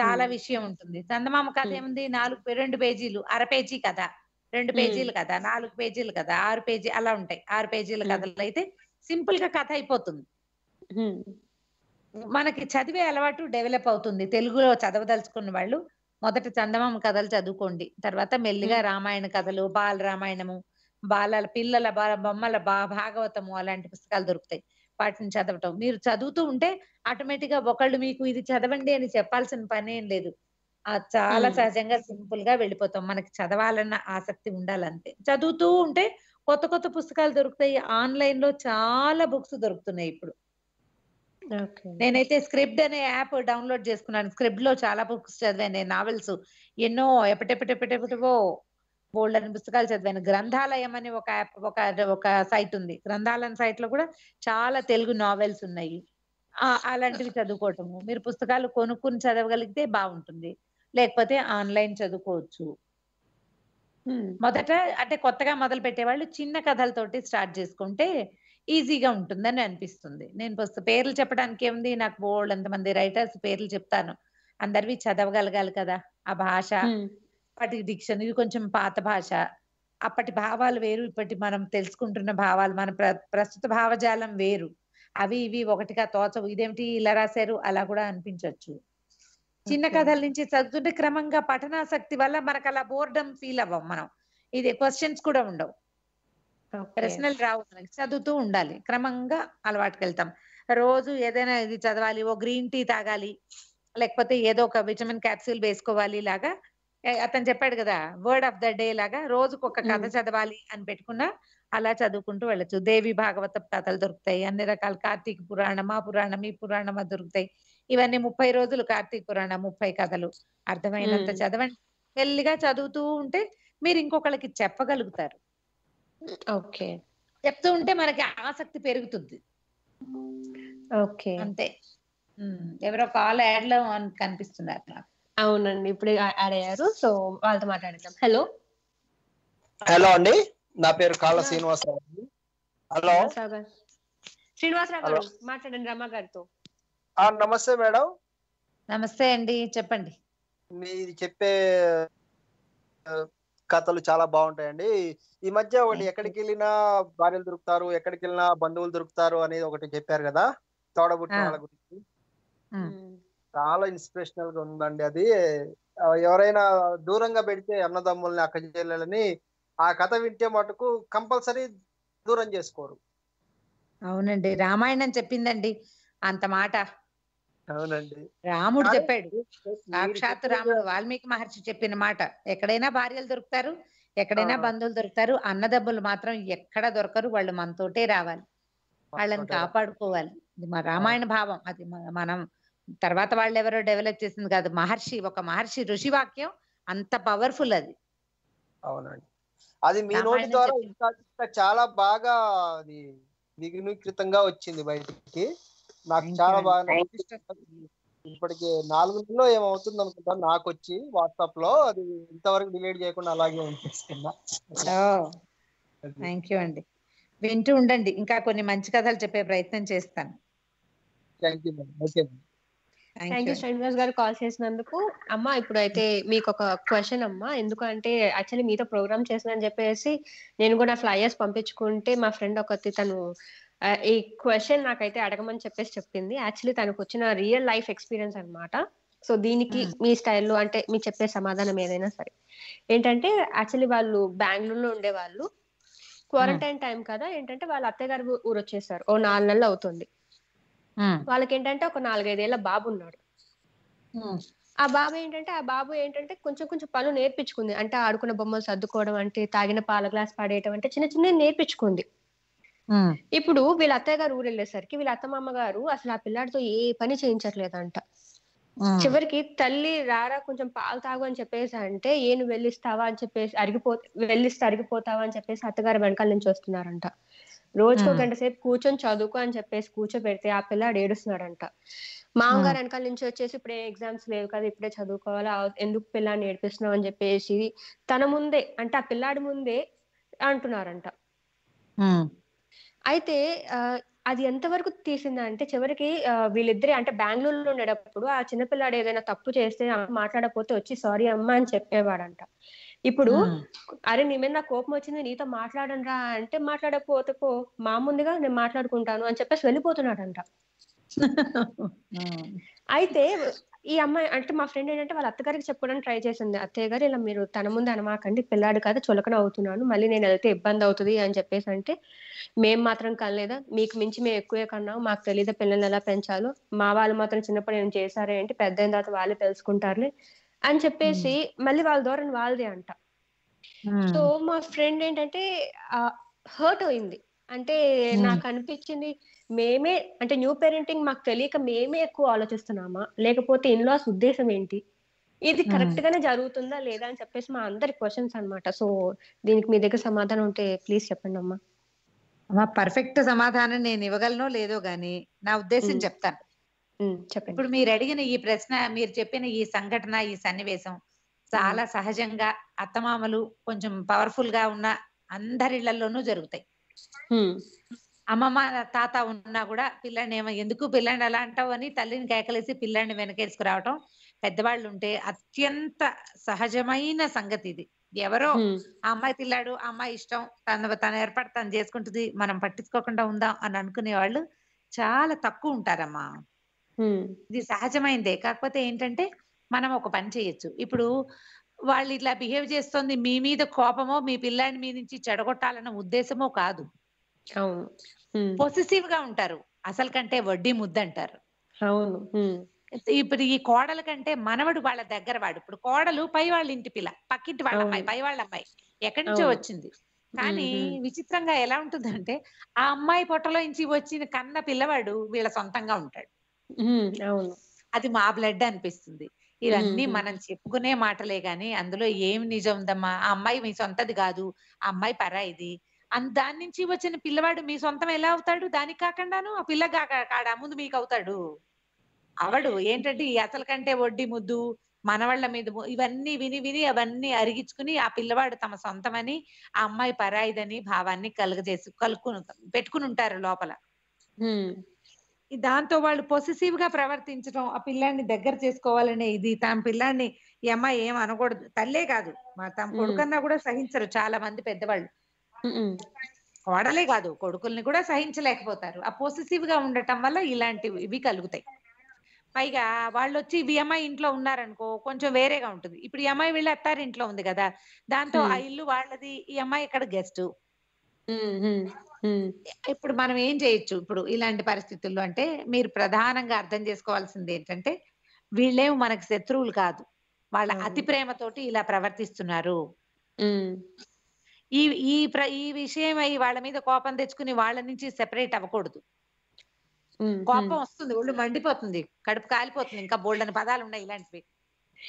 చాలా విషయం ఉంటుంది చందమామ కథ ఏముంది నాలుగు రెండు పేజీలు అర పేజీ కథ రెండు పేజీలు కథ నాలుగు పేజీలు కథ ఆరు పేజీ అలా ఉంటాయి ఆరు పేజీల కథలు అయితే సింపుల్ గా కథ అయిపోతుంది మనకి చదివే అలవాటు డెవలప్ అవుతుంది తెలుగులో చదవదలుచుకున్న వాళ్ళు మొదట చందమామ కథలు చదువుకోండి తర్వాత మెల్లిగా రామాయణ కథలు బాల రామాయణము బాలల పిల్లల బొమ్మల భాగవతము అలాంటి పుస్తకాలు దొరుకుతాయి వాటిని చదవటం మీరు చదువుతూ ఉంటే ఆటోమేటిక్ గా ఒకళ్ళు మీకు ఇది చదవండి అని చెప్పాల్సిన పని ఏం లేదు చాలా సహజంగా సింపుల్ గా వెళ్ళిపోతాం మనకి చదవాలన్న ఆసక్తి ఉండాలంతే చదువుతూ ఉంటే కొత్త కొత్త పుస్తకాలు దొరుకుతాయి ఆన్లైన్ లో చాలా బుక్స్ దొరుకుతున్నాయి ఇప్పుడు నేనైతే స్క్రిప్ట్ అనే యాప్ డౌన్లోడ్ చేసుకున్నాను స్క్రిప్ట్ లో చాలా బుక్స్ చదివాను నేను నావెల్స్ ఎన్నో ఎప్పటెప్పటెప్పటెప్పటివో బోల్డ్ అని పుస్తకాలు చదివాను గ్రంథాలయం అని ఒక యాప్ ఒక ఒక సైట్ ఉంది గ్రంథాలయం సైట్ లో కూడా చాలా తెలుగు నావెల్స్ ఉన్నాయి అలాంటివి చదువుకోవటము మీరు పుస్తకాలు కొనుక్కుని చదవగలిగితే బాగుంటుంది లేకపోతే ఆన్లైన్ చదువుకోవచ్చు మొదట అంటే కొత్తగా మొదలు పెట్టేవాళ్ళు చిన్న కథలతోటి స్టార్ట్ చేసుకుంటే ఈజీగా ఉంటుందని అనిపిస్తుంది నేను ఫస్ట్ పేర్లు చెప్పడానికి ఏముంది నాకు బోల్డ్ ఎంతమంది రైటర్స్ పేర్లు చెప్తాను అందరివి చదవగలగాలి కదా ఆ భాష అప్పటి డిక్షన్ ఇది కొంచెం పాత భాష అప్పటి భావాలు వేరు ఇప్పటి మనం తెలుసుకుంటున్న భావాలు మన ప్రస్తుత భావజాలం వేరు అవి ఇవి ఒకటిగా తోచవు ఇదేమిటి ఇలా రాశారు అలా కూడా అనిపించవచ్చు చిన్న కథల నుంచి చదువుతుంటే క్రమంగా పఠనాసక్తి వల్ల మనకు అలా బోర్డమ్ ఫీల్ అవ్వం మనం ఇది క్వశ్చన్స్ కూడా ఉండవు ప్రశ్నలు రావు చదువుతూ ఉండాలి క్రమంగా అలవాటుకి వెళ్తాం రోజు ఏదైనా ఇది చదవాలి ఓ గ్రీన్ టీ తాగాలి లేకపోతే ఏదో ఒక విటమిన్ క్యాప్సూల్ వేసుకోవాలి లాగా అతను చెప్పాడు కదా వర్డ్ ఆఫ్ ద డే లాగా రోజుకు ఒక కథ చదవాలి అని పెట్టుకున్నా అలా చదువుకుంటూ వెళ్ళచ్చు దేవి భాగవత కథలు దొరుకుతాయి అన్ని రకాల కార్తీక పురాణం ఆ పురాణం ఈ పురాణం దొరుకుతాయి ఇవన్నీ ముప్పై రోజులు కార్తీక పురాణం ముప్పై కథలు అర్థమైనంత చదవండి మెల్లిగా చదువుతూ ఉంటే మీరు ఇంకొకళ్ళకి చెప్పగలుగుతారు ఓకే చెప్తూ ఉంటే మనకి ఆసక్తి పెరుగుతుంది ఓకే అంతే ఎవరో కాల్ యాడ్ లో కనిపిస్తున్నారు నాకు అవునండి ఇప్పుడు యాడ్ అయ్యారు సో వాళ్ళతో మాట్లాడుతాం హలో హలో అండి నా పేరు కాళ్ళ శ్రీనివాసరావు హలో శ్రీనివాసరావు మాట్లాడండి రమా గారితో నమస్తే మేడం నమస్తే అండి చెప్పండి మీరు చెప్పే కథలు చాలా బాగుంటాయండి ఈ మధ్య ఒకటి ఎక్కడికి వెళ్ళినా భార్యలు దొరుకుతారు ఎక్కడికి వెళ్ళినా బంధువులు దొరుకుతారు అనేది ఒకటి చెప్పారు కదా తోడబుట్టిన వాళ్ళ గురించి చాలా ఇన్స్పిరేషనల్ గా ఉందండి అది ఎవరైనా దూరంగా పెడితే అన్నదమ్ముల్ని అక్క చెల్లెలని ఆ కథ వింటే మటుకు కంపల్సరీ దూరం చేసుకోరు అవునండి రామాయణం చెప్పిందండి అంత మాట అవునండి రాముడు చెప్పాడు సాక్షాత్ రాముడు వాల్మీకి మహర్షి చెప్పిన మాట ఎక్కడైనా భార్యలు దొరుకుతారు ఎక్కడైనా బంధువులు దొరుకుతారు అన్నదమ్ములు మాత్రం ఎక్కడ దొరకరు వాళ్ళు మనతోటే రావాలి వాళ్ళని కాపాడుకోవాలి ఇది మా రామాయణ భావం అది మనం తర్వాత వాళ్ళు ఎవరో డెవలప్ చేసింది కాదు మహర్షి ఒక మహర్షి ఋషి వాక్యం అంత పవర్ఫుల్ అది అవునండి అది మీ నోటి ద్వారా ఇంకా చాలా బాగా అది వచ్చింది బయటికి నాకు చాలా బాగా ఇప్పటికే నాలుగు నెలలో ఏమవుతుంది అనుకుంటా నాకు వచ్చి వాట్సాప్ లో అది ఇంతవరకు డిలేట్ చేయకుండా అలాగే థ్యాంక్ యూ అండి వింటూ ఉండండి ఇంకా కొన్ని మంచి కథలు చెప్పే ప్రయత్నం చేస్తాను ఓకే థ్యాంక్ యూ శ్రీనివాస్ గారు కాల్ చేసినందుకు అమ్మ ఇప్పుడు అయితే మీకు ఒక క్వశ్చన్ అమ్మ ఎందుకంటే యాక్చువల్లీ మీతో ప్రోగ్రామ్ చేసిన అని చెప్పేసి నేను కూడా ఫ్లైయర్స్ పంపించుకుంటే మా ఫ్రెండ్ ఒకటి తను ఈ క్వశ్చన్ నాకైతే అడగమని చెప్పేసి చెప్పింది యాక్చువల్లీ తనకు వచ్చిన రియల్ లైఫ్ ఎక్స్పీరియన్స్ అనమాట సో దీనికి మీ స్టైల్లో అంటే మీ చెప్పే సమాధానం ఏదైనా సరే ఏంటంటే యాక్చువల్లీ వాళ్ళు బెంగళూరులో ఉండేవాళ్ళు క్వారంటైన్ టైం కదా ఏంటంటే వాళ్ళ అత్తగారు ఊరు వచ్చేసారు ఓ నాలుగు నెలలు అవుతుంది వాళ్ళకి ఏంటంటే ఒక నాలుగైదేళ్ల బాబు ఉన్నాడు ఆ బాబు ఏంటంటే ఆ బాబు ఏంటంటే కొంచెం కొంచెం పనులు నేర్పించుకుంది అంటే ఆడుకున్న బొమ్మలు సర్దుకోవడం అంటే తాగిన పాల గ్లాస్ పడేయటం అంటే చిన్న చిన్న నేర్పించుకుంది ఇప్పుడు వీళ్ళ అత్తయ్య గారు ఊరు వెళ్ళేసరికి వీళ్ళ అత్తమామ గారు అసలు ఆ పిల్లాడితో ఏ పని చేయించట్లేదంట చివరికి తల్లి రారా కొంచెం పాలు తాగు అని చెప్పేసి అంటే ఏను వెళ్ళిస్తావా అని చెప్పేసి అరిగిపో వెళ్ళిస్తే అరిగిపోతావా అని చెప్పేసి అత్తగారు వెనకాల నుంచి వస్తున్నారంట రోజుకు గంట సేపు కూర్చొని చదువుకో అని చెప్పేసి కూర్చోబెడితే ఆ పిల్లాడు ఏడుస్తున్నాడంట మామగారు వెనకాల నుంచి వచ్చేసి ఇప్పుడే ఎగ్జామ్స్ లేవు కదా ఇప్పుడే చదువుకోవాలా ఎందుకు పిల్లాన్ని ఏడిపిస్తున్నావు అని చెప్పేసి తన ముందే అంటే ఆ పిల్లాడి ముందే అంటున్నారంట అయితే అది ఎంతవరకు తీసిందంటే చివరికి వీళ్ళిద్దరే అంటే బెంగళూరులో ఉండేటప్పుడు ఆ చిన్నపిల్లాడు ఏదైనా తప్పు చేస్తే మాట్లాడకపోతే వచ్చి సారీ అమ్మా అని చెప్పేవాడంట. ఇప్పుడు అరే! నీ మీద కోపం వచ్చింది నీతో రా అంటే మాట్లాడకపోతే మా ముందుగా నేను మాట్లాడుకుంటాను అని చెప్పేసి వెళ్ళిపోతున్నాడంట. అయితే ఈ అమ్మాయి అంటే మా ఫ్రెండ్ ఏంటంటే వాళ్ళ అత్తగారికి చెప్పుకోవడానికి ట్రై చేసింది అత్తయ్య గారు ఇలా మీరు తన ముందు అనమాకండి పిల్లాడు కాదు చులకన అవుతున్నాను మళ్ళీ నేను వెళ్తే ఇబ్బంది అవుతుంది అని చెప్పేసి అంటే మేం మాత్రం కనలేదా మీకు మించి మేము ఎక్కువే కన్నాము మాకు తెలియదు పిల్లల్ని ఎలా పెంచాలో మా వాళ్ళు మాత్రం చిన్నప్పుడు ఏం చేశారే అంటే పెద్ద అయిన తర్వాత వాళ్ళే తెలుసుకుంటారులే అని చెప్పేసి మళ్ళీ వాళ్ళ ధోరణి వాళ్ళదే అంట సో మా ఫ్రెండ్ ఏంటంటే హర్ట్ అయింది అంటే నాకు అనిపించింది మేమే అంటే న్యూ పేరెంటింగ్ మాకు తెలియక మేమే ఎక్కువ ఆలోచిస్తున్నామా లేకపోతే ఇన్లాస్ ఉద్దేశం ఏంటి ఇది కరెక్ట్ గానే జరుగుతుందా లేదా అని చెప్పేసి మా అందరి క్వశ్చన్స్ అనమాట సో దీనికి మీ దగ్గర సమాధానం ఉంటే ప్లీజ్ చెప్పండి అమ్మా అమ్మా పర్ఫెక్ట్ సమాధానం నేను ఇవ్వగలను లేదో గాని నా ఉద్దేశం చెప్తాను చెప్పండి ఇప్పుడు మీరు అడిగిన ఈ ప్రశ్న మీరు చెప్పిన ఈ సంఘటన ఈ సన్నివేశం చాలా సహజంగా అత్తమామలు కొంచెం పవర్ఫుల్ గా ఉన్న అందరిళ్లలోనూ జరుగుతాయి అమ్మమ్మ తాత ఉన్నా కూడా పిల్లని ఏమో ఎందుకు పిల్లని అలా అంటావు అని తల్లిని కేకలేసి పిల్లాన్ని వెనకేసుకురావటం పెద్దవాళ్ళు ఉంటే అత్యంత సహజమైన సంగతి ఇది ఎవరో ఆ అమ్మాయి తిల్లాడు అమ్మాయి ఇష్టం తన తన ఏర్పాటు తను చేసుకుంటుంది మనం పట్టించుకోకుండా ఉందాం అని అనుకునే వాళ్ళు చాలా తక్కువ ఉంటారమ్మా ఇది సహజమైందే కాకపోతే ఏంటంటే మనం ఒక పని చేయొచ్చు ఇప్పుడు వాళ్ళు ఇట్లా బిహేవ్ చేస్తుంది మీ మీద కోపమో మీ పిల్లాడిని మీ నుంచి చెడగొట్టాలన్న ఉద్దేశమో కాదు పొసిసివ్ గా ఉంటారు అసలు కంటే వడ్డీ ముద్దంటారు అవును ఇప్పుడు ఈ కోడల కంటే మనవడు వాళ్ళ దగ్గర వాడు ఇప్పుడు కోడలు పై వాళ్ళ ఇంటి పిల్ల పక్కింటి వాళ్ళ అమ్మాయి పై వాళ్ళ అమ్మాయి ఎక్కడి నుంచో వచ్చింది కానీ విచిత్రంగా ఎలా ఉంటుందంటే ఆ అమ్మాయి పొట్టలో నుంచి వచ్చిన కన్న పిల్లవాడు వీళ్ళ సొంతంగా ఉంటాడు అవును అది మా బ్లడ్ అనిపిస్తుంది ఇవన్నీ మనం చెప్పుకునే మాటలే గాని అందులో ఏమి నిజం ఉందమ్మా ఆ అమ్మాయి మీ సొంతది కాదు ఆ అమ్మాయి పరాయిది దాని నుంచి వచ్చిన పిల్లవాడు మీ సొంతం ఎలా అవుతాడు దానికి కాకుండాను ఆ పిల్ల కాడా ముందు మీకు అవుతాడు అవడు ఏంటంటే ఈ అసలు కంటే వడ్డీ ముద్దు మనవాళ్ళ మీద ఇవన్నీ విని విని అవన్నీ అరిగించుకుని ఆ పిల్లవాడు తమ సొంతమని ఆ అమ్మాయి పరాయిదని భావాన్ని కలుగజేసి కలుకును పెట్టుకుని ఉంటారు లోపల దాంతో వాళ్ళు పొసిసివ్ గా ప్రవర్తించడం ఆ పిల్లాన్ని దగ్గర చేసుకోవాలనే ఇది తమ పిల్లాన్ని ఈ అమ్మాయి ఏం అనకూడదు తల్లే కాదు మా తమ కొడుకన్నా కూడా సహించరు చాలా మంది పెద్దవాళ్ళు కోడలే కాదు కొడుకుల్ని కూడా సహించలేకపోతారు ఆ పొసెసివ్ గా ఉండటం వల్ల ఇలాంటివి ఇవి కలుగుతాయి పైగా వాళ్ళు వచ్చి ఇవి అమ్మాయి ఇంట్లో ఉన్నారనుకో కొంచెం వేరేగా ఉంటుంది ఇప్పుడు ఈ అమ్మాయి వెళ్ళి ఇంట్లో ఉంది కదా దాంతో ఆ ఇల్లు వాళ్ళది ఈ అమ్మాయి ఇక్కడ గెస్ట్ ఇప్పుడు మనం ఏం చేయొచ్చు ఇప్పుడు ఇలాంటి పరిస్థితుల్లో అంటే మీరు ప్రధానంగా అర్థం చేసుకోవాల్సింది ఏంటంటే వీళ్ళేం మనకు శత్రువులు కాదు వాళ్ళ అతి ప్రేమతోటి ఇలా ప్రవర్తిస్తున్నారు ఈ ఈ ప్ర ఈ విషయమై వాళ్ళ మీద కోపం తెచ్చుకుని వాళ్ళ నుంచి సెపరేట్ అవ్వకూడదు కోపం వస్తుంది ఒళ్ళు మండిపోతుంది కడుపు కాలిపోతుంది ఇంకా బోల్డన్ పదాలు ఉన్నాయి ఇలాంటివి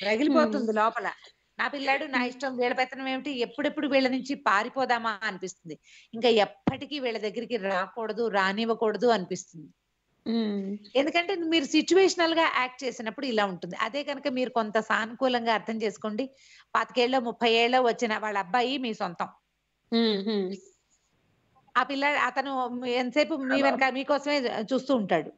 రగిలిపోతుంది లోపల నా పిల్లాడు నా ఇష్టం వీళ్ళ పెత్తనం ఏమిటి ఎప్పుడెప్పుడు వీళ్ళ నుంచి పారిపోదామా అనిపిస్తుంది ఇంకా ఎప్పటికీ వీళ్ళ దగ్గరికి రాకూడదు రానివ్వకూడదు అనిపిస్తుంది ఎందుకంటే మీరు సిచ్యువేషనల్ గా యాక్ట్ చేసినప్పుడు ఇలా ఉంటుంది అదే కనుక మీరు కొంత సానుకూలంగా అర్థం చేసుకోండి పాతికేళ్ళ ముప్పై ఏళ్ళ వచ్చిన వాళ్ళ అబ్బాయి మీ సొంతం ఆ పిల్ల అతను ఎంతసేపు మీ వెనక మీకోసమే చూస్తూ ఉంటాడు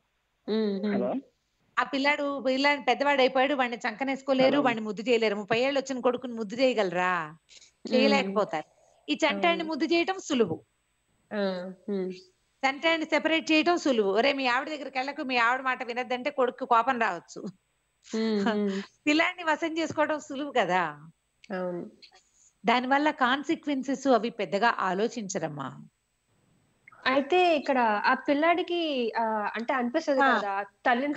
ఆ పిల్లాడు పిల్లాడు పెద్దవాడు అయిపోయాడు వాడిని చంకనేసుకోలేరు వాడిని ముద్దు చేయలేరు ముప్పై ఏళ్ళు వచ్చిన కొడుకుని ముద్దు చేయగలరా చేయలేకపోతారు ఈ చంటాన్ని ముద్దు చేయటం సులువు తండ్రిని సెపరేట్ చేయటం సులువు రే మీ ఆవిడ దగ్గరికి వెళ్ళకు మీ ఆవిడ మాట వినద్దంటే కొడుకు కోపం రావచ్చు పిల్లాన్ని వసం చేసుకోవడం సులువు కదా దాని వల్ల కాన్సిక్వెన్సెస్ అవి పెద్దగా ఆలోచించరమ్మా అయితే ఇక్కడ ఆ పిల్లాడికి అంటే అనిపిస్తుంది కదా తల్లిని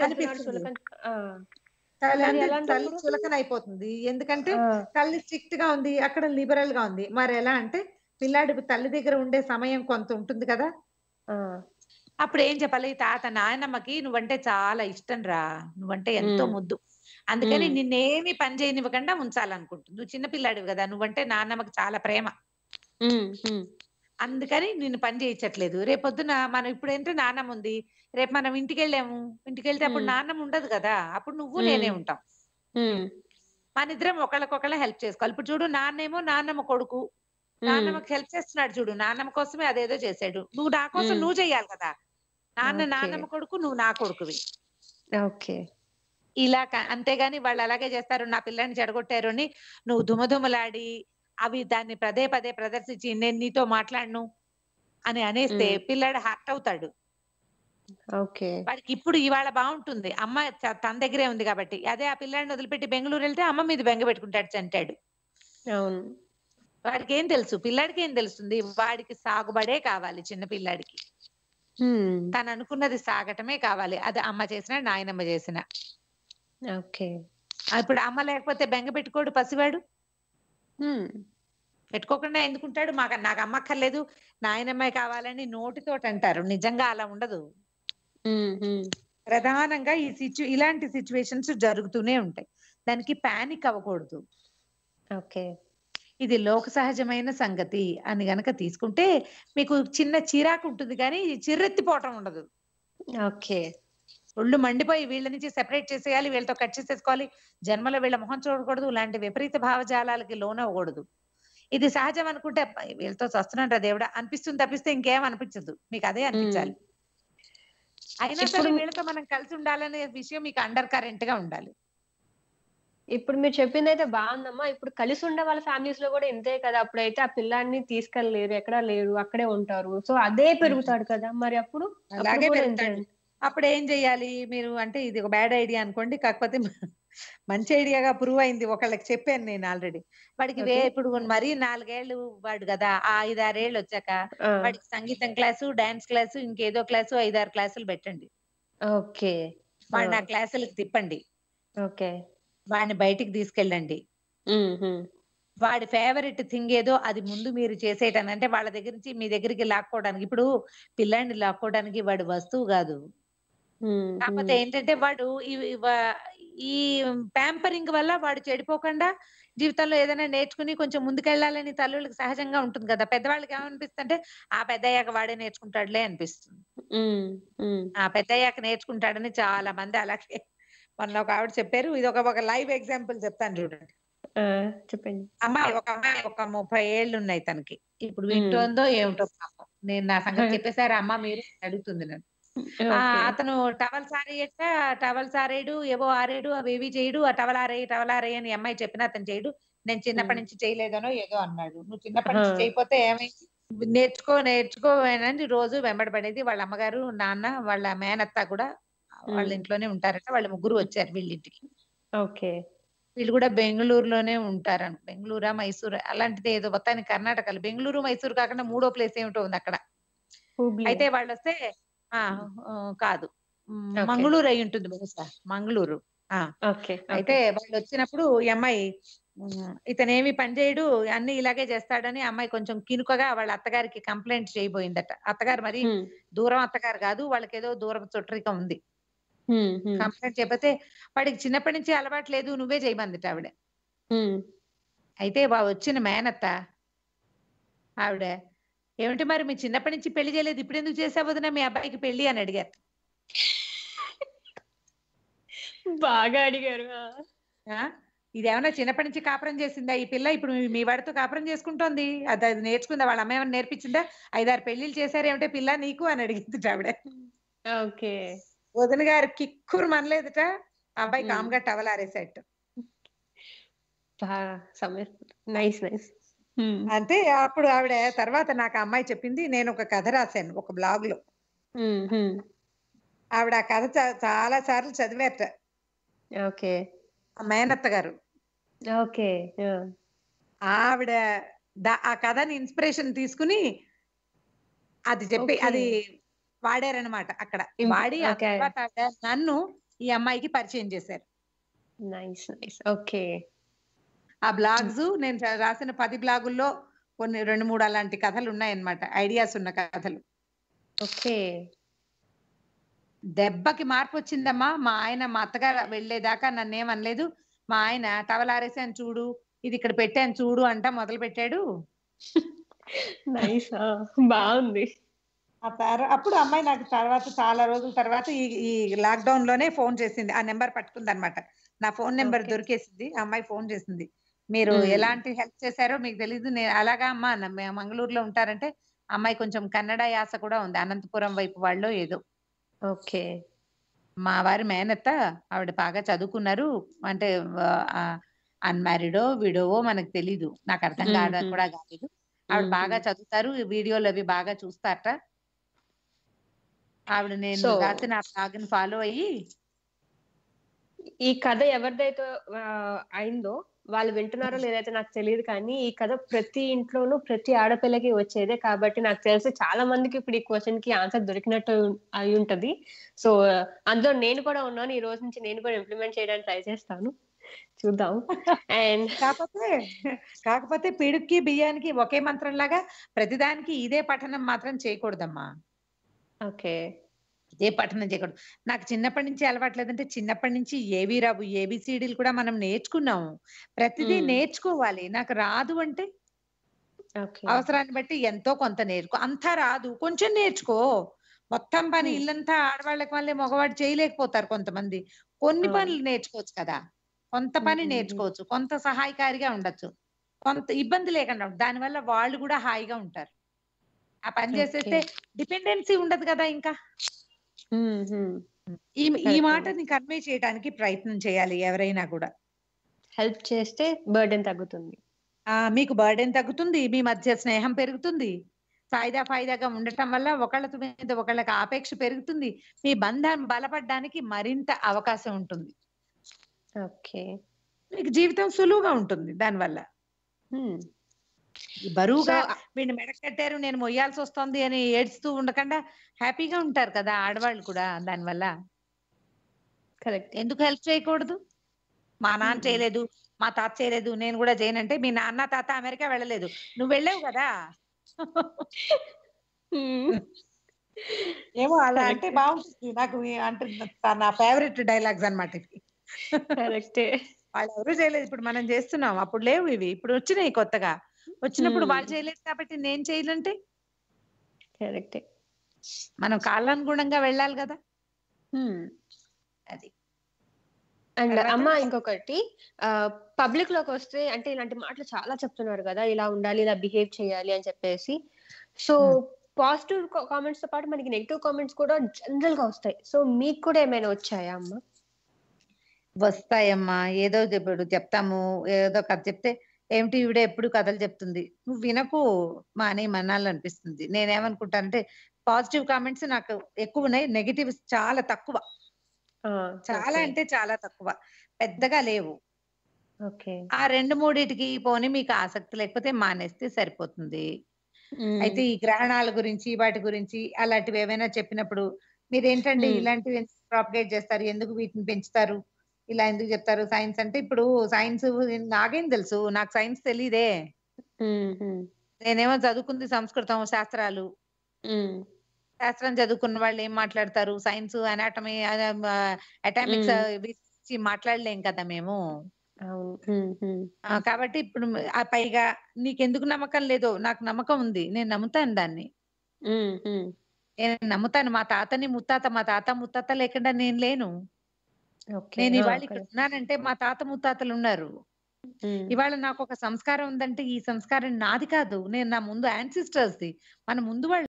తల్లి చులకన అయిపోతుంది ఎందుకంటే తల్లి స్ట్రిక్ట్ గా ఉంది అక్కడ లిబరల్ గా ఉంది మరి ఎలా అంటే పిల్లాడి తల్లి దగ్గర ఉండే సమయం కొంత ఉంటుంది కదా అప్పుడు ఏం చెప్పాలి తాత నాయనమ్మకి నువ్వంటే చాలా ఇష్టం రా నువ్వంటే ఎంతో ముద్దు అందుకని నిన్నేమి పని చేయనివ్వకుండా ఉంచాలనుకుంటుంది నువ్వు చిన్నపిల్లాడివి కదా నువ్వంటే నాన్నమ్మకి చాలా ప్రేమ అందుకని నేను పని చేయించట్లేదు రేపొద్దున మనం ఇప్పుడు ఏంటంటే నాన్నమ్మ ఉంది రేపు మనం ఇంటికి వెళ్ళాము ఇంటికి వెళ్తే అప్పుడు నాన్నమ్మ ఉండదు కదా అప్పుడు నువ్వు నేనే ఉంటాం మన ఇద్దరం ఒకళ్ళకొకళ్ళ హెల్ప్ చేసుకోవాలి ఇప్పుడు చూడు నాన్నేమో నాన్నమ్మ కొడుకు నాన్నమ్మకి హెల్ప్ చేస్తున్నాడు చూడు నాన్నమ్మ కోసమే అదేదో చేశాడు నువ్వు నా కోసం నువ్వు చెయ్యాలి కదా నాన్న నాన్నమ్మ కొడుకు నువ్వు నా కొడుకువి ఓకే ఇలా అంతేగాని వాళ్ళు అలాగే చేస్తారు నా పిల్లని చెడగొట్టారు అని నువ్వు దుమదుమలాడి అవి దాన్ని పదే పదే ప్రదర్శించి నేను నీతో మాట్లాడను అని అనేస్తే పిల్లాడు హర్ట్ అవుతాడు ఓకే వాడికి ఇప్పుడు ఇవాళ బాగుంటుంది అమ్మ తన దగ్గరే ఉంది కాబట్టి అదే ఆ పిల్లాడిని వదిలిపెట్టి బెంగళూరు వెళ్తే అమ్మ మీద బెంగ పెట్టుకుంటాడు చంటాడు అవును వాడికి ఏం తెలుసు పిల్లాడికి ఏం తెలుస్తుంది వాడికి సాగుబడే కావాలి చిన్న పిల్లాడికి తను అనుకున్నది సాగటమే కావాలి అది అమ్మ చేసిన నాయనమ్మ చేసిన ఓకే ఇప్పుడు అమ్మ లేకపోతే బెంగ పెట్టుకోడు పసివాడు పెట్టుకోకుండా ఎందుకుంటాడు మాకు నాకు అమ్మక్కర్లేదు నాయనమ్మాయి కావాలని నోటితోటి అంటారు నిజంగా అలా ఉండదు ప్రధానంగా ఈ సిచ్యు ఇలాంటి సిచ్యువేషన్స్ జరుగుతూనే ఉంటాయి దానికి పానిక్ అవ్వకూడదు ఓకే ఇది లోక సహజమైన సంగతి అని గనక తీసుకుంటే మీకు చిన్న చిరాకు ఉంటుంది కానీ చిర్రెత్తిపోవటం ఉండదు ఓకే ఒళ్ళు మండిపోయి వీళ్ళ నుంచి సెపరేట్ చేసేయాలి వీళ్ళతో కట్ చేసేసుకోవాలి జన్మలో వీళ్ళ మొహం చూడకూడదు ఇలాంటి విపరీత లోన్ అవ్వకూడదు ఇది సహజం అనుకుంటే వీళ్ళతో వస్తున్నాడు దేవుడు అనిపిస్తుంది తప్పిస్తే ఇంకేం అనిపించదు మీకు అదే అనిపించాలి అయినా సరే వీళ్ళతో మనం కలిసి ఉండాలనే విషయం మీకు అండర్ కరెంట్ గా ఉండాలి ఇప్పుడు మీరు చెప్పింది అయితే బాగుందమ్మా ఇప్పుడు కలిసి ఉండే వాళ్ళ ఫ్యామిలీస్ లో కూడా ఇంతే కదా అప్పుడైతే ఆ పిల్లాన్ని తీసుకెళ్ళలేరు ఎక్కడా లేరు అక్కడే ఉంటారు సో అదే పెరుగుతాడు కదా మరి అప్పుడు అలాగే పెరుగుతాడు అప్పుడు ఏం చెయ్యాలి మీరు అంటే ఇది ఒక బ్యాడ్ ఐడియా అనుకోండి కాకపోతే మంచి ఐడియాగా ప్రూవ్ అయింది ఒకళ్ళకి చెప్పాను నేను ఆల్రెడీ వాడికి వే ఇప్పుడు మరీ నాలుగేళ్లు వాడు కదా ఆ ఐదారేళ్ళు వచ్చాక వాడికి సంగీతం క్లాసు డాన్స్ క్లాసు ఇంకేదో క్లాసు ఐదారు క్లాసులు పెట్టండి ఓకే వాడిని ఆ క్లాసులకు తిప్పండి ఓకే వాడిని బయటికి తీసుకెళ్ళండి వాడి ఫేవరెట్ థింగ్ ఏదో అది ముందు మీరు చేసేటంటే వాళ్ళ దగ్గర నుంచి మీ దగ్గరికి లాక్కోవడానికి ఇప్పుడు పిల్లాన్ని లాక్కోవడానికి వాడి వస్తువు కాదు కాకపోతే ఏంటంటే వాడు ఇవి- ఈ ప్యాంపరింగ్ వల్ల వాడు చెడిపోకుండా జీవితంలో ఏదైనా నేర్చుకుని కొంచెం ముందుకెళ్ళాలని తల్లులకు సహజంగా ఉంటుంది కదా పెద్దవాళ్ళకి ఏమనిపిస్తుంటే ఆ అయ్యాక వాడే నేర్చుకుంటాడులే అనిపిస్తుంది ఆ పెద్ద ఆ నేర్చుకుంటాడని చాలా మంది అలాగే మొన్న ఒక ఆవిడ చెప్పారు ఇది ఒక ఒక లైవ్ ఎగ్జాంపుల్ చెప్తాను చూడండి చెప్పండి అమ్మాయి ఒక అమ్మాయి ఒక ముప్పై ఏళ్ళు ఉన్నాయి తనకి ఇప్పుడు వింటుందో వింటోందో ఏమిటో పాపం నేను నా సంగతి చెప్పేసారు అమ్మ మీరు అడుగుతుంది నన్ను అతను టవల్ సారేయట టవల్ సారేడు ఏవో ఆరేడు అవేవి చేయడు ఆ టవల్ ఆరే టవల్ ఆరే అని అమ్మాయి చెప్పిన అతను చేయడు నేను చిన్నప్పటి నుంచి చేయలేదనో ఏదో అన్నాడు నువ్వు చిన్నప్పటి నుంచి చేయకపోతే ఏమైంది నేర్చుకో నేర్చుకోవేనని రోజు వెంబడబడేది వాళ్ళ అమ్మగారు నాన్న వాళ్ళ మేనత్త కూడా వాళ్ళ ఇంట్లోనే ఉంటారట వాళ్ళ ముగ్గురు వచ్చారు వీళ్ళింటికి ఓకే వీళ్ళు కూడా బెంగళూరులోనే ఉంటారని బెంగళూరా మైసూరు అలాంటిది ఏదో మొత్తానికి కర్ణాటకలో బెంగళూరు మైసూర్ కాకుండా మూడో ప్లేస్ ఏమిటో ఉంది అక్కడ అయితే వాళ్ళు వస్తే కాదు మంగళూరు అయి ఉంటుంది బహుశా మంగళూరు అయితే వాళ్ళు వచ్చినప్పుడు ఈ అమ్మాయి ఇతనేమి పనిచేయడు అన్ని ఇలాగే చేస్తాడని అమ్మాయి కొంచెం కినుకగా వాళ్ళ అత్తగారికి కంప్లైంట్ చేయబోయిందట అత్తగారు మరి దూరం అత్తగారు కాదు వాళ్ళకి ఏదో దూరం చుట్టరిక ఉంది కంప్లైంట్ చేయకపోతే వాడికి చిన్నప్పటి నుంచి అలవాటు లేదు నువ్వే చేయమందిట ఆవిడ అయితే వచ్చిన మేనత్త ఆవిడ ఏమిటి మరి మీ చిన్నప్పటి నుంచి పెళ్లి చేయలేదు ఇప్పుడు ఎందుకు చేసావు వదిన మీ అబ్బాయికి పెళ్లి అని అడిగారు బాగా అడిగారు ఆ? ఇదేమన్నా చిన్నప్పటి నుంచి కాపురం చేసిందా ఈ పిల్ల ఇప్పుడు మీ- వాడితో కాపురం చేసుకుంటోంది అది అది నేర్చుకుందా వాళ్ళ అమ్మాయి ఏమైనా నేర్పించిందా ఐదారు పెళ్లిళ్ళు చేశారు ఏమిటో పిల్ల నీకు అని అడిగింది ఆవిడ ఓకే వదిన గారు కిక్కురు మనలేదుట అబ్బాయి కామ్గా టవల్ ఆరేసాట నైస్ నైస్ అంటే అప్పుడు ఆవిడ తర్వాత నాకు అమ్మాయి చెప్పింది నేను ఒక కథ రాశాను ఒక బ్లాగ్ లో ఆవిడ ఆ కథ చాలా సార్లు చదివేట ఓకే మేనత్త గారు ఓకే ఆవిడ ఆ కథని ఇన్స్పిరేషన్ తీసుకుని అది చెప్పి అది వాడారనమాట అక్కడ వాడి నన్ను ఈ అమ్మాయికి పరిచయం చేశారు నైస్ నైస్ ఓకే ఆ బ్లాగ్స్ నేను రాసిన పది బ్లాగుల్లో కొన్ని రెండు మూడు అలాంటి కథలు ఉన్నాయన్నమాట ఐడియాస్ ఉన్న కథలు ఓకే దెబ్బకి మార్పు వచ్చిందమ్మా మా ఆయన మా అత్తగారు వెళ్లేదాకా నన్నేం అనలేదు మా ఆయన టవల్ ఆరేసాను చూడు ఇది ఇక్కడ పెట్టాను చూడు అంట మొదలు పెట్టాడు బాగుంది అప్పుడు అమ్మాయి నాకు తర్వాత చాలా రోజుల తర్వాత ఈ ఈ లాక్డౌన్ లోనే ఫోన్ చేసింది ఆ నెంబర్ పట్టుకుంది అనమాట నా ఫోన్ నెంబర్ దొరికేసింది ఆ అమ్మాయి ఫోన్ చేసింది మీరు ఎలాంటి హెల్ప్ చేశారో మీకు తెలీదు నేను అలాగా అమ్మ మంగళూరులో ఉంటారంటే అమ్మాయి కొంచెం కన్నడ యాస కూడా ఉంది అనంతపురం వైపు వాళ్ళు ఏదో ఓకే మా వారి మేనత్త ఆవిడ బాగా చదువుకున్నారు అంటే అన్మారీడో విడోవో మనకు తెలీదు నాకు అర్థం కాదు కూడా కాలేదు ఆవిడ బాగా చదువుతారు వీడియోలు అవి బాగా చూస్తారట ఆవిడ నేను రాత్రి నా ఫాలో అయ్యి ఈ కథ ఎవరిదైతే అయిందో వాళ్ళు వింటున్నారో లేదైతే నాకు తెలియదు కానీ ఈ కథ ప్రతి ఇంట్లోనూ ప్రతి ఆడపిల్లకి వచ్చేదే కాబట్టి నాకు తెలిసి చాలా మందికి ఇప్పుడు ఈ క్వశ్చన్ కి ఆన్సర్ దొరికినట్టు అయి ఉంటది సో అందులో నేను కూడా ఉన్నాను ఈ రోజు నుంచి నేను కూడా ఇంప్లిమెంట్ చేయడానికి ట్రై చేస్తాను చూద్దాం అండ్ కాకపోతే కాకపోతే పిడుక్కి బియ్యానికి ఒకే మంత్రం లాగా ప్రతిదానికి ఇదే పఠనం మాత్రం చేయకూడదమ్మా ఓకే ఏ పఠనం చేయకూడదు నాకు చిన్నప్పటి నుంచి లేదంటే చిన్నప్పటి నుంచి ఏవి రావు ఏబిసిడీలు కూడా మనం నేర్చుకున్నాము ప్రతిదీ నేర్చుకోవాలి నాకు రాదు అంటే అవసరాన్ని బట్టి ఎంతో కొంత నేర్చుకో అంతా రాదు కొంచెం నేర్చుకో మొత్తం పని ఇల్లంతా ఆడవాళ్ళకి మళ్ళీ మగవాడు చేయలేకపోతారు కొంతమంది కొన్ని పనులు నేర్చుకోవచ్చు కదా కొంత పని నేర్చుకోవచ్చు కొంత సహాయకారిగా ఉండొచ్చు కొంత ఇబ్బంది లేకుండా దానివల్ల వాళ్ళు కూడా హాయిగా ఉంటారు ఆ పని చేసేస్తే డిపెండెన్సీ ఉండదు కదా ఇంకా ఈ ఈ మాటని కన్వే చేయడానికి ప్రయత్నం చేయాలి ఎవరైనా కూడా హెల్ప్ చేస్తే బర్డెన్ తగ్గుతుంది మీకు బర్డెన్ తగ్గుతుంది మీ మధ్య స్నేహం పెరుగుతుంది ఫాయిదా ఫాయిదాగా ఉండటం వల్ల ఒకళ్ళ మీద ఒకళ్ళకి ఆపేక్ష పెరుగుతుంది మీ బంధం బలపడడానికి మరింత అవకాశం ఉంటుంది ఓకే మీకు జీవితం సులువుగా ఉంటుంది దానివల్ల బరువుగా వీడిని మెడకట్టారు నేను మొయ్యాల్సి వస్తుంది అని ఏడుస్తూ ఉండకుండా హ్యాపీగా ఉంటారు కదా ఆడవాళ్ళు కూడా దానివల్ల కరెక్ట్ ఎందుకు హెల్ప్ చేయకూడదు మా నాన్న hmm. చేయలేదు మా తాత చేయలేదు నేను కూడా చేయనంటే మీ నాన్న తాత అమెరికా వెళ్ళలేదు నువ్వు వెళ్ళావు కదా hmm. ఏమో అలా అంటే బాగుంటుంది నాకు అంటే నా ఫేవరెట్ డైలాగ్స్ అనమాట ఇవి వాళ్ళు ఎవరు చేయలేదు ఇప్పుడు మనం చేస్తున్నాం అప్పుడు లేవు ఇవి ఇప్పుడు వచ్చినాయి కొత్తగా వచ్చినప్పుడు వాళ్ళు చేయలేదు కాబట్టి నేను చేయాలంటే కరెక్టే మనం కాలానుగుణంగా వెళ్ళాలి కదా అది అండ్ అమ్మ ఇంకొకటి పబ్లిక్ లోకి వస్తే అంటే ఇలాంటి మాటలు చాలా చెప్తున్నారు కదా ఇలా ఉండాలి ఇలా బిహేవ్ చేయాలి అని చెప్పేసి సో పాజిటివ్ కామెంట్స్ తో పాటు మనకి నెగిటివ్ కామెంట్స్ కూడా జనరల్ గా వస్తాయి సో మీకు కూడా ఏమైనా వచ్చాయా అమ్మ వస్తాయమ్మా ఏదో చెప్పాడు చెప్తాము ఏదో కథ చెప్తే ఏమిటి ఈవిడ ఎప్పుడు కథలు చెప్తుంది నువ్వు వినకు మానే అనిపిస్తుంది అంటే పాజిటివ్ కామెంట్స్ నాకు ఎక్కువ ఉన్నాయి నెగిటివ్ చాలా తక్కువ చాలా అంటే చాలా తక్కువ పెద్దగా లేవు ఆ రెండు మూడిటికి పోనీ మీకు ఆసక్తి లేకపోతే మానేస్తే సరిపోతుంది అయితే ఈ గ్రహణాల గురించి వాటి గురించి అలాంటివి ఏమైనా చెప్పినప్పుడు మీరేంటండి ఇలాంటివి ప్రాపగేట్ చేస్తారు ఎందుకు వీటిని పెంచుతారు ఇలా ఎందుకు చెప్తారు సైన్స్ అంటే ఇప్పుడు సైన్స్ నాకేం తెలుసు నాకు సైన్స్ తెలియదే నేనేమో చదువుకుంది సంస్కృతం శాస్త్రాలు శాస్త్రం చదువుకున్న వాళ్ళు ఏం మాట్లాడతారు సైన్స్ అనాటమీ అటామిక్స్ మాట్లాడలేం కదా మేము కాబట్టి ఇప్పుడు ఆ పైగా నీకెందుకు నమ్మకం లేదో నాకు నమ్మకం ఉంది నేను నమ్ముతాను దాన్ని నేను నమ్ముతాను మా తాతని ముత్తాత మా తాత ముత్తాత లేకుండా నేను లేను నేను ఇవాళ ఇక్కడ ఉన్నానంటే మా తాత ముత్తాతలు ఉన్నారు ఇవాళ నాకు ఒక సంస్కారం ఉందంటే ఈ సంస్కారం నాది కాదు నేను నా ముందు ది మన ముందు వాళ్ళు